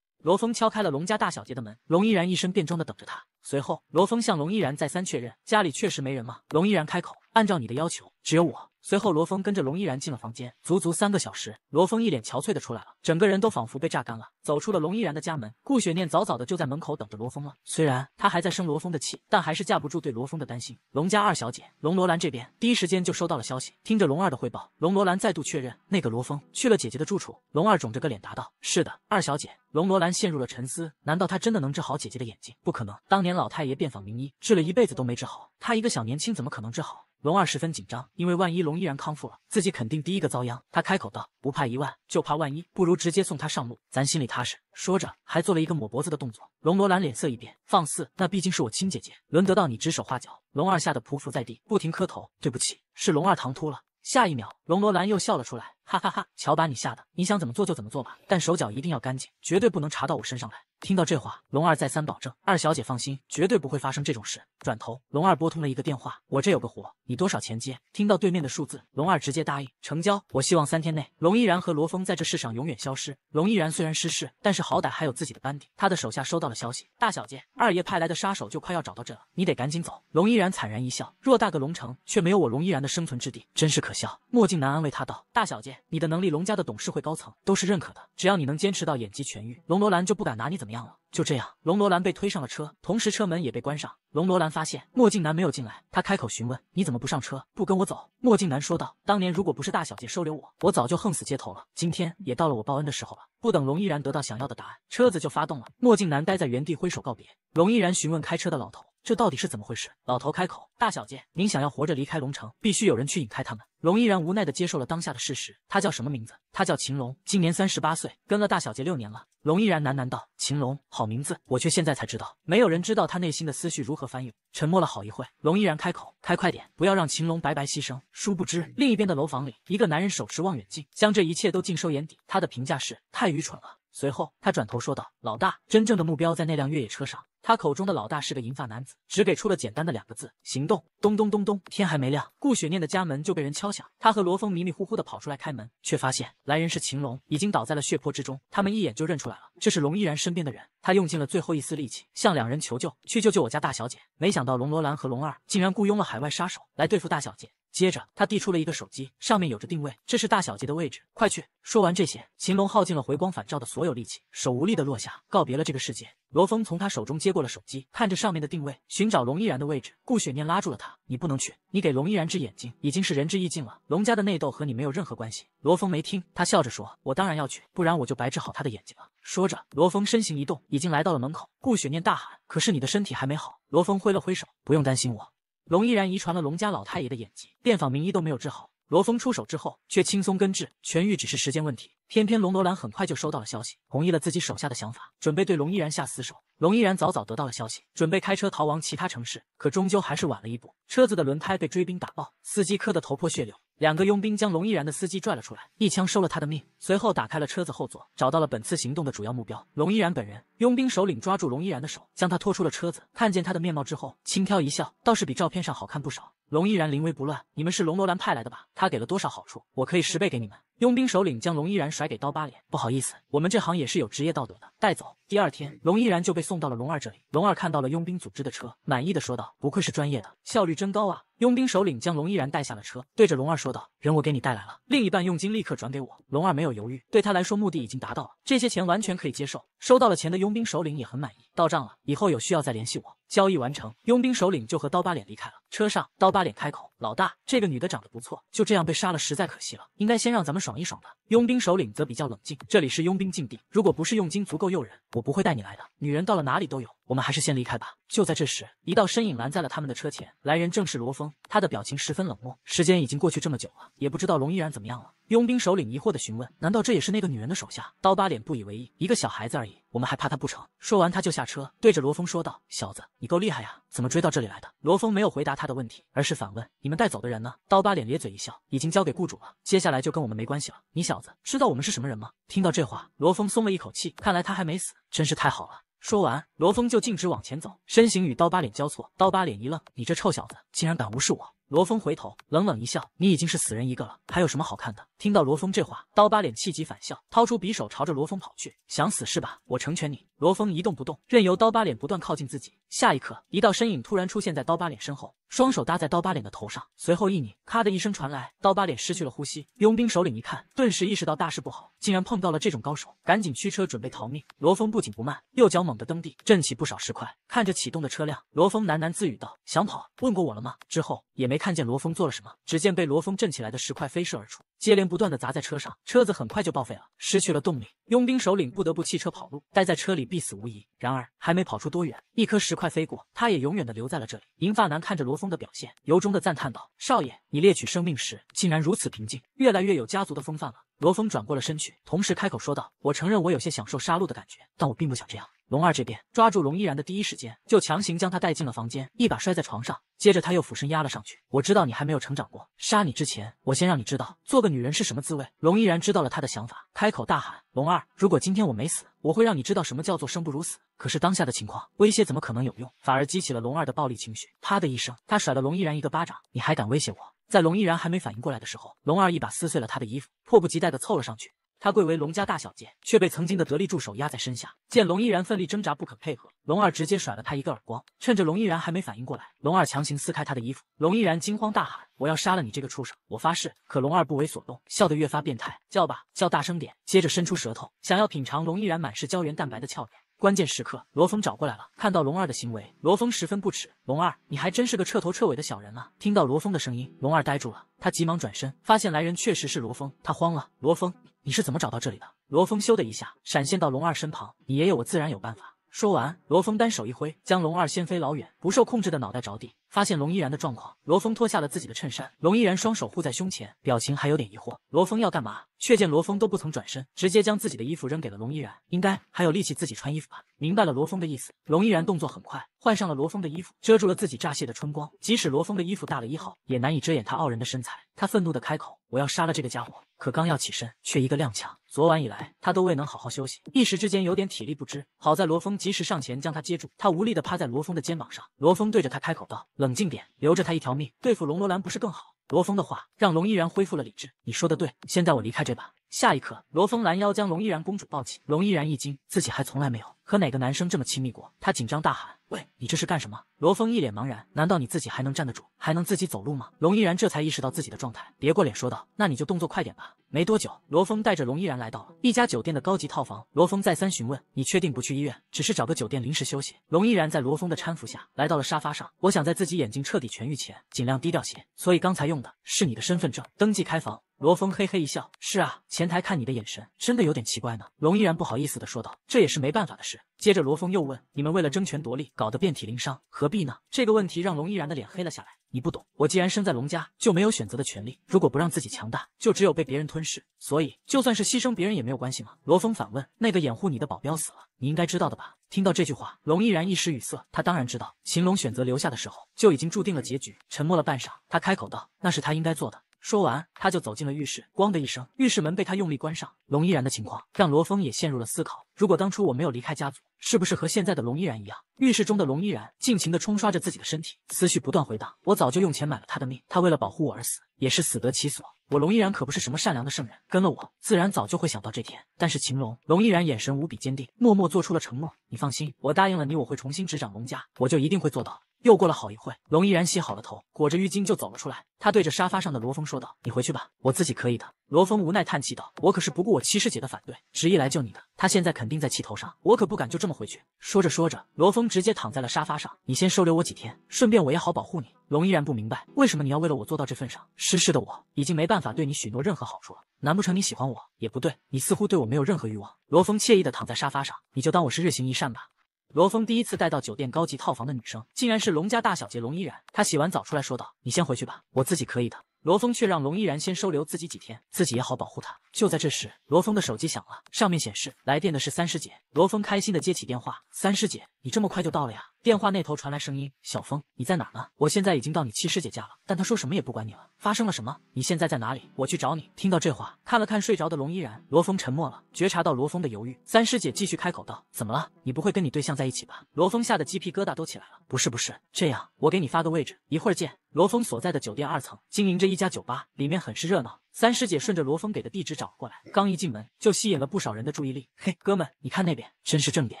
罗峰敲开了龙家大小姐的门，龙依然一身便装的等着他。随后，罗峰向龙依然再三确认，家里确实没人吗？龙依然开口，按照你的要求，只有我。随后，罗峰跟着龙依然进了房间，足足三个小时，罗峰一脸憔悴的出来了，整个人都仿佛被榨干了。走出了龙依然的家门，顾雪念早早的就在门口等着罗峰了。虽然她还在生罗峰的气，但还是架不住对罗峰的担心。龙家二小姐龙罗兰这边第一时间就收到了消息，听着龙二的汇报，龙罗兰再度确认那个罗峰去了姐姐的住处。龙二肿着个脸答道：“是的，二小姐。”龙罗兰陷入了沉思，难道他真的能治好姐姐的眼睛？不可能，当年老太爷遍访名医，治了一辈子都没治好，他一个小年轻怎么可能治好？龙二十分紧张，因为万一龙依然康复了，自己肯定第一个遭殃。他开口道：“不怕一万，就怕万一，不如直接送他上路，咱心里踏实。”说着，还做了一个抹脖子的动作。龙罗兰脸色一变：“放肆！那毕竟是我亲姐姐，轮得到你指手画脚？”龙二吓得匍匐在地，不停磕头：“对不起，是龙二唐突了。”下一秒，龙罗兰又笑了出来。哈哈哈，瞧把你吓的！你想怎么做就怎么做吧，但手脚一定要干净，绝对不能查到我身上来。听到这话，龙二再三保证：“二小姐放心，绝对不会发生这种事。”转头，龙二拨通了一个电话：“我这有个活，你多少钱接？”听到对面的数字，龙二直接答应：“成交。”我希望三天内，龙依然和罗峰在这世上永远消失。龙依然虽然失势，但是好歹还有自己的班底。他的手下收到了消息：“大小姐，二爷派来的杀手就快要找到这了，你得赶紧走。”龙依然惨然一笑：“偌大个龙城，却没有我龙依然的生存之地，真是可笑。”墨镜男安慰他道：“大小姐。”你的能力，龙家的董事会高层都是认可的。只要你能坚持到演技痊愈，龙罗兰就不敢拿你怎么样了。就这样，龙罗兰被推上了车，同时车门也被关上。龙罗兰发现墨镜男没有进来，他开口询问：“你怎么不上车？不跟我走？”墨镜男说道：“当年如果不是大小姐收留我，我早就横死街头了。今天也到了我报恩的时候了。”不等龙依然得到想要的答案，车子就发动了。墨镜男待在原地挥手告别。龙依然询问开车的老头。这到底是怎么回事？老头开口：“大小姐，您想要活着离开龙城，必须有人去引开他们。”龙依然无奈的接受了当下的事实。他叫什么名字？他叫秦龙，今年三十八岁，跟了大小姐六年了。龙依然喃喃道：“秦龙，好名字。”我却现在才知道，没有人知道他内心的思绪如何翻涌。沉默了好一会，龙依然开口：“开快点，不要让秦龙白白牺牲。”殊不知，另一边的楼房里，一个男人手持望远镜，将这一切都尽收眼底。他的评价是：太愚蠢了。随后，他转头说道：“老大，真正的目标在那辆越野车上。”他口中的老大是个银发男子，只给出了简单的两个字：“行动。”咚咚咚咚，天还没亮，顾雪念的家门就被人敲响。他和罗峰迷迷糊糊的跑出来开门，却发现来人是秦龙，已经倒在了血泊之中。他们一眼就认出来了，这是龙依然身边的人。他用尽了最后一丝力气，向两人求救：“去救救我家大小姐！”没想到龙罗兰和龙二竟然雇佣了海外杀手来对付大小姐。接着，他递出了一个手机，上面有着定位，这是大小姐的位置，快去！说完这些，秦龙耗尽了回光返照的所有力气，手无力的落下，告别了这个世界。罗峰从他手中接过了手机，看着上面的定位，寻找龙依然的位置。顾雪念拉住了他，你不能去，你给龙依然治眼睛已经是仁至义尽了，龙家的内斗和你没有任何关系。罗峰没听，他笑着说，我当然要去，不然我就白治好他的眼睛了。说着，罗峰身形一动，已经来到了门口。顾雪念大喊，可是你的身体还没好。罗峰挥了挥手，不用担心我。龙依然遗传了龙家老太爷的眼疾，遍访名医都没有治好。罗峰出手之后，却轻松根治，痊愈只是时间问题。偏偏龙罗兰很快就收到了消息，同意了自己手下的想法，准备对龙依然下死手。龙依然早早得到了消息，准备开车逃亡其他城市，可终究还是晚了一步，车子的轮胎被追兵打爆，司机磕得头破血流。两个佣兵将龙依然的司机拽了出来，一枪收了他的命，随后打开了车子后座，找到了本次行动的主要目标龙依然本人。佣兵首领抓住龙依然的手，将他拖出了车子，看见他的面貌之后，轻挑一笑，倒是比照片上好看不少。龙依然临危不乱，你们是龙罗兰派来的吧？他给了多少好处，我可以十倍给你们。佣兵首领将龙依然甩给刀疤脸，不好意思，我们这行也是有职业道德的，带走。第二天，龙依然就被送到了龙二这里。龙二看到了佣兵组织的车，满意的说道：“不愧是专业的，效率真高啊。”佣兵首领将龙依然带下了车，对着龙二说道：“人我给你带来了，另一半佣金立刻转给我。”龙二没有犹豫，对他来说目的已经达到了，这些钱完全可以接受。收到了钱的佣兵首领也很满意，到账了，以后有需要再联系我。交易完成，佣兵首领就和刀疤脸离开了车上。刀疤脸开口：“老大，这个女的长得不错，就这样被杀了，实在可惜了。应该先让咱们爽一爽的。”佣兵首领则比较冷静：“这里是佣兵禁地，如果不是佣金足够诱人，我不会带你来的。女人到了哪里都有，我们还是先离开吧。”就在这时，一道身影拦在了他们的车前，来人正是罗峰，他的表情十分冷漠。时间已经过去这么久了，也不知道龙依然怎么样了。佣兵首领疑惑的询问：“难道这也是那个女人的手下？”刀疤脸不以为意：“一个小孩子而已，我们还怕他不成？”说完，他就下车，对着罗峰说道：“小子，你够厉害呀，怎么追到这里来的？”罗峰没有回答他的问题，而是反问：“你们带走的人呢？”刀疤脸咧嘴一笑：“已经交给雇主了，接下来就跟我们没关系了。”“你小子知道我们是什么人吗？”听到这话，罗峰松了一口气，看来他还没死，真是太好了。说完，罗峰就径直往前走，身形与刀疤脸交错。刀疤脸一愣：“你这臭小子，竟然敢无视我！”罗峰回头，冷冷一笑：“你已经是死人一个了，还有什么好看的？”听到罗峰这话，刀疤脸气急反笑，掏出匕首朝着罗峰跑去。想死是吧？我成全你。罗峰一动不动，任由刀疤脸不断靠近自己。下一刻，一道身影突然出现在刀疤脸身后，双手搭在刀疤脸的头上，随后一拧，咔的一声传来，刀疤脸失去了呼吸。佣兵首领一看，顿时意识到大事不好，竟然碰到了这种高手，赶紧驱车准备逃命。罗峰不紧不慢，右脚猛地蹬地，震起不少石块。看着启动的车辆，罗峰喃喃自语道：“想跑？问过我了吗？”之后也没看见罗峰做了什么。只见被罗峰震起来的石块飞射而出。接连不断的砸在车上，车子很快就报废了，失去了动力。佣兵首领不得不弃车跑路，待在车里必死无疑。然而还没跑出多远，一颗石块飞过，他也永远的留在了这里。银发男看着罗峰的表现，由衷的赞叹道：“少爷，你猎取生命时竟然如此平静，越来越有家族的风范了。”罗峰转过了身去，同时开口说道：“我承认我有些享受杀戮的感觉，但我并不想这样。”龙二这边抓住龙依然的第一时间，就强行将他带进了房间，一把摔在床上，接着他又俯身压了上去。我知道你还没有成长过，杀你之前，我先让你知道做个女人是什么滋味。龙依然知道了他的想法，开口大喊：“龙二，如果今天我没死，我会让你知道什么叫做生不如死。”可是当下的情况，威胁怎么可能有用？反而激起了龙二的暴力情绪。啪的一声，他甩了龙依然一个巴掌：“你还敢威胁我？”在龙依然还没反应过来的时候，龙二一把撕碎了他的衣服，迫不及待的凑了上去。他贵为龙家大小姐，却被曾经的得力助手压在身下。见龙依然奋力挣扎，不肯配合，龙二直接甩了他一个耳光。趁着龙依然还没反应过来，龙二强行撕开他的衣服。龙依然惊慌大喊：“我要杀了你这个畜生！我发誓！”可龙二不为所动，笑得越发变态，叫吧，叫大声点。接着伸出舌头，想要品尝龙依然满是胶原蛋白的俏脸。关键时刻，罗峰找过来了。看到龙二的行为，罗峰十分不耻。龙二，你还真是个彻头彻尾的小人啊！听到罗峰的声音，龙二呆住了。他急忙转身，发现来人确实是罗峰。他慌了。罗峰，你是怎么找到这里的？罗峰咻的一下，闪现到龙二身旁。你爷爷，我自然有办法。说完，罗峰单手一挥，将龙二掀飞老远，不受控制的脑袋着地。发现龙依然的状况，罗峰脱下了自己的衬衫，龙依然双手护在胸前，表情还有点疑惑。罗峰要干嘛？却见罗峰都不曾转身，直接将自己的衣服扔给了龙依然。应该还有力气自己穿衣服吧？明白了罗峰的意思，龙依然动作很快，换上了罗峰的衣服，遮住了自己乍泄的春光。即使罗峰的衣服大了一号，也难以遮掩他傲人的身材。他愤怒的开口：“我要杀了这个家伙！”可刚要起身，却一个踉跄。昨晚以来，他都未能好好休息，一时之间有点体力不支。好在罗峰及时上前将他接住，他无力地趴在罗峰的肩膀上。罗峰对着他开口道：“冷静点，留着他一条命，对付龙罗兰不是更好？”罗峰的话让龙依然恢复了理智。你说的对，先带我离开这吧。下一刻，罗峰拦腰将龙依然公主抱起，龙依然一惊，自己还从来没有和哪个男生这么亲密过，她紧张大喊：“喂，你这是干什么？”罗峰一脸茫然：“难道你自己还能站得住，还能自己走路吗？”龙依然这才意识到自己的状态，别过脸说道：“那你就动作快点吧。”没多久，罗峰带着龙依然来到了一家酒店的高级套房。罗峰再三询问：“你确定不去医院，只是找个酒店临时休息？”龙依然在罗峰的搀扶下来到了沙发上：“我想在自己眼睛彻底痊愈前，尽量低调些，所以刚才用的是你的身份证登记开房。”罗峰嘿嘿一笑：“是啊，前台看你的眼神真的有点奇怪呢。”龙依然不好意思的说道：“这也是没办法的事。”接着罗峰又问：“你们为了争权夺利，搞得遍体鳞伤，何必呢？”这个问题让龙依然的脸黑了下来。你不懂，我既然生在龙家，就没有选择的权利。如果不让自己强大，就只有被别人吞噬。所以，就算是牺牲别人也没有关系吗？”罗峰反问：“那个掩护你的保镖死了，你应该知道的吧？”听到这句话，龙依然一时语塞。他当然知道，秦龙选择留下的时候，就已经注定了结局。沉默了半晌，他开口道：“那是他应该做的。”说完，他就走进了浴室，咣的一声，浴室门被他用力关上。龙依然的情况让罗峰也陷入了思考：如果当初我没有离开家族，是不是和现在的龙依然一样？浴室中的龙依然尽情地冲刷着自己的身体，思绪不断回荡。我早就用钱买了他的命，他为了保护我而死，也是死得其所。我龙依然可不是什么善良的圣人，跟了我，自然早就会想到这天。但是秦龙，龙依然眼神无比坚定，默默做出了承诺：你放心，我答应了你，我会重新执掌龙家，我就一定会做到。又过了好一会龙依然洗好了头，裹着浴巾就走了出来。他对着沙发上的罗峰说道：“你回去吧，我自己可以的。”罗峰无奈叹气道：“我可是不顾我七师姐的反对，执意来救你的。她现在肯定在气头上，我可不敢就这么回去。”说着说着，罗峰直接躺在了沙发上：“你先收留我几天，顺便我也好保护你。”龙依然不明白为什么你要为了我做到这份上。失势的我已经没办法对你许诺任何好处了。难不成你喜欢我？也不对，你似乎对我没有任何欲望。罗峰惬意的躺在沙发上：“你就当我是日行一善吧。”罗峰第一次带到酒店高级套房的女生，竟然是龙家大小姐龙依然。她洗完澡出来说道：“你先回去吧，我自己可以的。”罗峰却让龙依然先收留自己几天，自己也好保护她。就在这时，罗峰的手机响了，上面显示来电的是三师姐。罗峰开心的接起电话：“三师姐，你这么快就到了呀？”电话那头传来声音：“小峰，你在哪呢？我现在已经到你七师姐家了，但她说什么也不管你了。发生了什么？你现在在哪里？我去找你。”听到这话，看了看睡着的龙依然，罗峰沉默了。觉察到罗峰的犹豫，三师姐继续开口道：“怎么了？你不会跟你对象在一起吧？”罗峰吓得鸡皮疙瘩都起来了：“不是不是，这样，我给你发个位置，一会儿见。”罗峰所在的酒店二层经营着一家酒吧，里面很是热闹。三师姐顺着罗峰给的地址找了过来，刚一进门就吸引了不少人的注意力。嘿，哥们，你看那边，真是正点，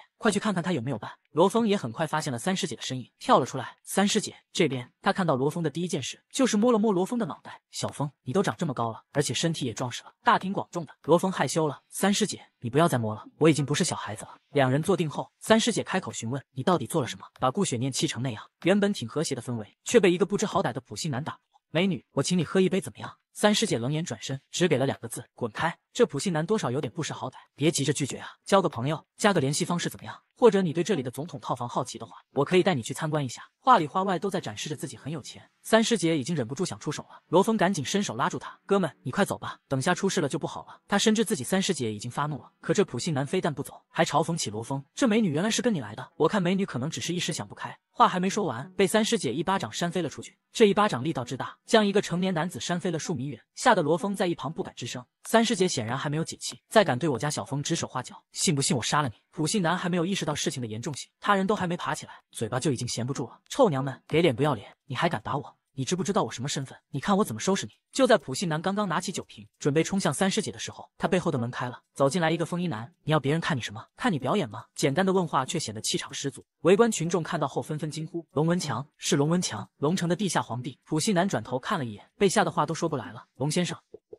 快去看看他有没有办。罗峰也很快发现了三师姐的身影，跳了出来。三师姐这边，他看到罗峰的第一件事就是摸了摸罗峰的脑袋。小峰，你都长这么高了，而且身体也壮实了。大庭广众的，罗峰害羞了。三师姐，你不要再摸了，我已经不是小孩子了。两人坐定后，三师姐开口询问：“你到底做了什么，把顾雪念气成那样？”原本挺和谐的氛围，却被一个不知好歹的普信男打破。美女，我请你喝一杯，怎么样？三师姐冷眼转身，只给了两个字：“滚开！”这普信男多少有点不识好歹，别急着拒绝啊，交个朋友，加个联系方式怎么样？或者你对这里的总统套房好奇的话，我可以带你去参观一下。话里话外都在展示着自己很有钱。三师姐已经忍不住想出手了，罗峰赶紧伸手拉住她：“哥们，你快走吧，等下出事了就不好了。”他深知自己三师姐已经发怒了，可这普信男非但不走，还嘲讽起罗峰：“这美女原来是跟你来的，我看美女可能只是一时想不开。”话还没说完，被三师姐一巴掌扇飞了出去。这一巴掌力道之大，将一个成年男子扇飞了数米。吓得罗峰在一旁不敢吱声。三师姐显然还没有解气，再敢对我家小峰指手画脚，信不信我杀了你？普信男还没有意识到事情的严重性，他人都还没爬起来，嘴巴就已经闲不住了。臭娘们，给脸不要脸，你还敢打我？你知不知道我什么身份？你看我怎么收拾你！就在普信男刚刚拿起酒瓶准备冲向三师姐的时候，他背后的门开了，走进来一个风衣男。你要别人看你什么？看你表演吗？简单的问话却显得气场十足。围观群众看到后纷纷惊呼：“龙文强，是龙文强，龙城的地下皇帝！”普信男转头看了一眼，被吓的话都说不来了。龙先生，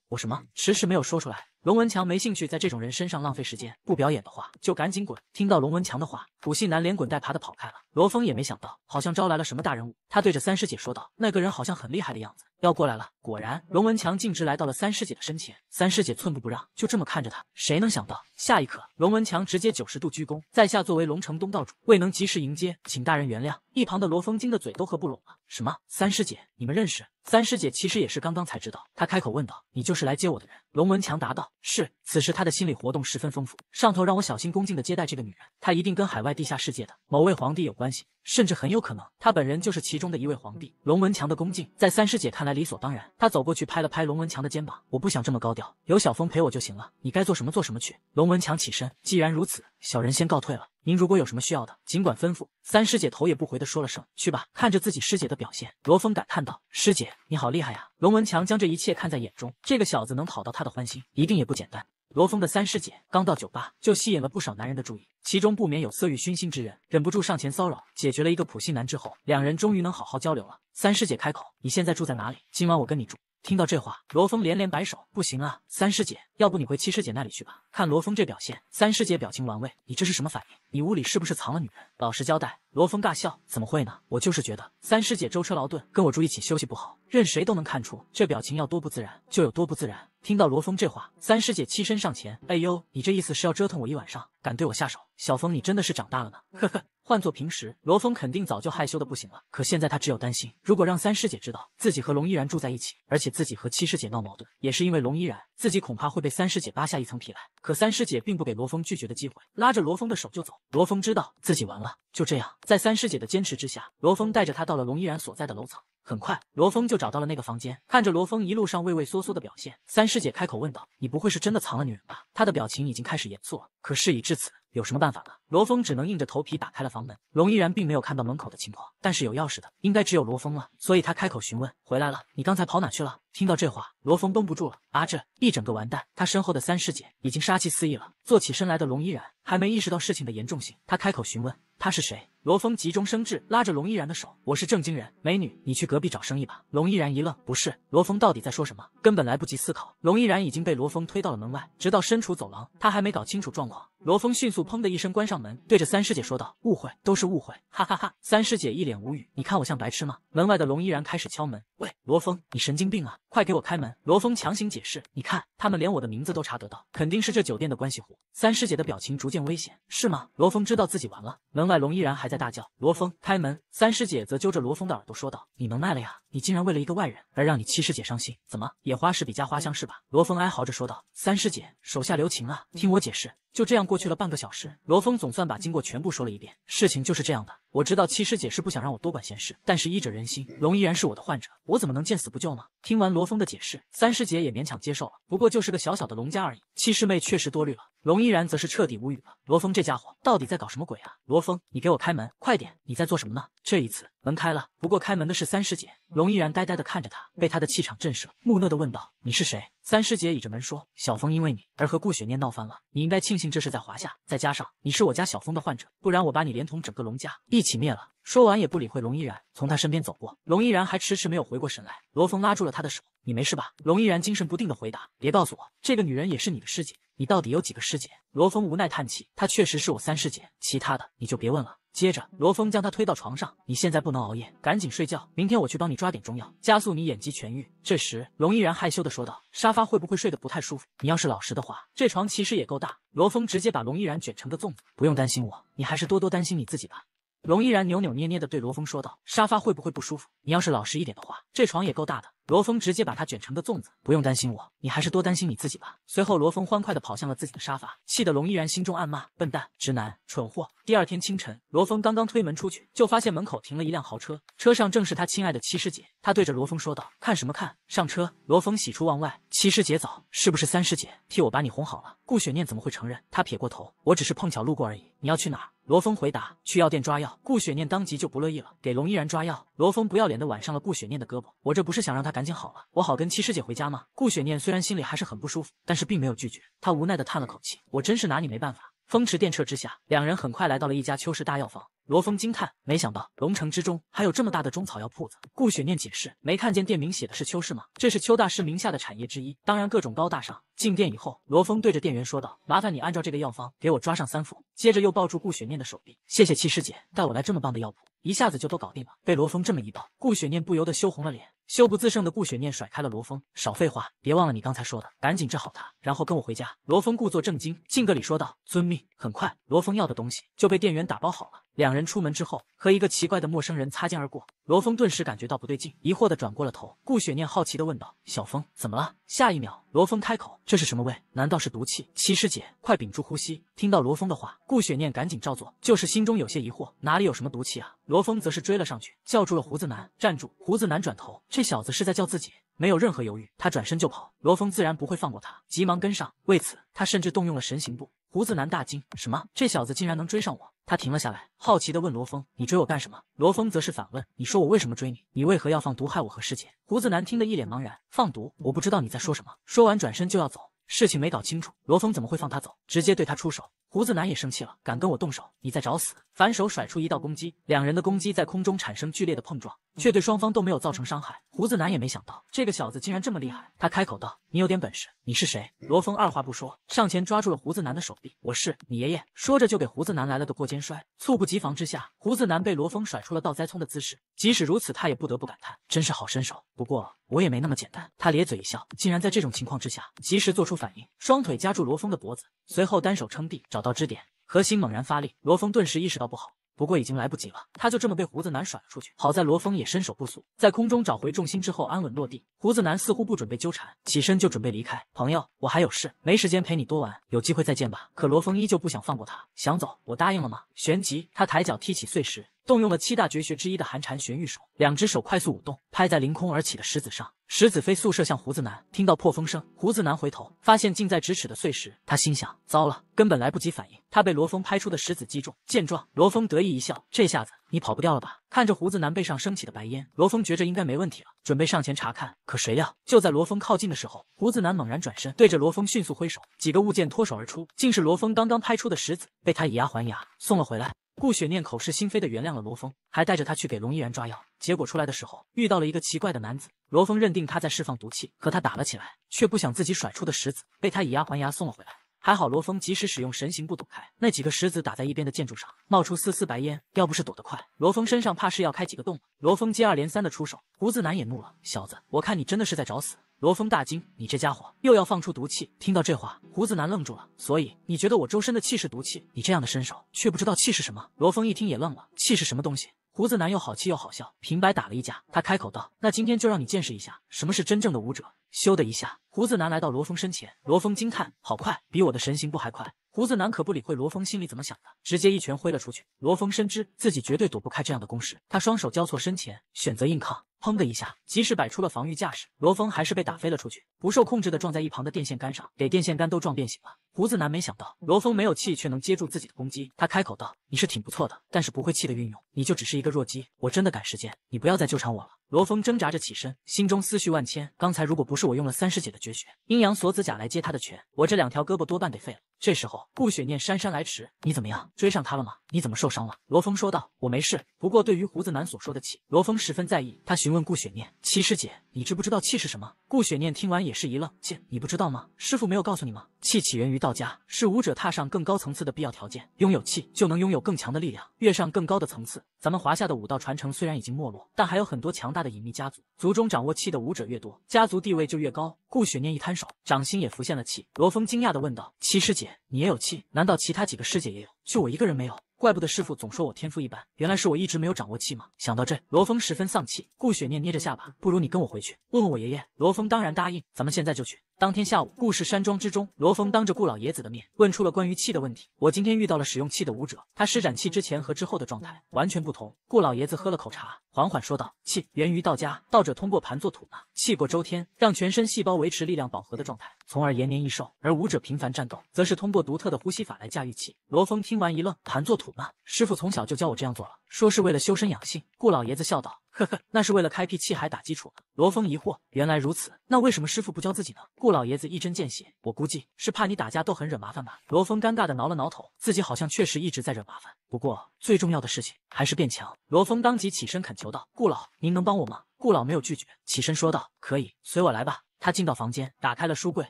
我什么？迟迟没有说出来。龙文强没兴趣在这种人身上浪费时间，不表演的话就赶紧滚！听到龙文强的话，普信男连滚带爬的跑开了。罗峰也没想到，好像招来了什么大人物。他对着三师姐说道：“那个人好像很厉害的样子。”要过来了，果然，龙文强径直来到了三师姐的身前。三师姐寸步不让，就这么看着他。谁能想到，下一刻，龙文强直接九十度鞠躬，在下作为龙城东道主，未能及时迎接，请大人原谅。一旁的罗峰惊的嘴都合不拢了。什么？三师姐，你们认识？三师姐其实也是刚刚才知道。她开口问道：“你就是来接我的人？”龙文强答道：“是。”此时他的心理活动十分丰富，上头让我小心恭敬的接待这个女人，她一定跟海外地下世界的某位皇帝有关系。甚至很有可能，他本人就是其中的一位皇帝。龙文强的恭敬，在三师姐看来理所当然。他走过去拍了拍龙文强的肩膀：“我不想这么高调，有小峰陪我就行了。你该做什么做什么去。”龙文强起身：“既然如此，小人先告退了。您如果有什么需要的，尽管吩咐。”三师姐头也不回的说了声：“去吧。”看着自己师姐的表现，罗峰感叹道：“师姐，你好厉害呀！”龙文强将这一切看在眼中，这个小子能讨到他的欢心，一定也不简单。罗峰的三师姐刚到酒吧，就吸引了不少男人的注意，其中不免有色欲熏心之人，忍不住上前骚扰。解决了一个普信男之后，两人终于能好好交流了。三师姐开口：“你现在住在哪里？今晚我跟你住。”听到这话，罗峰连连摆手，不行啊，三师姐，要不你回七师姐那里去吧。看罗峰这表现，三师姐表情玩味，你这是什么反应？你屋里是不是藏了女人？老实交代。罗峰尬笑，怎么会呢？我就是觉得三师姐舟车劳顿，跟我住一起休息不好。任谁都能看出这表情要多不自然就有多不自然。听到罗峰这话，三师姐欺身上前，哎呦，你这意思是要折腾我一晚上？敢对我下手？小峰，你真的是长大了呢。呵呵。换做平时，罗峰肯定早就害羞的不行了。可现在他只有担心，如果让三师姐知道自己和龙依然住在一起，而且自己和七师姐闹矛盾也是因为龙依然，自己恐怕会被三师姐扒下一层皮来。可三师姐并不给罗峰拒绝的机会，拉着罗峰的手就走。罗峰知道自己完了。就这样，在三师姐的坚持之下，罗峰带着她到了龙依然所在的楼层。很快，罗峰就找到了那个房间。看着罗峰一路上畏畏缩缩的表现，三师姐开口问道：“你不会是真的藏了女人吧？”她的表情已经开始严肃了。可事已至此。有什么办法吗？罗峰只能硬着头皮打开了房门。龙依然并没有看到门口的情况，但是有钥匙的应该只有罗峰了，所以他开口询问：“回来了，你刚才跑哪去了？”听到这话，罗峰绷不住了，啊，这一整个完蛋！他身后的三师姐已经杀气四溢了。坐起身来的龙依然还没意识到事情的严重性，他开口询问。他是谁？罗峰急中生智，拉着龙依然的手。我是正经人，美女，你去隔壁找生意吧。龙依然一愣，不是罗峰到底在说什么？根本来不及思考，龙依然已经被罗峰推到了门外。直到身处走廊，他还没搞清楚状况。罗峰迅速砰的一声关上门，对着三师姐说道：“误会，都是误会。”哈哈哈！三师姐一脸无语，你看我像白痴吗？门外的龙依然开始敲门：“喂，罗峰，你神经病啊！快给我开门！”罗峰强行解释：“你看，他们连我的名字都查得到，肯定是这酒店的关系户。”三师姐的表情逐渐危险，是吗？罗峰知道自己完了，能。外龙依然还在大叫，罗峰开门。三师姐则揪着罗峰的耳朵说道：“你能耐了呀！你竟然为了一个外人而让你七师姐伤心，怎么野花是比家花香是吧？”罗峰哀嚎着说道：“三师姐，手下留情啊！听我解释。”就这样过去了半个小时，罗峰总算把经过全部说了一遍。事情就是这样的，我知道七师姐是不想让我多管闲事，但是医者仁心，龙依然是我的患者，我怎么能见死不救呢？听完罗峰的解释，三师姐也勉强接受了。不过就是个小小的龙家而已，七师妹确实多虑了。龙依然则是彻底无语了。罗峰这家伙到底在搞什么鬼啊？罗峰，你给我开门，快点！你在做什么呢？这一次门开了，不过开门的是三师姐。龙依然呆呆的看着她，被她的气场震慑，木讷的问道：“你是谁？”三师姐倚着门说：“小峰因为你而和顾雪念闹翻了，你应该庆幸这是在华夏，再加上你是我家小峰的患者，不然我把你连同整个龙家一起灭了。”说完也不理会龙依然，从他身边走过。龙依然还迟迟没有回过神来。罗峰拉住了他的手：“你没事吧？”龙依然精神不定的回答：“别告诉我这个女人也是你的师姐。”你到底有几个师姐？罗峰无奈叹气，她确实是我三师姐，其他的你就别问了。接着，罗峰将他推到床上，你现在不能熬夜，赶紧睡觉，明天我去帮你抓点中药，加速你眼疾痊愈。这时，龙依然害羞的说道：“沙发会不会睡得不太舒服？你要是老实的话，这床其实也够大。”罗峰直接把龙依然卷成个粽子，不用担心我，你还是多多担心你自己吧。龙依然扭扭捏捏地对罗峰说道：“沙发会不会不舒服？你要是老实一点的话，这床也够大的。”罗峰直接把他卷成个粽子，不用担心我，你还是多担心你自己吧。随后，罗峰欢快地跑向了自己的沙发，气得龙依然心中暗骂：笨蛋、直男、蠢货。第二天清晨，罗峰刚刚推门出去，就发现门口停了一辆豪车，车上正是他亲爱的七师姐。他对着罗峰说道：“看什么看？上车。”罗峰喜出望外：“七师姐早，是不是三师姐替我把你哄好了？”顾雪念怎么会承认？他撇过头：“我只是碰巧路过而已。”你要去哪？罗峰回答：“去药店抓药。”顾雪念当即就不乐意了，给龙依然抓药。罗峰不要脸的挽上了顾雪念的胳膊，我这不是想让他赶紧好了，我好跟七师姐回家吗？顾雪念虽然心里还是很不舒服，但是并没有拒绝，他无奈的叹了口气，我真是拿你没办法。风驰电掣之下，两人很快来到了一家秋氏大药房。罗峰惊叹，没想到龙城之中还有这么大的中草药铺子。顾雪念解释，没看见店名写的是邱氏吗？这是邱大师名下的产业之一，当然各种高大上。进店以后，罗峰对着店员说道：“麻烦你按照这个药方给我抓上三副。”接着又抱住顾雪念的手臂，谢谢七师姐带我来这么棒的药铺，一下子就都搞定了。被罗峰这么一抱，顾雪念不由得羞红了脸，羞不自胜的顾雪念甩开了罗峰：“少废话，别忘了你刚才说的，赶紧治好他，然后跟我回家。”罗峰故作正经，敬个礼说道：“遵命。”很快，罗峰要的东西就被店员打包好了。两人出门之后，和一个奇怪的陌生人擦肩而过。罗峰顿时感觉到不对劲，疑惑的转过了头。顾雪念好奇的问道：“小峰，怎么了？”下一秒，罗峰开口：“这是什么味？难道是毒气？”七师姐，快屏住呼吸！”听到罗峰的话，顾雪念赶紧照做，就是心中有些疑惑，哪里有什么毒气啊？罗峰则是追了上去，叫住了胡子男：“站住！”胡子男转头，这小子是在叫自己？没有任何犹豫，他转身就跑。罗峰自然不会放过他，急忙跟上。为此，他甚至动用了神行步。胡子男大惊，什么？这小子竟然能追上我！他停了下来，好奇的问罗峰：“你追我干什么？”罗峰则是反问：“你说我为什么追你？你为何要放毒害我和师姐？”胡子男听得一脸茫然：“放毒？我不知道你在说什么。”说完转身就要走。事情没搞清楚，罗峰怎么会放他走？直接对他出手。胡子男也生气了，敢跟我动手，你再找死！反手甩出一道攻击，两人的攻击在空中产生剧烈的碰撞，却对双方都没有造成伤害。胡子男也没想到这个小子竟然这么厉害，他开口道：“你有点本事，你是谁？”罗峰二话不说，上前抓住了胡子男的手臂：“我是你爷爷。”说着就给胡子男来了个过肩摔。猝不及防之下，胡子男被罗峰甩出了倒栽葱的姿势。即使如此，他也不得不感叹：“真是好身手。”不过我也没那么简单。他咧嘴一笑，竟然在这种情况之下及时做出反应，双腿夹住罗峰的脖子，随后单手撑地。找到支点，核心猛然发力，罗峰顿时意识到不好，不过已经来不及了，他就这么被胡子男甩了出去。好在罗峰也身手不俗，在空中找回重心之后安稳落地。胡子男似乎不准备纠缠，起身就准备离开。朋友，我还有事，没时间陪你多玩，有机会再见吧。可罗峰依旧不想放过他，想走，我答应了吗？旋即他抬脚踢起碎石。动用了七大绝学之一的寒蝉玄玉手，两只手快速舞动，拍在凌空而起的石子上，石子飞速射向胡子男。听到破风声，胡子男回头，发现近在咫尺的碎石，他心想：糟了，根本来不及反应。他被罗峰拍出的石子击中。见状，罗峰得意一笑：这下子你跑不掉了吧？看着胡子男背上升起的白烟，罗峰觉着应该没问题了，准备上前查看。可谁料，就在罗峰靠近的时候，胡子男猛然转身，对着罗峰迅速挥手，几个物件脱手而出，竟是罗峰刚刚拍出的石子，被他以牙还牙送了回来。顾雪念口是心非的原谅了罗峰，还带着他去给龙依然抓药。结果出来的时候遇到了一个奇怪的男子，罗峰认定他在释放毒气，和他打了起来，却不想自己甩出的石子被他以牙还牙送了回来。还好罗峰及时使用神行步躲开，那几个石子打在一边的建筑上，冒出丝丝白烟。要不是躲得快，罗峰身上怕是要开几个洞了。罗峰接二连三的出手，胡子男也怒了：“小子，我看你真的是在找死！”罗峰大惊：“你这家伙又要放出毒气？”听到这话，胡子男愣住了。所以你觉得我周身的气是毒气？你这样的身手，却不知道气是什么？罗峰一听也愣了。气是什么东西？胡子男又好气又好笑。平白打了一架，他开口道：“那今天就让你见识一下什么是真正的武者。”咻的一下，胡子男来到罗峰身前。罗峰惊叹：“好快，比我的神行步还快。”胡子男可不理会罗峰心里怎么想的，直接一拳挥了出去。罗峰深知自己绝对躲不开这样的攻势，他双手交错身前，选择硬抗。砰的一下，即使摆出了防御架势，罗峰还是被打飞了出去，不受控制的撞在一旁的电线杆上，给电线杆都撞变形了。胡子男没想到罗峰没有气却能接住自己的攻击，他开口道：“你是挺不错的，但是不会气的运用，你就只是一个弱鸡。我真的赶时间，你不要再纠缠我了。”罗峰挣扎着起身，心中思绪万千。刚才如果不是我用了三师姐的绝学阴阳锁子甲来接他的拳，我这两条胳膊多半得废了。这时候，顾雪念姗姗来迟。你怎么样？追上他了吗？你怎么受伤了？罗峰说道：“我没事，不过对于胡子男所说的气，罗峰十分在意。他询问顾雪念：七师姐，你知不知道气是什么？”顾雪念听完也是一愣：“切，你不知道吗？师傅没有告诉你吗？气起源于道家，是武者踏上更高层次的必要条件。拥有气，就能拥有更强的力量，跃上更高的层次。咱们华夏的武道传承虽然已经没落，但还有很多强大的隐秘家族。族中掌握气的武者越多，家族地位就越高。”顾雪念一摊手，掌心也浮现了气。罗峰惊讶地问道：“七师姐，你也有气？难道其他几个师姐也有？就我一个人没有？怪不得师父总说我天赋一般，原来是我一直没有掌握气吗？”想到这，罗峰十分丧气。顾雪念捏着下巴：“不如你跟我回去，问问我爷爷。”罗峰当然答应，咱们现在就去。当天下午，故事山庄之中，罗峰当着顾老爷子的面问出了关于气的问题。我今天遇到了使用气的武者，他施展气之前和之后的状态完全不同。顾老爷子喝了口茶，缓缓说道：“气源于道家，道者通过盘坐吐纳，气过周天，让全身细胞维持力量饱和的状态，从而延年益寿。而武者频繁战斗，则是通过独特的呼吸法来驾驭气。”罗峰听完一愣：“盘坐吐纳，师傅从小就教我这样做了，说是为了修身养性。”顾老爷子笑道。呵呵，那是为了开辟气海打基础。罗峰疑惑，原来如此，那为什么师傅不教自己呢？顾老爷子一针见血，我估计是怕你打架斗狠惹麻烦吧。罗峰尴尬地挠了挠头，自己好像确实一直在惹麻烦。不过最重要的事情还是变强。罗峰当即起身恳求道：“顾老，您能帮我吗？”顾老没有拒绝，起身说道：“可以，随我来吧。”他进到房间，打开了书柜，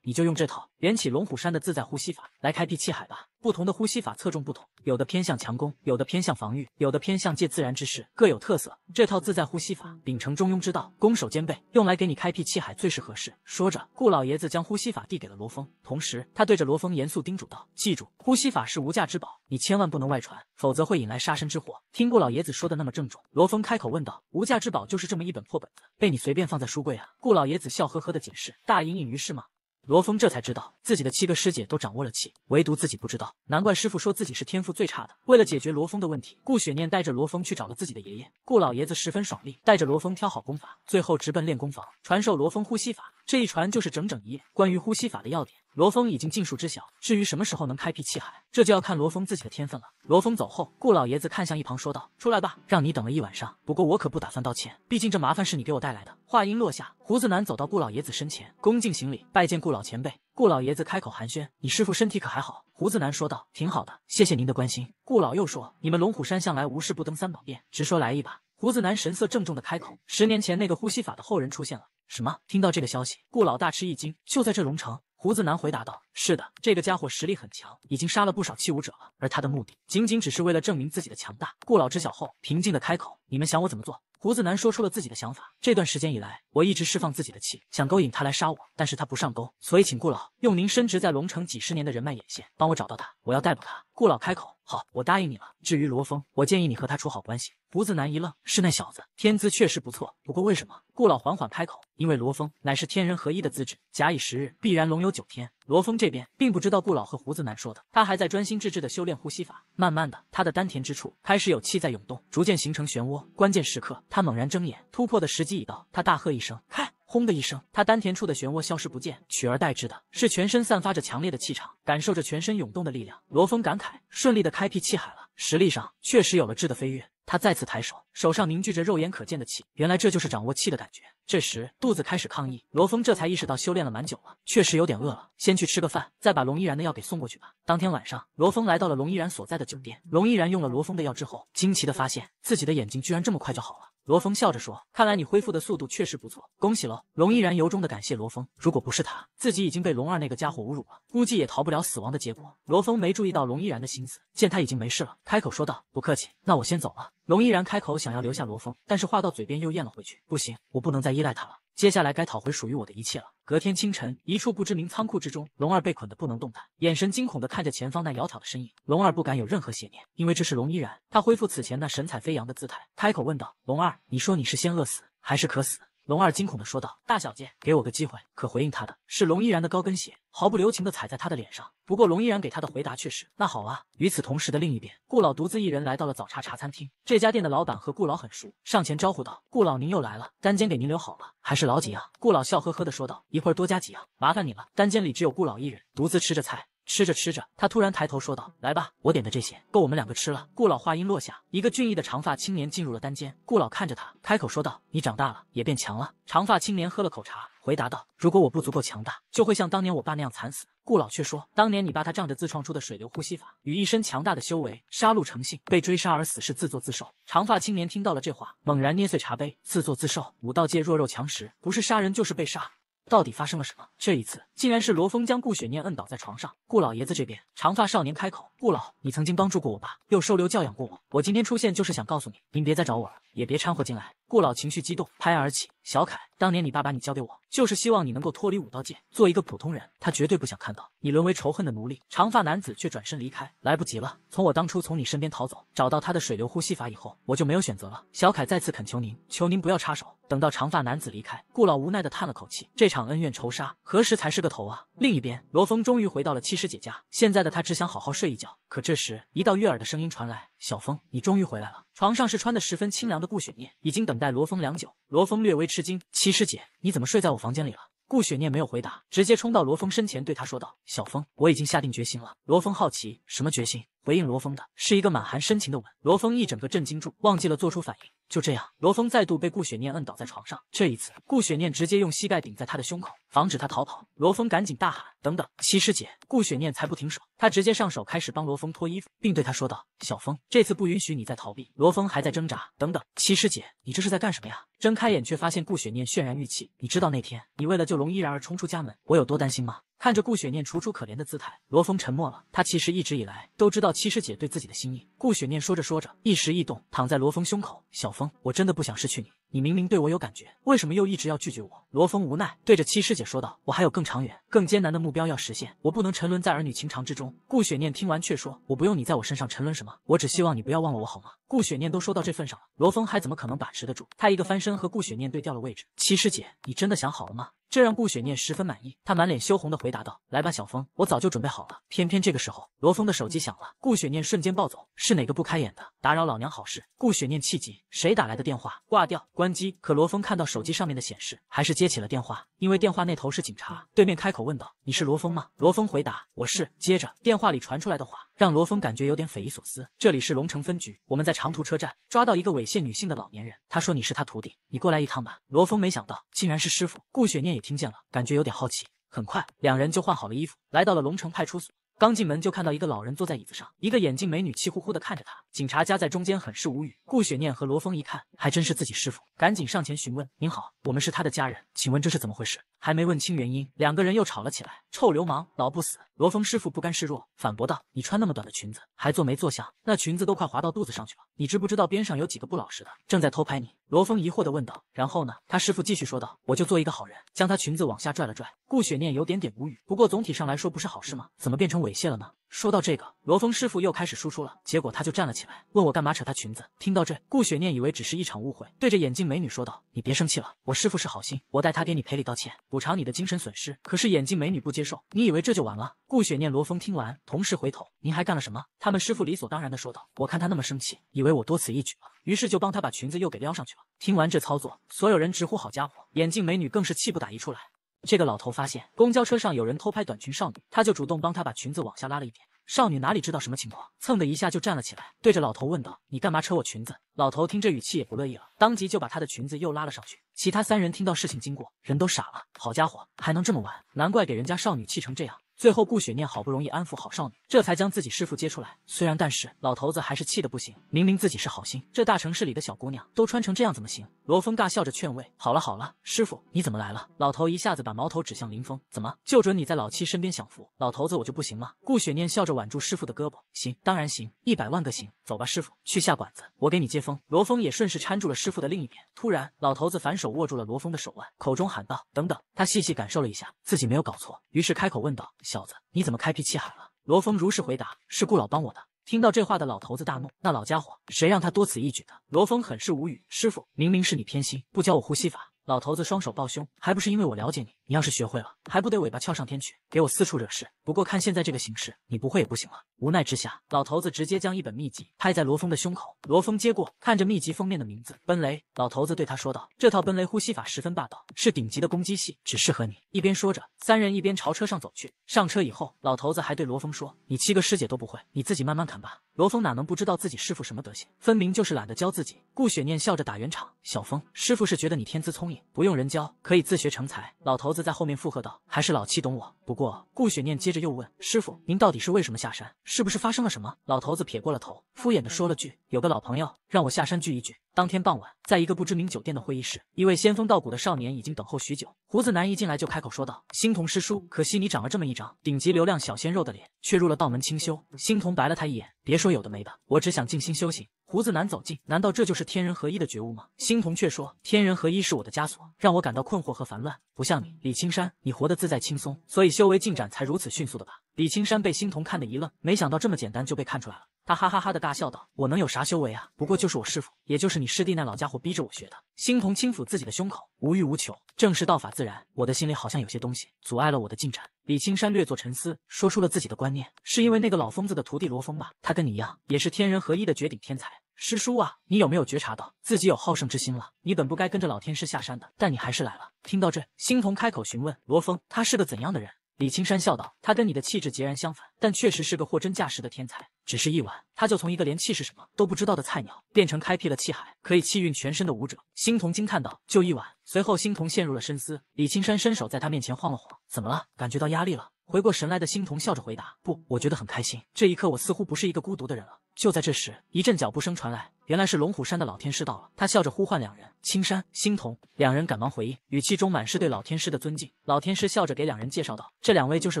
你就用这套连起龙虎山的自在呼吸法来开辟气海吧。不同的呼吸法侧重不同，有的偏向强攻，有的偏向防御，有的偏向借自然之势，各有特色。这套自在呼吸法秉承中庸之道，攻守兼备，用来给你开辟气海最是合适。说着，顾老爷子将呼吸法递给了罗峰，同时他对着罗峰严肃叮嘱道：“记住，呼吸法是无价之宝，你千万不能外传，否则会引来杀身之祸。”听顾老爷子说的那么郑重，罗峰开口问道：“无价之宝就是这么一本破本子，被你随便放在书柜啊？”顾老爷子笑呵呵的解释：“大隐隐于市吗？”罗峰这才知道，自己的七个师姐都掌握了气，唯独自己不知道。难怪师傅说自己是天赋最差的。为了解决罗峰的问题，顾雪念带着罗峰去找了自己的爷爷。顾老爷子十分爽利，带着罗峰挑好功法，最后直奔练功房，传授罗峰呼吸法。这一传就是整整一夜。关于呼吸法的要点，罗峰已经尽数知晓。至于什么时候能开辟气海，这就要看罗峰自己的天分了。罗峰走后，顾老爷子看向一旁，说道：“出来吧，让你等了一晚上。不过我可不打算道歉，毕竟这麻烦是你给我带来的。”话音落下，胡子男走到顾老爷子身前，恭敬行礼，拜见顾老前辈。顾老爷子开口寒暄：“你师父身体可还好？”胡子男说道：“挺好的，谢谢您的关心。”顾老又说：“你们龙虎山向来无事不登三宝殿，直说来意吧。”胡子男神色郑重的开口：“十年前那个呼吸法的后人出现了。”什么？听到这个消息，顾老大吃一惊。就在这荣城，胡子男回答道。是的，这个家伙实力很强，已经杀了不少器武者了。而他的目的仅仅只是为了证明自己的强大。顾老知晓后，平静的开口：“你们想我怎么做？”胡子男说出了自己的想法：“这段时间以来，我一直释放自己的气，想勾引他来杀我，但是他不上钩。所以，请顾老用您深植在龙城几十年的人脉眼线，帮我找到他，我要逮捕他。”顾老开口：“好，我答应你了。至于罗峰，我建议你和他处好关系。”胡子男一愣：“是那小子，天资确实不错。不过为什么？”顾老缓缓开口：“因为罗峰乃是天人合一的资质，假以时日，必然龙游九天。”罗峰这边并不知道顾老和胡子男说的，他还在专心致志的修炼呼吸法。慢慢的，他的丹田之处开始有气在涌动，逐渐形成漩涡。关键时刻，他猛然睁眼，突破的时机已到。他大喝一声：“开！”轰的一声，他丹田处的漩涡消失不见，取而代之的是全身散发着强烈的气场，感受着全身涌动的力量。罗峰感慨：顺利的开辟气海了，实力上确实有了质的飞跃。他再次抬手，手上凝聚着肉眼可见的气，原来这就是掌握气的感觉。这时肚子开始抗议，罗峰这才意识到修炼了蛮久了，确实有点饿了。先去吃个饭，再把龙依然的药给送过去吧。当天晚上，罗峰来到了龙依然所在的酒店。龙依然用了罗峰的药之后，惊奇的发现自己的眼睛居然这么快就好了。罗峰笑着说：“看来你恢复的速度确实不错，恭喜喽！”龙依然由衷的感谢罗峰。如果不是他，自己已经被龙二那个家伙侮辱了，估计也逃不了死亡的结果。罗峰没注意到龙依然的心思，见他已经没事了，开口说道：“不客气，那我先走了。”龙依然开口想要留下罗峰，但是话到嘴边又咽了回去。不行，我不能再依赖他了。接下来该讨回属于我的一切了。隔天清晨，一处不知名仓库之中，龙二被捆得不能动弹，眼神惊恐的看着前方那窈窕的身影。龙二不敢有任何邪念，因为这是龙依然。他恢复此前那神采飞扬的姿态，开口问道：“龙二，你说你是先饿死还是渴死？”龙二惊恐的说道：“大小姐，给我个机会。”可回应他的，是龙依然的高跟鞋毫不留情的踩在他的脸上。不过龙依然给他的回答却是：“那好啊。”与此同时的另一边，顾老独自一人来到了早茶茶餐厅。这家店的老板和顾老很熟，上前招呼道：“顾老，您又来了，单间给您留好了，还是老几啊？”顾老笑呵呵的说道：“一会儿多加几样，麻烦你了。”单间里只有顾老一人，独自吃着菜。吃着吃着，他突然抬头说道：“来吧，我点的这些够我们两个吃了。”顾老话音落下，一个俊逸的长发青年进入了单间。顾老看着他，开口说道：“你长大了，也变强了。”长发青年喝了口茶，回答道：“如果我不足够强大，就会像当年我爸那样惨死。”顾老却说：“当年你爸他仗着自创出的水流呼吸法与一身强大的修为，杀戮成性，被追杀而死是自作自受。”长发青年听到了这话，猛然捏碎茶杯：“自作自受！武道界弱肉强食，不是杀人就是被杀，到底发生了什么？这一次。”竟然是罗峰将顾雪念摁倒在床上。顾老爷子这边，长发少年开口：“顾老，你曾经帮助过我爸，又收留教养过我。我今天出现就是想告诉你，您别再找我了，也别掺和进来。”顾老情绪激动，拍案而起：“小凯，当年你爸把你交给我，就是希望你能够脱离武道界，做一个普通人。他绝对不想看到你沦为仇恨的奴隶。”长发男子却转身离开。来不及了，从我当初从你身边逃走，找到他的水流呼吸法以后，我就没有选择了。小凯再次恳求您，求您不要插手。等到长发男子离开，顾老无奈地叹了口气：这场恩怨仇杀，何时才是个？头啊！另一边，罗峰终于回到了七师姐家。现在的他只想好好睡一觉。可这时，一道悦耳的声音传来：“小峰，你终于回来了。”床上是穿的十分清凉的顾雪念，已经等待罗峰良久。罗峰略微吃惊：“七师姐，你怎么睡在我房间里了？”顾雪念没有回答，直接冲到罗峰身前，对他说道：“小峰，我已经下定决心了。”罗峰好奇什么决心，回应罗峰的是一个满含深情的吻。罗峰一整个震惊住，忘记了做出反应。就这样，罗峰再度被顾雪念摁倒在床上。这一次，顾雪念直接用膝盖顶在他的胸口，防止他逃跑。罗峰赶紧大喊：“等等，七师姐！”顾雪念才不停手，她直接上手开始帮罗峰脱衣服，并对他说道：“小峰，这次不允许你再逃避。”罗峰还在挣扎：“等等，七师姐，你这是在干什么呀？”睁开眼，却发现顾雪念泫然欲泣。你知道那天你为了救龙依然而冲出家门，我有多担心吗？看着顾雪念楚楚可怜的姿态，罗峰沉默了。他其实一直以来都知道七师姐对自己的心意。顾雪念说着说着，一时一动，躺在罗峰胸口，小峰。我真的不想失去你，你明明对我有感觉，为什么又一直要拒绝我？罗峰无奈对着七师姐说道，我还有更长远、更艰难的目标要实现，我不能沉沦在儿女情长之中。顾雪念听完却说，我不用你在我身上沉沦什么，我只希望你不要忘了我好吗？顾雪念都说到这份上了，罗峰还怎么可能把持得住？他一个翻身和顾雪念对调了位置。七师姐，你真的想好了吗？这让顾雪念十分满意，她满脸羞红的回答道：“来吧，小峰，我早就准备好了。”偏偏这个时候，罗峰的手机响了，顾雪念瞬间暴走：“是哪个不开眼的，打扰老娘好事？”顾雪念气急：“谁打来的电话？挂掉，关机。”可罗峰看到手机上面的显示，还是接起了电话，因为电话那头是警察。对面开口问道：“你是罗峰吗？”罗峰回答：“我是。”接着电话里传出来的话。让罗峰感觉有点匪夷所思。这里是龙城分局，我们在长途车站抓到一个猥亵女性的老年人。他说你是他徒弟，你过来一趟吧。罗峰没想到竟然是师傅。顾雪念也听见了，感觉有点好奇。很快，两人就换好了衣服，来到了龙城派出所。刚进门就看到一个老人坐在椅子上，一个眼镜美女气呼呼地看着他，警察夹在中间很是无语。顾雪念和罗峰一看，还真是自己师傅，赶紧上前询问：“您好，我们是他的家人，请问这是怎么回事？”还没问清原因，两个人又吵了起来。臭流氓，老不死！罗峰师傅不甘示弱，反驳道：“你穿那么短的裙子，还坐没坐相？那裙子都快滑到肚子上去了。你知不知道边上有几个不老实的，正在偷拍你？”罗峰疑惑地问道。然后呢？他师傅继续说道：“我就做一个好人，将他裙子往下拽了拽。”顾雪念有点点无语，不过总体上来说不是好事吗？怎么变成猥亵了呢？说到这个，罗峰师傅又开始输出了，结果他就站了起来，问我干嘛扯他裙子。听到这，顾雪念以为只是一场误会，对着眼镜美女说道：“你别生气了，我师傅是好心，我代他给你赔礼道歉，补偿你的精神损失。”可是眼镜美女不接受，你以为这就完了？顾雪念、罗峰听完，同时回头：“您还干了什么？”他们师傅理所当然的说道：“我看他那么生气，以为我多此一举了，于是就帮他把裙子又给撩上去了。”听完这操作，所有人直呼好家伙，眼镜美女更是气不打一处来。这个老头发现公交车上有人偷拍短裙少女，他就主动帮她把裙子往下拉了一点。少女哪里知道什么情况，蹭的一下就站了起来，对着老头问道：“你干嘛扯我裙子？”老头听这语气也不乐意了，当即就把他的裙子又拉了上去。其他三人听到事情经过，人都傻了。好家伙，还能这么玩？难怪给人家少女气成这样。最后，顾雪念好不容易安抚好少女，这才将自己师傅接出来。虽然，但是老头子还是气得不行。明明自己是好心，这大城市里的小姑娘都穿成这样，怎么行？罗峰尬笑着劝慰：“好了好了，师傅你怎么来了？”老头一下子把矛头指向林峰：“怎么就准你在老七身边享福？老头子我就不行吗？”顾雪念笑着挽住师傅的胳膊：“行，当然行，一百万个行，走吧，师傅去下馆子，我给你接风。”罗峰也顺势搀住了师傅的另一边。突然，老头子反手握住了罗峰的手腕，口中喊道：“等等！”他细细感受了一下，自己没有搞错，于是开口问道。小子，你怎么开辟气海了？罗峰如实回答，是顾老帮我的。听到这话的老头子大怒，那老家伙，谁让他多此一举的？罗峰很是无语，师傅，明明是你偏心，不教我呼吸法。老头子双手抱胸，还不是因为我了解你。你要是学会了，还不得尾巴翘上天去，给我四处惹事？不过看现在这个形势，你不会也不行了。无奈之下，老头子直接将一本秘籍拍在罗峰的胸口。罗峰接过，看着秘籍封面的名字“奔雷”，老头子对他说道：“这套奔雷呼吸法十分霸道，是顶级的攻击系，只适合你。”一边说着，三人一边朝车上走去。上车以后，老头子还对罗峰说：“你七个师姐都不会，你自己慢慢啃吧。”罗峰哪能不知道自己师父什么德行？分明就是懒得教自己。顾雪念笑着打圆场：“小峰，师父是觉得你天资聪颖，不用人教，可以自学成才。”老头子在后面附和道：“还是老七懂我。”不过，顾雪念接着又问：“师父，您到底是为什么下山？是不是发生了什么？”老头子撇过了头，敷衍的说了句：“有个老朋友让我下山聚一聚。”当天傍晚，在一个不知名酒店的会议室，一位仙风道骨的少年已经等候许久。胡子男一进来就开口说道：“星童师叔，可惜你长了这么一张顶级流量小鲜肉的脸，却入了道门清修。”星童白了他一眼，别说有的没的，我只想静心修行。胡子男走近，难道这就是天人合一的觉悟吗？星童却说，天人合一是我的枷锁，让我感到困惑和烦乱。不像你，李青山，你活得自在轻松，所以修为进展才如此迅速的吧？李青山被星童看得一愣，没想到这么简单就被看出来了。他哈哈哈的大笑道，我能有啥修为啊？不过就是我师父，也就是你师弟那老家伙逼着我学的。星童轻抚自己的胸口，无欲无求，正是道法自然。我的心里好像有些东西阻碍了我的进展。李青山略作沉思，说出了自己的观念：“是因为那个老疯子的徒弟罗峰吧？他跟你一样，也是天人合一的绝顶天才，师叔啊，你有没有觉察到自己有好胜之心了？你本不该跟着老天师下山的，但你还是来了。”听到这，星童开口询问：“罗峰，他是个怎样的人？”李青山笑道：“他跟你的气质截然相反，但确实是个货真价实的天才。”只是一晚，他就从一个连气是什么都不知道的菜鸟，变成开辟了气海，可以气运全身的武者。星童惊叹道：“就一晚。”随后，星童陷入了深思。李青山伸手在他面前晃了晃：“怎么了？感觉到压力了？”回过神来的星童笑着回答：“不，我觉得很开心。这一刻，我似乎不是一个孤独的人了。”就在这时，一阵脚步声传来，原来是龙虎山的老天师到了。他笑着呼唤两人：“青山，星童。”两人赶忙回应，语气中满是对老天师的尊敬。老天师笑着给两人介绍道：“这两位就是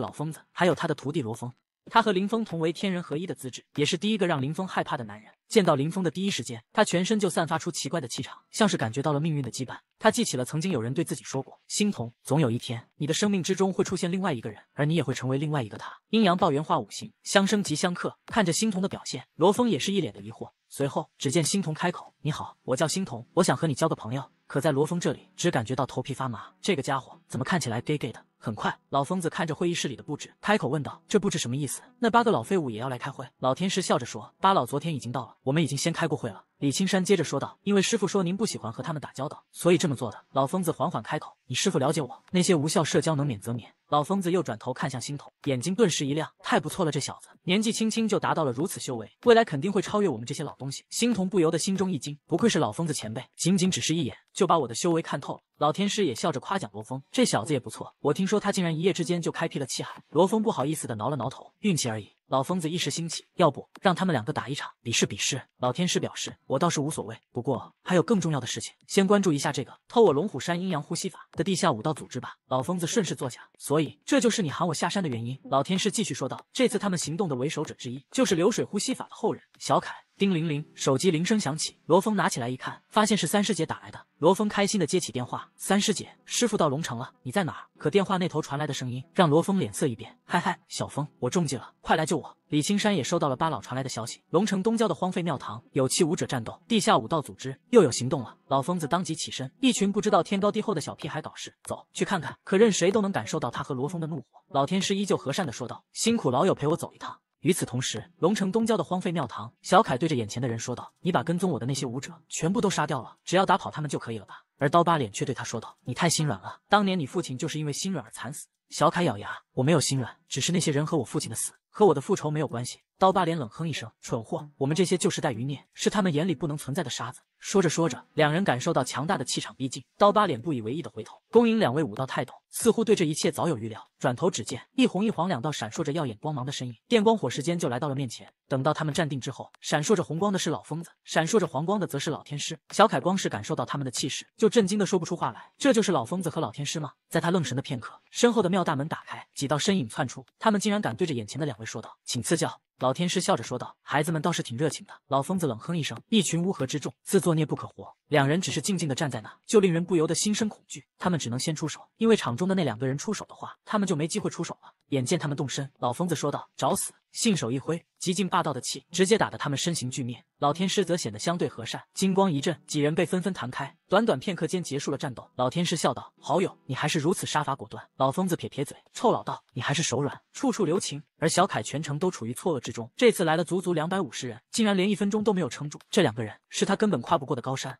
老疯子，还有他的徒弟罗峰。”他和林峰同为天人合一的资质，也是第一个让林峰害怕的男人。见到林峰的第一时间，他全身就散发出奇怪的气场，像是感觉到了命运的羁绊。他记起了曾经有人对自己说过：“星童，总有一天，你的生命之中会出现另外一个人，而你也会成为另外一个他。”阴阳抱元化五行，相生即相克。看着星童的表现，罗峰也是一脸的疑惑。随后，只见星童开口：“你好，我叫星童，我想和你交个朋友。”可在罗峰这里，只感觉到头皮发麻。这个家伙怎么看起来 gay gay 的？很快，老疯子看着会议室里的布置，开口问道：“这布置什么意思？”那八个老废物也要来开会？老天师笑着说：“八老昨天已经到了，我们已经先开过会了。”李青山接着说道：“因为师傅说您不喜欢和他们打交道，所以这么做的。”老疯子缓缓开口：“你师傅了解我，那些无效社交能免则免。”老疯子又转头看向星童，眼睛顿时一亮：“太不错了，这小子年纪轻轻就达到了如此修为，未来肯定会超越我们这些老东西。”星童不由得心中一惊：“不愧是老疯子前辈，仅仅只是一眼就把我的修为看透了。”老天师也笑着夸奖罗峰：“这小子也不错，我听说他竟然一夜之间就开辟了气海。”罗峰不好意思的挠了挠头：“运气而已。”老疯子一时兴起，要不让他们两个打一场，比试比试。老天师表示，我倒是无所谓，不过还有更重要的事情，先关注一下这个偷我龙虎山阴阳呼吸法的地下武道组织吧。老疯子顺势坐下，所以这就是你喊我下山的原因。老天师继续说道，这次他们行动的为首者之一，就是流水呼吸法的后人小凯。叮铃铃，手机铃声响起，罗峰拿起来一看，发现是三师姐打来的。罗峰开心的接起电话：“三师姐，师傅到龙城了，你在哪？”可电话那头传来的声音让罗峰脸色一变：“嗨嗨，小峰，我中计了，快来救我！”李青山也收到了八老传来的消息：龙城东郊的荒废庙堂有弃武者战斗，地下武道组织又有行动了。老疯子当即起身：“一群不知道天高地厚的小屁孩搞事，走去看看。”可任谁都能感受到他和罗峰的怒火。老天师依旧和善的说道：“辛苦老友陪我走一趟。”与此同时，龙城东郊的荒废庙堂，小凯对着眼前的人说道：“你把跟踪我的那些武者全部都杀掉了，只要打跑他们就可以了吧？”而刀疤脸却对他说道：“你太心软了，当年你父亲就是因为心软而惨死。”小凯咬牙：“我没有心软，只是那些人和我父亲的死和我的复仇没有关系。”刀疤脸冷哼一声：“蠢货，我们这些旧时代余孽是他们眼里不能存在的沙子。”说着说着，两人感受到强大的气场逼近。刀疤脸不以为意的回头，恭迎两位武道泰斗，似乎对这一切早有预料。转头只见一红一黄两道闪烁着耀眼光芒的身影，电光火石间就来到了面前。等到他们站定之后，闪烁着红光的是老疯子，闪烁着黄光的则是老天师。小凯光是感受到他们的气势，就震惊的说不出话来。这就是老疯子和老天师吗？在他愣神的片刻，身后的庙大门打开，几道身影窜出，他们竟然敢对着眼前的两位说道：“请赐教。”老天师笑着说道：“孩子们倒是挺热情的。”老疯子冷哼一声：“一群乌合之众，自作孽不可活。”两人只是静静的站在那，就令人不由得心生恐惧。他们只能先出手，因为场中的那两个人出手的话，他们就没机会出手了。眼见他们动身，老疯子说道：“找死！”信手一挥，极尽霸道的气直接打得他们身形俱灭。老天师则显得相对和善，金光一震，几人被纷纷弹开。短短片刻间结束了战斗。老天师笑道：“好友，你还是如此杀伐果断。”老疯子撇撇嘴，臭老道，你还是手软，处处留情。而小凯全程都处于错愕之中，这次来了足足两百五十人，竟然连一分钟都没有撑住。这两个人是他根本跨不过的高山。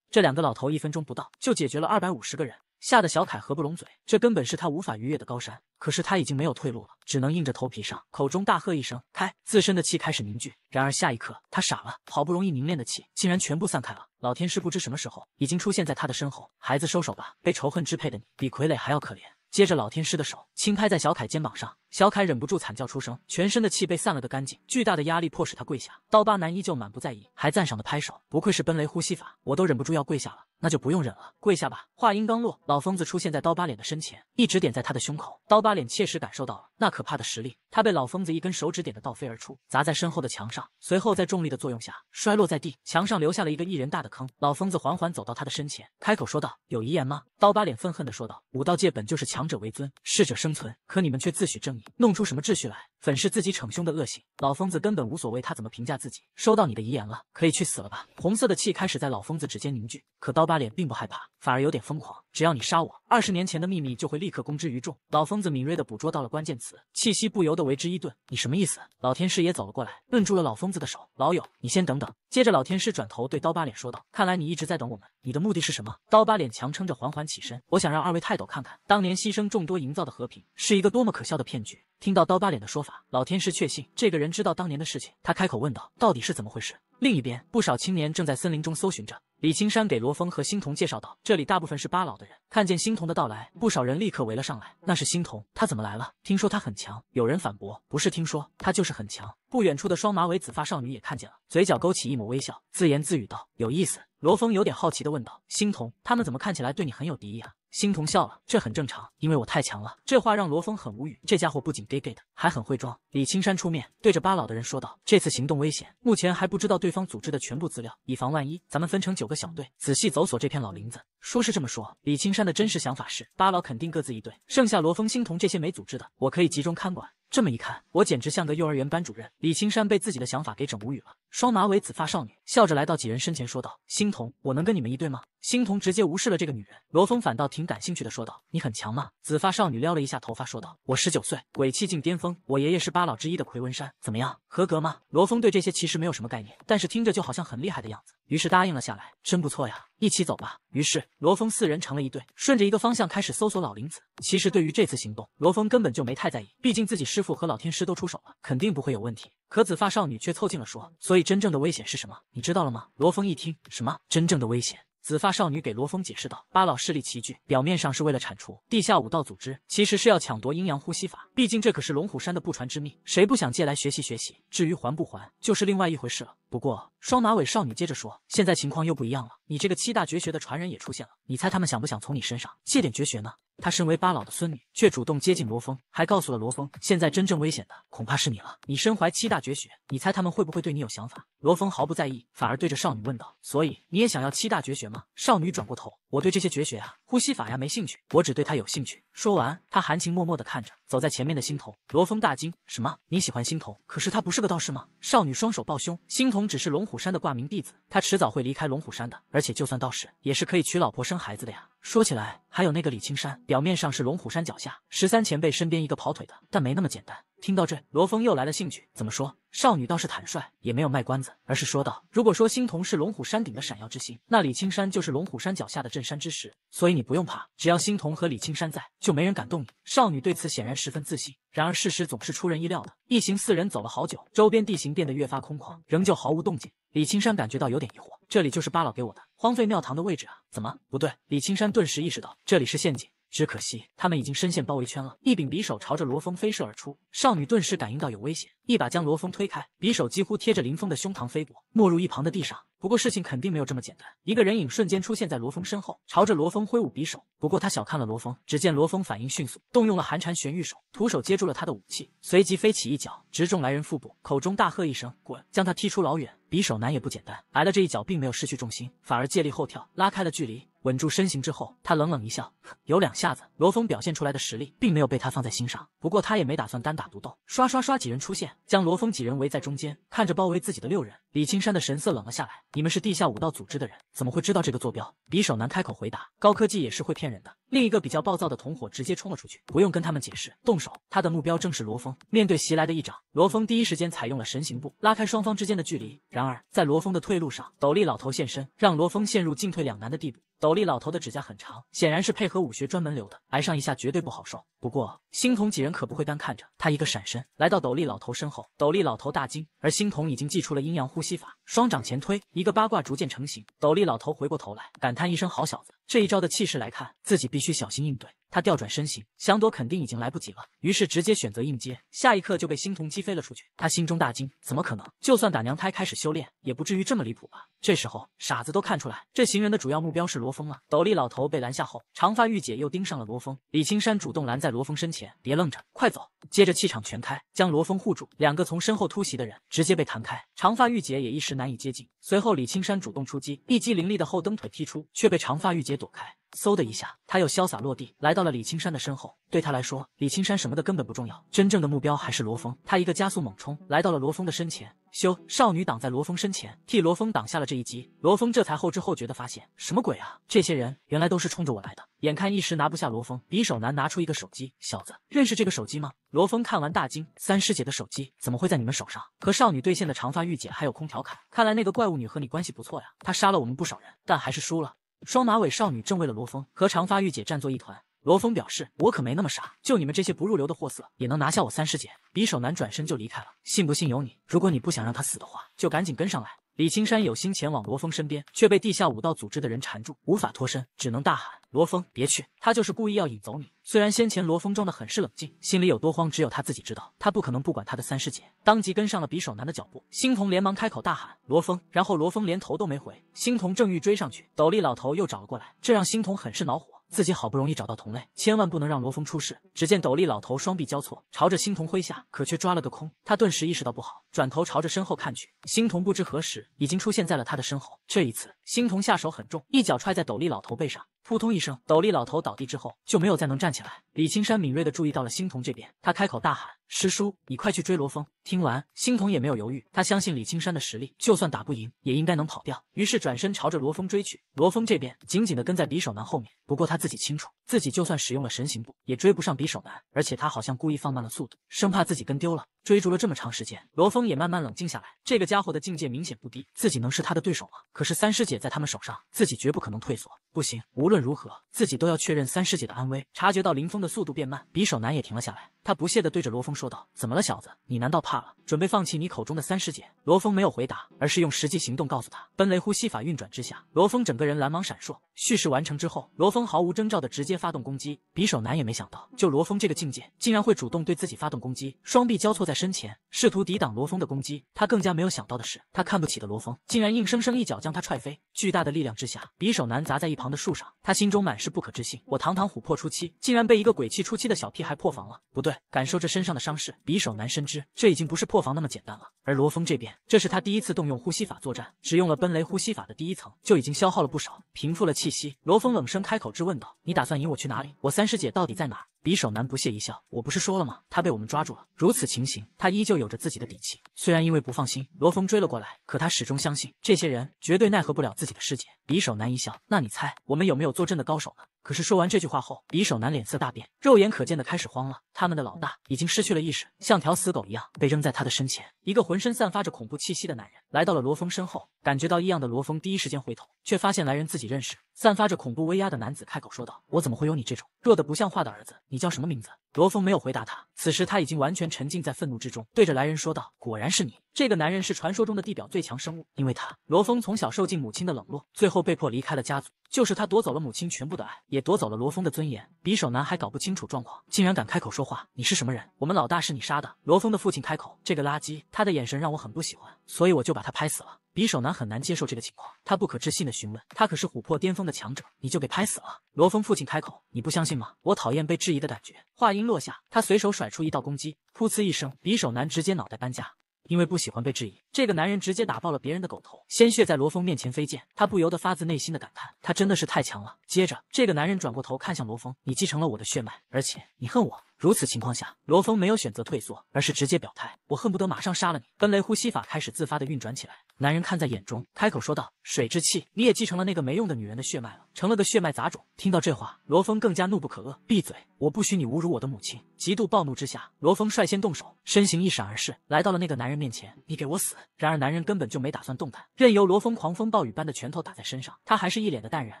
这两个老头一分钟不到就解决了二百五十个人。吓得小凯合不拢嘴，这根本是他无法逾越的高山。可是他已经没有退路了，只能硬着头皮上，口中大喝一声：“开！”自身的气开始凝聚。然而下一刻，他傻了，好不容易凝练的气竟然全部散开了。老天师不知什么时候已经出现在他的身后：“孩子，收手吧，被仇恨支配的你，比傀儡还要可怜。”接着，老天师的手轻拍在小凯肩膀上，小凯忍不住惨叫出声，全身的气被散了个干净，巨大的压力迫使他跪下。刀疤男依旧满不在意，还赞赏的拍手：“不愧是奔雷呼吸法，我都忍不住要跪下了。”那就不用忍了，跪下吧！话音刚落，老疯子出现在刀疤脸的身前，一指点在他的胸口。刀疤脸切实感受到了那可怕的实力，他被老疯子一根手指点的倒飞而出，砸在身后的墙上，随后在重力的作用下摔落在地，墙上留下了一个一人大的坑。老疯子缓缓走到他的身前，开口说道：“有遗言吗？”刀疤脸愤恨的说道：“武道界本就是强者为尊，适者生存，可你们却自诩正义，弄出什么秩序来，粉饰自己逞凶的恶行。”老疯子根本无所谓他怎么评价自己，收到你的遗言了，可以去死了吧！红色的气开始在老疯子指尖凝聚，可刀疤。疤脸并不害怕，反而有点疯狂。只要你杀我，二十年前的秘密就会立刻公之于众。老疯子敏锐地捕捉到了关键词，气息不由得为之一顿。你什么意思？老天师也走了过来，摁住了老疯子的手。老友，你先等等。接着，老天师转头对刀疤脸说道：“看来你一直在等我们，你的目的是什么？”刀疤脸强撑着缓缓起身。我想让二位泰斗看看，当年牺牲众多营造的和平是一个多么可笑的骗局。听到刀疤脸的说法，老天师确信这个人知道当年的事情。他开口问道：“到底是怎么回事？”另一边，不少青年正在森林中搜寻着。李青山给罗峰和欣桐介绍道：“这里大部分是八老的人。”看见欣桐的到来，不少人立刻围了上来。“那是欣桐，他怎么来了？听说他很强。”有人反驳：“不是听说，他就是很强。”不远处的双马尾紫发少女也看见了，嘴角勾起一抹微笑，自言自语道：“有意思。”罗峰有点好奇地问道：“欣桐，他们怎么看起来对你很有敌意啊？”欣桐笑了，这很正常，因为我太强了。这话让罗峰很无语，这家伙不仅 gay gay 的，还很会装。李青山出面对着八老的人说道：“这次行动危险，目前还不知道对方组织的全部资料，以防万一，咱们分成九个小队，仔细搜索这片老林子。”说是这么说，李青山的真实想法是，八老肯定各自一队，剩下罗峰、欣桐这些没组织的，我可以集中看管。这么一看，我简直像个幼儿园班主任。李青山被自己的想法给整无语了。双马尾紫发少女笑着来到几人身前说道：“欣桐，我能跟你们一队吗？”星童直接无视了这个女人，罗峰反倒挺感兴趣的说道：“你很强吗？”紫发少女撩了一下头发说道：“我十九岁，鬼气境巅峰。我爷爷是八老之一的奎文山，怎么样，合格吗？”罗峰对这些其实没有什么概念，但是听着就好像很厉害的样子，于是答应了下来。真不错呀，一起走吧。于是罗峰四人成了一对，顺着一个方向开始搜索老林子。其实对于这次行动，罗峰根本就没太在意，毕竟自己师傅和老天师都出手了，肯定不会有问题。可紫发少女却凑近了说：“所以真正的危险是什么？你知道了吗？”罗峰一听，什么真正的危险？紫发少女给罗峰解释道：“八老势力齐聚，表面上是为了铲除地下武道组织，其实是要抢夺阴阳呼吸法。毕竟这可是龙虎山的不传之秘，谁不想借来学习学习？至于还不还，就是另外一回事了。”不过，双马尾少女接着说：“现在情况又不一样了，你这个七大绝学的传人也出现了，你猜他们想不想从你身上借点绝学呢？”她身为八老的孙女，却主动接近罗峰，还告诉了罗峰，现在真正危险的恐怕是你了。你身怀七大绝学，你猜他们会不会对你有想法？罗峰毫不在意，反而对着少女问道：“所以你也想要七大绝学吗？”少女转过头：“我对这些绝学啊。”呼吸法呀，没兴趣，我只对他有兴趣。说完，他含情脉脉的看着走在前面的心童。罗峰大惊：什么？你喜欢心童？可是他不是个道士吗？少女双手抱胸，心童只是龙虎山的挂名弟子，他迟早会离开龙虎山的。而且，就算道士，也是可以娶老婆生孩子的呀。说起来，还有那个李青山，表面上是龙虎山脚下十三前辈身边一个跑腿的，但没那么简单。听到这，罗峰又来了兴趣，怎么说？少女倒是坦率，也没有卖关子，而是说道：“如果说星童是龙虎山顶的闪耀之星，那李青山就是龙虎山脚下的镇山之石，所以你不用怕，只要星童和李青山在，就没人敢动你。”少女对此显然十分自信。然而事实总是出人意料的，一行四人走了好久，周边地形变得越发空旷，仍旧毫无动静。李青山感觉到有点疑惑：“这里就是八老给我的荒废庙堂的位置啊？怎么不对？”李青山顿时意识到这里是陷阱。只可惜，他们已经深陷包围圈了。一柄匕首朝着罗峰飞射而出，少女顿时感应到有危险，一把将罗峰推开。匕首几乎贴着林峰的胸膛飞过，没入一旁的地上。不过事情肯定没有这么简单，一个人影瞬间出现在罗峰身后，朝着罗峰挥舞匕首。不过他小看了罗峰，只见罗峰反应迅速，动用了寒蝉玄玉手，徒手接住了他的武器，随即飞起一脚，直中来人腹部，口中大喝一声“滚”，将他踢出老远。匕首男也不简单，挨了这一脚并没有失去重心，反而借力后跳，拉开了距离。稳住身形之后，他冷冷一笑，有两下子。罗峰表现出来的实力，并没有被他放在心上。不过他也没打算单打独斗，刷刷刷，几人出现，将罗峰几人围在中间。看着包围自己的六人，李青山的神色冷了下来：“你们是地下武道组织的人，怎么会知道这个坐标？”匕首男开口回答：“高科技也是会骗人的。”另一个比较暴躁的同伙直接冲了出去，不用跟他们解释，动手。他的目标正是罗峰。面对袭来的一掌，罗峰第一时间采用了神行步，拉开双方之间的距离。然而，在罗峰的退路上，斗笠老头现身，让罗峰陷入进退两难的地步。斗笠老头的指甲很长，显然是配合武学专门留的，挨上一下绝对不好受。不过，星童几人可不会单看着他，一个闪身来到斗笠老头身后。斗笠老头大惊，而星童已经祭出了阴阳呼吸法，双掌前推，一个八卦逐渐成型。斗笠老头回过头来，感叹一声：“好小子。”这一招的气势来看，自己必须小心应对。他调转身形，想躲，肯定已经来不及了。于是直接选择硬接，下一刻就被星瞳击飞了出去。他心中大惊，怎么可能？就算打娘胎开始修炼，也不至于这么离谱吧？这时候傻子都看出来，这行人的主要目标是罗峰了。斗笠老头被拦下后，长发御姐又盯上了罗峰。李青山主动拦在罗峰身前，别愣着，快走！接着气场全开，将罗峰护住。两个从身后突袭的人，直接被弹开。长发御姐也一时难以接近。随后李青山主动出击，一击凌厉的后蹬腿踢出，却被长发御姐躲开。嗖的一下，他又潇洒落地，来到了李青山的身后。对他来说，李青山什么的根本不重要，真正的目标还是罗峰。他一个加速猛冲，来到了罗峰的身前。修少女挡在罗峰身前，替罗峰挡下了这一击。罗峰这才后知后觉的发现，什么鬼啊！这些人原来都是冲着我来的。眼看一时拿不下罗峰，匕首男拿出一个手机，小子，认识这个手机吗？罗峰看完大惊，三师姐的手机怎么会在你们手上？和少女对线的长发御姐还有空调凯，看来那个怪物女和你关系不错呀。她杀了我们不少人，但还是输了。双马尾少女正为了罗峰和长发御姐战作一团，罗峰表示：“我可没那么傻，就你们这些不入流的货色，也能拿下我三师姐？”匕首男转身就离开了，信不信由你。如果你不想让他死的话，就赶紧跟上来。李青山有心前往罗峰身边，却被地下武道组织的人缠住，无法脱身，只能大喊：“罗峰，别去！他就是故意要引走你。”虽然先前罗峰装的很是冷静，心里有多慌只有他自己知道，他不可能不管他的三师姐，当即跟上了匕首男的脚步。星童连忙开口大喊：“罗峰！”然后罗峰连头都没回，星童正欲追上去，斗笠老头又找了过来，这让星童很是恼火。自己好不容易找到同类，千万不能让罗峰出事。只见斗笠老头双臂交错，朝着星童挥下，可却抓了个空。他顿时意识到不好，转头朝着身后看去。星童不知何时已经出现在了他的身后。这一次，星童下手很重，一脚踹在斗笠老头背上。扑通一声，斗笠老头倒地之后就没有再能站起来。李青山敏锐的注意到了星童这边，他开口大喊：“师叔，你快去追罗峰！”听完，星童也没有犹豫，他相信李青山的实力，就算打不赢，也应该能跑掉。于是转身朝着罗峰追去。罗峰这边紧紧的跟在匕首男后面，不过他自己清楚。自己就算使用了神行步，也追不上匕首男，而且他好像故意放慢了速度，生怕自己跟丢了。追逐了这么长时间，罗峰也慢慢冷静下来。这个家伙的境界明显不低，自己能是他的对手吗？可是三师姐在他们手上，自己绝不可能退缩。不行，无论如何，自己都要确认三师姐的安危。察觉到林峰的速度变慢，匕首男也停了下来。他不屑地对着罗峰说道：“怎么了，小子？你难道怕了？准备放弃你口中的三师姐？”罗峰没有回答，而是用实际行动告诉他。奔雷呼吸法运转之下，罗峰整个人蓝芒闪烁。蓄势完成之后，罗峰毫无征兆地直接。发动攻击，匕首男也没想到，就罗峰这个境界，竟然会主动对自己发动攻击。双臂交错在身前，试图抵挡罗峰的攻击。他更加没有想到的是，他看不起的罗峰，竟然硬生生一脚将他踹飞。巨大的力量之下，匕首男砸在一旁的树上，他心中满是不可置信：我堂堂琥珀初期，竟然被一个鬼气初期的小屁孩破防了。不对，感受这身上的伤势，匕首男深知这已经不是破防那么简单了。而罗峰这边，这是他第一次动用呼吸法作战，只用了奔雷呼吸法的第一层，就已经消耗了不少，平复了气息。罗峰冷声开口质问道：“你打算？”你我去哪里？我三师姐到底在哪？匕首男不屑一笑：“我不是说了吗？他被我们抓住了。如此情形，他依旧有着自己的底气。虽然因为不放心，罗峰追了过来，可他始终相信这些人绝对奈何不了自己的师姐。”匕首男一笑：“那你猜我们有没有坐镇的高手呢？”可是说完这句话后，匕首男脸色大变，肉眼可见的开始慌了。他们的老大已经失去了意识，像条死狗一样被扔在他的身前。一个浑身散发着恐怖气息的男人来到了罗峰身后，感觉到异样的罗峰第一时间回头，却发现来人自己认识。散发着恐怖威压的男子开口说道：“我怎么会有你这种弱得不像话的儿子？”你叫什么名字？罗峰没有回答他。此时他已经完全沉浸在愤怒之中，对着来人说道：“果然是你！这个男人是传说中的地表最强生物。”因为他，罗峰从小受尽母亲的冷落，最后被迫离开了家族。就是他夺走了母亲全部的爱，也夺走了罗峰的尊严。匕首男还搞不清楚状况，竟然敢开口说话：“你是什么人？我们老大是你杀的。”罗峰的父亲开口：“这个垃圾，他的眼神让我很不喜欢，所以我就把他拍死了。”匕首男很难接受这个情况，他不可置信的询问：“他可是琥珀巅峰的强者，你就给拍死了？”罗峰父亲开口：“你不相信吗？我讨厌被质疑的感觉。”话音。落下，他随手甩出一道攻击，噗呲一声，匕首男直接脑袋搬家。因为不喜欢被质疑，这个男人直接打爆了别人的狗头，鲜血在罗峰面前飞溅，他不由得发自内心的感叹：他真的是太强了。接着，这个男人转过头看向罗峰：你继承了我的血脉，而且你恨我。如此情况下，罗峰没有选择退缩，而是直接表态：“我恨不得马上杀了你。”奔雷呼吸法开始自发的运转起来。男人看在眼中，开口说道：“水之气，你也继承了那个没用的女人的血脉了，成了个血脉杂种。”听到这话，罗峰更加怒不可遏：“闭嘴！我不许你侮辱我的母亲！”极度暴怒之下，罗峰率先动手，身形一闪而逝，来到了那个男人面前：“你给我死！”然而男人根本就没打算动弹，任由罗峰狂风暴雨般的拳头打在身上，他还是一脸的淡然。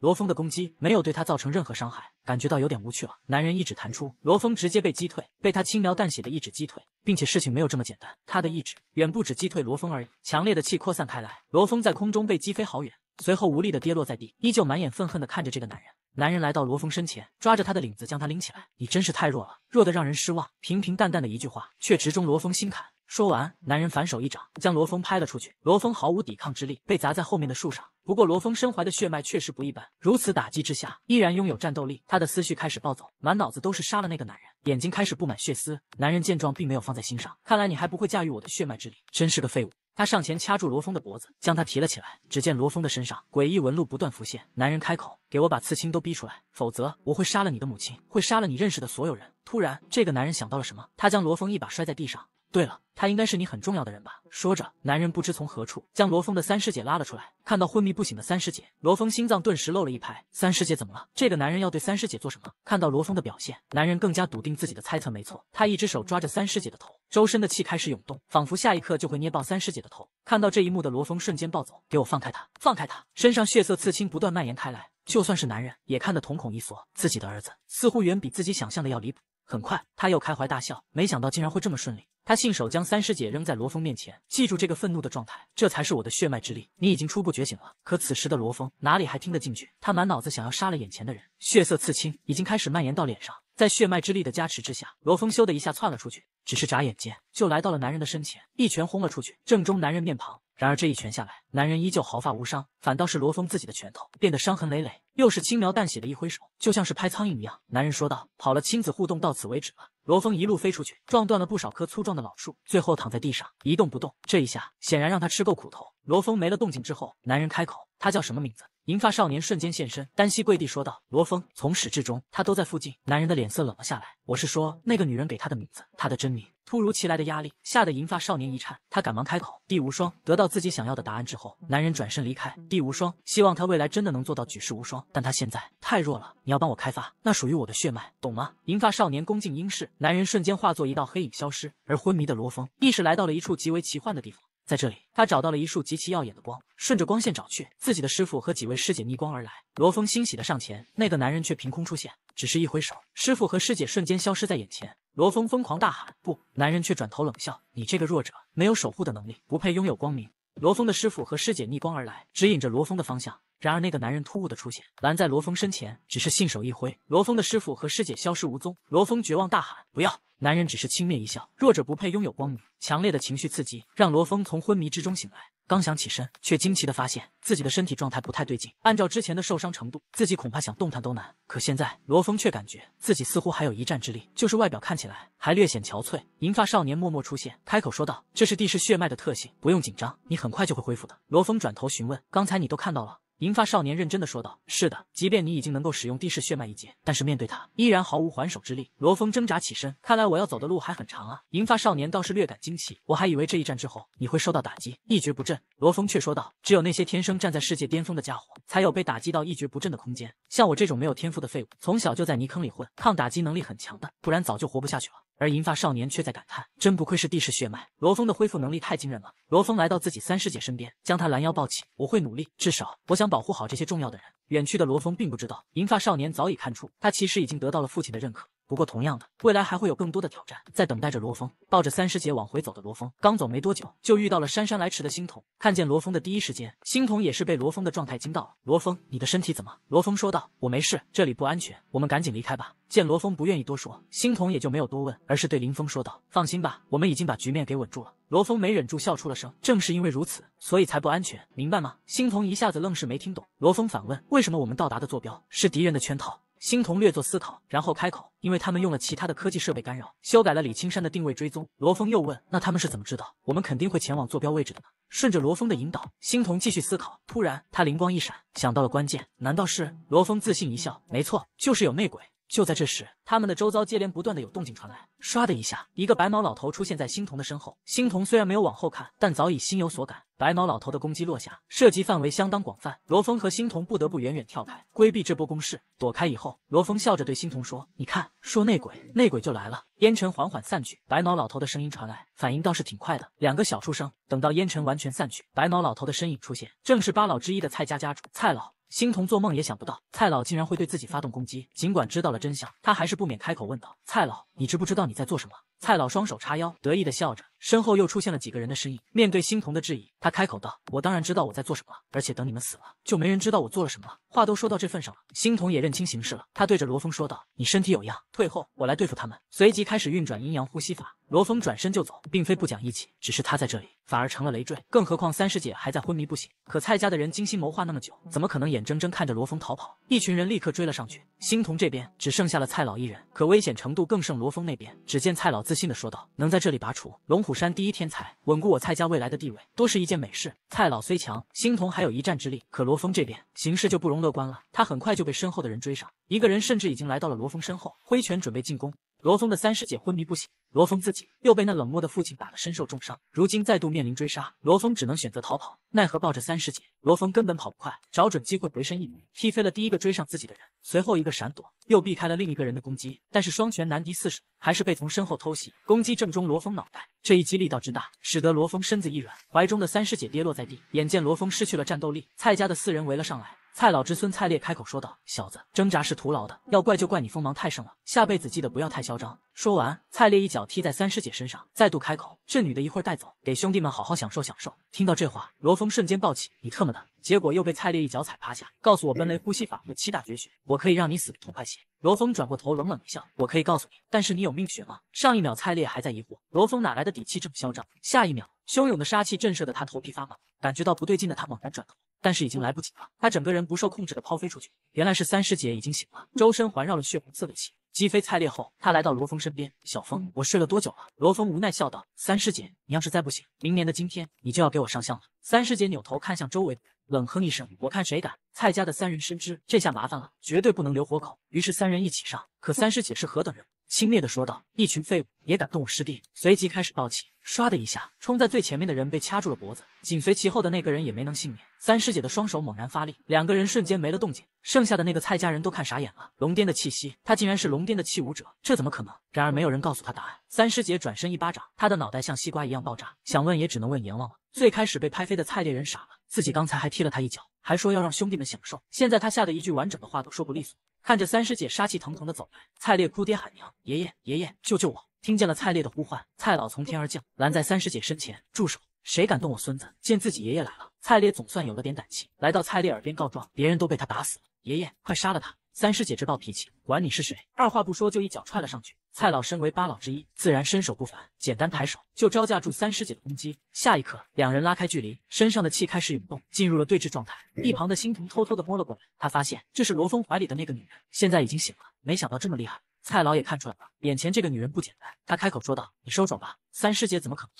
罗峰的攻击没有对他造成任何伤害，感觉到有点无趣了，男人一指弹出，罗峰直接。被击退，被他轻描淡写的一指击退，并且事情没有这么简单，他的意志远不止击退罗峰而已。强烈的气扩散开来，罗峰在空中被击飞好远，随后无力的跌落在地，依旧满眼愤恨的看着这个男人。男人来到罗峰身前，抓着他的领子将他拎起来，你真是太弱了，弱的让人失望。平平淡淡的一句话，却直中罗峰心坎。说完，男人反手一掌将罗峰拍了出去，罗峰毫无抵抗之力，被砸在后面的树上。不过罗峰身怀的血脉确实不一般，如此打击之下依然拥有战斗力。他的思绪开始暴走，满脑子都是杀了那个男人。眼睛开始布满血丝，男人见状并没有放在心上。看来你还不会驾驭我的血脉之力，真是个废物！他上前掐住罗峰的脖子，将他提了起来。只见罗峰的身上诡异纹路不断浮现。男人开口：“给我把刺青都逼出来，否则我会杀了你的母亲，会杀了你认识的所有人。”突然，这个男人想到了什么，他将罗峰一把摔在地上。对了，他应该是你很重要的人吧？说着，男人不知从何处将罗峰的三师姐拉了出来。看到昏迷不醒的三师姐，罗峰心脏顿时漏了一拍。三师姐怎么了？这个男人要对三师姐做什么？看到罗峰的表现，男人更加笃定自己的猜测没错。他一只手抓着三师姐的头，周身的气开始涌动，仿佛下一刻就会捏爆三师姐的头。看到这一幕的罗峰瞬间暴走：“给我放开他！放开他！”身上血色刺青不断蔓延开来，就算是男人也看得瞳孔一缩。自己的儿子似乎远比自己想象的要离谱。很快，他又开怀大笑，没想到竟然会这么顺利。他信手将三师姐扔在罗峰面前，记住这个愤怒的状态，这才是我的血脉之力。你已经初步觉醒了。可此时的罗峰哪里还听得进去？他满脑子想要杀了眼前的人，血色刺青已经开始蔓延到脸上。在血脉之力的加持之下，罗峰咻的一下窜了出去，只是眨眼间就来到了男人的身前，一拳轰了出去，正中男人面庞。然而这一拳下来，男人依旧毫发无伤，反倒是罗峰自己的拳头变得伤痕累累。又是轻描淡写的一挥手，就像是拍苍蝇一样。男人说道：“跑了，亲子互动到此为止了。”罗峰一路飞出去，撞断了不少棵粗壮的老树，最后躺在地上一动不动。这一下显然让他吃够苦头。罗峰没了动静之后，男人开口：“他叫什么名字？”银发少年瞬间现身，单膝跪地说道：“罗峰，从始至终，他都在附近。”男人的脸色冷了下来。我是说那个女人给他的名字，他的真名。突如其来的压力吓得银发少年一颤，他赶忙开口：“帝无双。”得到自己想要的答案之后，男人转身离开。帝无双希望他未来真的能做到举世无双，但他现在太弱了。你要帮我开发那属于我的血脉，懂吗？银发少年恭敬应是，男人瞬间化作一道黑影消失。而昏迷的罗峰意识来到了一处极为奇幻的地方。在这里，他找到了一束极其耀眼的光，顺着光线找去，自己的师傅和几位师姐逆光而来。罗峰欣喜的上前，那个男人却凭空出现，只是一挥手，师傅和师姐瞬间消失在眼前。罗峰疯狂大喊，不，男人却转头冷笑，你这个弱者，没有守护的能力，不配拥有光明。罗峰的师傅和师姐逆光而来，指引着罗峰的方向。然而那个男人突兀的出现，拦在罗峰身前，只是信手一挥，罗峰的师傅和师姐消失无踪。罗峰绝望大喊：“不要！”男人只是轻蔑一笑：“弱者不配拥有光明。”强烈的情绪刺激让罗峰从昏迷之中醒来，刚想起身，却惊奇的发现自己的身体状态不太对劲。按照之前的受伤程度，自己恐怕想动弹都难。可现在罗峰却感觉自己似乎还有一战之力，就是外表看起来还略显憔悴。银发少年默默出现，开口说道：“这是地势血脉的特性，不用紧张，你很快就会恢复的。”罗峰转头询问：“刚才你都看到了？”银发少年认真的说道：“是的，即便你已经能够使用地势血脉一阶，但是面对他依然毫无还手之力。”罗峰挣扎起身，看来我要走的路还很长啊。银发少年倒是略感惊奇，我还以为这一战之后你会受到打击，一蹶不振。罗峰却说道：“只有那些天生站在世界巅峰的家伙，才有被打击到一蹶不振的空间。像我这种没有天赋的废物，从小就在泥坑里混，抗打击能力很强的，不然早就活不下去了。”而银发少年却在感叹：“真不愧是地势血脉，罗峰的恢复能力太惊人了。”罗峰来到自己三师姐身边，将她拦腰抱起：“我会努力，至少我想。”保护好这些重要的人。远去的罗峰并不知道，银发少年早已看出，他其实已经得到了父亲的认可。不过，同样的，未来还会有更多的挑战在等待着罗峰。抱着三师姐往回走的罗峰，刚走没多久，就遇到了姗姗来迟的星童。看见罗峰的第一时间，星童也是被罗峰的状态惊到了。罗峰，你的身体怎么？罗峰说道：“我没事，这里不安全，我们赶紧离开吧。”见罗峰不愿意多说，星童也就没有多问，而是对林峰说道：“放心吧，我们已经把局面给稳住了。”罗峰没忍住笑出了声。正是因为如此，所以才不安全，明白吗？星童一下子愣是没听懂。罗峰反问：“为什么我们到达的坐标是敌人的圈套？”星童略作思考，然后开口：“因为他们用了其他的科技设备干扰，修改了李青山的定位追踪。”罗峰又问：“那他们是怎么知道我们肯定会前往坐标位置的呢？”顺着罗峰的引导，星童继续思考。突然，他灵光一闪，想到了关键：“难道是……”罗峰自信一笑：“没错，就是有内鬼。”就在这时，他们的周遭接连不断的有动静传来。唰的一下，一个白毛老头出现在星童的身后。星童虽然没有往后看，但早已心有所感。白毛老头的攻击落下，涉及范围相当广泛，罗峰和星童不得不远远跳开，规避这波攻势。躲开以后，罗峰笑着对星童说：“你看，说内鬼，内鬼就来了。”烟尘缓缓散去，白毛老头的声音传来：“反应倒是挺快的，两个小畜生。”等到烟尘完全散去，白毛老头的身影出现，正是八老之一的蔡家家主蔡老。欣桐做梦也想不到，蔡老竟然会对自己发动攻击。尽管知道了真相，他还是不免开口问道：“蔡老，你知不知道你在做什么？”蔡老双手叉腰，得意地笑着，身后又出现了几个人的身影。面对星童的质疑，他开口道：“我当然知道我在做什么，而且等你们死了，就没人知道我做了什么了。”话都说到这份上了，星童也认清形势了，他对着罗峰说道：“你身体有恙，退后，我来对付他们。”随即开始运转阴阳呼吸法。罗峰转身就走，并非不讲义气，只是他在这里反而成了累赘，更何况三师姐还在昏迷不醒。可蔡家的人精心谋划那么久，怎么可能眼睁睁看着罗峰逃跑？一群人立刻追了上去。星童这边只剩下了蔡老一人，可危险程度更胜罗峰那边。只见蔡老。自信的说道：“能在这里拔除龙虎山第一天才，稳固我蔡家未来的地位，多是一件美事。”蔡老虽强，星童还有一战之力，可罗峰这边形势就不容乐观了。他很快就被身后的人追上，一个人甚至已经来到了罗峰身后，挥拳准备进攻。罗峰的三师姐昏迷不醒，罗峰自己又被那冷漠的父亲打得身受重伤，如今再度面临追杀，罗峰只能选择逃跑。奈何抱着三师姐，罗峰根本跑不快，找准机会回身一踢，踢飞了第一个追上自己的人，随后一个闪躲，又避开了另一个人的攻击。但是双拳难敌四手，还是被从身后偷袭，攻击正中罗峰脑袋。这一击力道之大，使得罗峰身子一软，怀中的三师姐跌落在地。眼见罗峰失去了战斗力，蔡家的四人围了上来。蔡老之孙蔡烈开口说道：“小子，挣扎是徒劳的，要怪就怪你锋芒太盛了。下辈子记得不要太嚣张。”说完，蔡烈一脚踢在三师姐身上，再度开口：“这女的一会带走，给兄弟们好好享受享受。”听到这话，罗峰瞬间暴起：“你特么的！”结果又被蔡烈一脚踩趴下。告诉我奔雷呼吸法和七大绝学，我可以让你死的痛快些。罗峰转过头，冷冷一笑：“我可以告诉你，但是你有命学吗？”上一秒蔡烈还在疑惑罗峰哪来的底气这么嚣张，下一秒汹涌的杀气震慑的他头皮发麻，感觉到不对劲的他猛然转头。但是已经来不及了，他整个人不受控制的抛飞出去。原来是三师姐已经醒了，周身环绕了血红色的气，击飞蔡烈后，他来到罗峰身边：“小峰，我睡了多久了？”罗峰无奈笑道：“三师姐，你要是再不醒，明年的今天你就要给我上香了。”三师姐扭头看向周围，冷哼一声：“我看谁敢！”蔡家的三人深知这下麻烦了，绝对不能留活口，于是三人一起上。可三师姐是何等人？轻蔑的说道：“一群废物也敢动我师弟！”随即开始暴起，唰的一下，冲在最前面的人被掐住了脖子，紧随其后的那个人也没能幸免。三师姐的双手猛然发力，两个人瞬间没了动静。剩下的那个蔡家人都看傻眼了，龙癫的气息，他竟然是龙癫的弃武者，这怎么可能？然而没有人告诉他答案。三师姐转身一巴掌，他的脑袋像西瓜一样爆炸。想问也只能问阎王了。最开始被拍飞的蔡猎人傻了，自己刚才还踢了他一脚，还说要让兄弟们享受，现在他吓得一句完整的话都说不利索。看着三师姐杀气腾腾的走来，蔡烈哭爹喊娘，爷爷爷爷救救我！听见了蔡烈的呼唤，蔡老从天而降，拦在三师姐身前，住手！谁敢动我孙子？见自己爷爷来了，蔡烈总算有了点胆气，来到蔡烈耳边告状，别人都被他打死了，爷爷快杀了他！三师姐这暴脾气，管你是谁，二话不说就一脚踹了上去。蔡老身为八老之一，自然身手不凡，简单抬手就招架住三师姐的攻击。下一刻，两人拉开距离，身上的气开始涌动，进入了对峙状态。一旁的星童偷偷的摸了过来，他发现这是罗峰怀里的那个女人，现在已经醒了。没想到这么厉害，蔡老也看出来了，眼前这个女人不简单。他开口说道：“你收手吧，三师姐怎么可能？”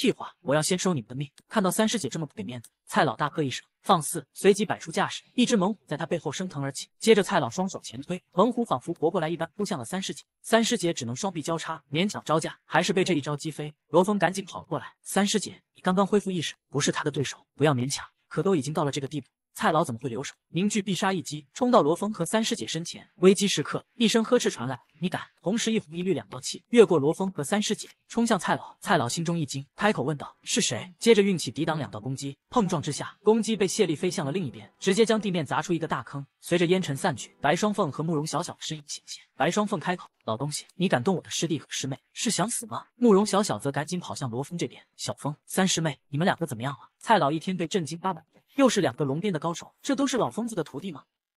屁话！我要先收你们的命。看到三师姐这么不给面子，蔡老大喝一声放肆，随即摆出架势，一只猛虎在他背后升腾而起。接着蔡老双手前推，猛虎仿佛活过来一般扑向了三师姐。三师姐只能双臂交叉，勉强招架，还是被这一招击飞。罗峰赶紧跑了过来：“三师姐，你刚刚恢复意识，不是他的对手，不要勉强。可都已经到了这个地步。”蔡老怎么会留手？凝聚必杀一击，冲到罗峰和三师姐身前。危机时刻，一声呵斥传来：“你敢！”同时，一红一绿两道气越过罗峰和三师姐，冲向蔡老。蔡老心中一惊，开口问道：“是谁？”接着运气抵挡两道攻击，碰撞之下，攻击被泄力飞向了另一边，直接将地面砸出一个大坑。随着烟尘散去，白双凤和慕容小小的身影显现。白双凤开口：“老东西，你敢动我的师弟和师妹，是想死吗？”慕容小小则赶紧跑向罗峰这边：“小峰，三师妹，你们两个怎么样了？”蔡老一天被震惊八百又是两个龙鞭的高手，这都是老疯子的徒弟吗？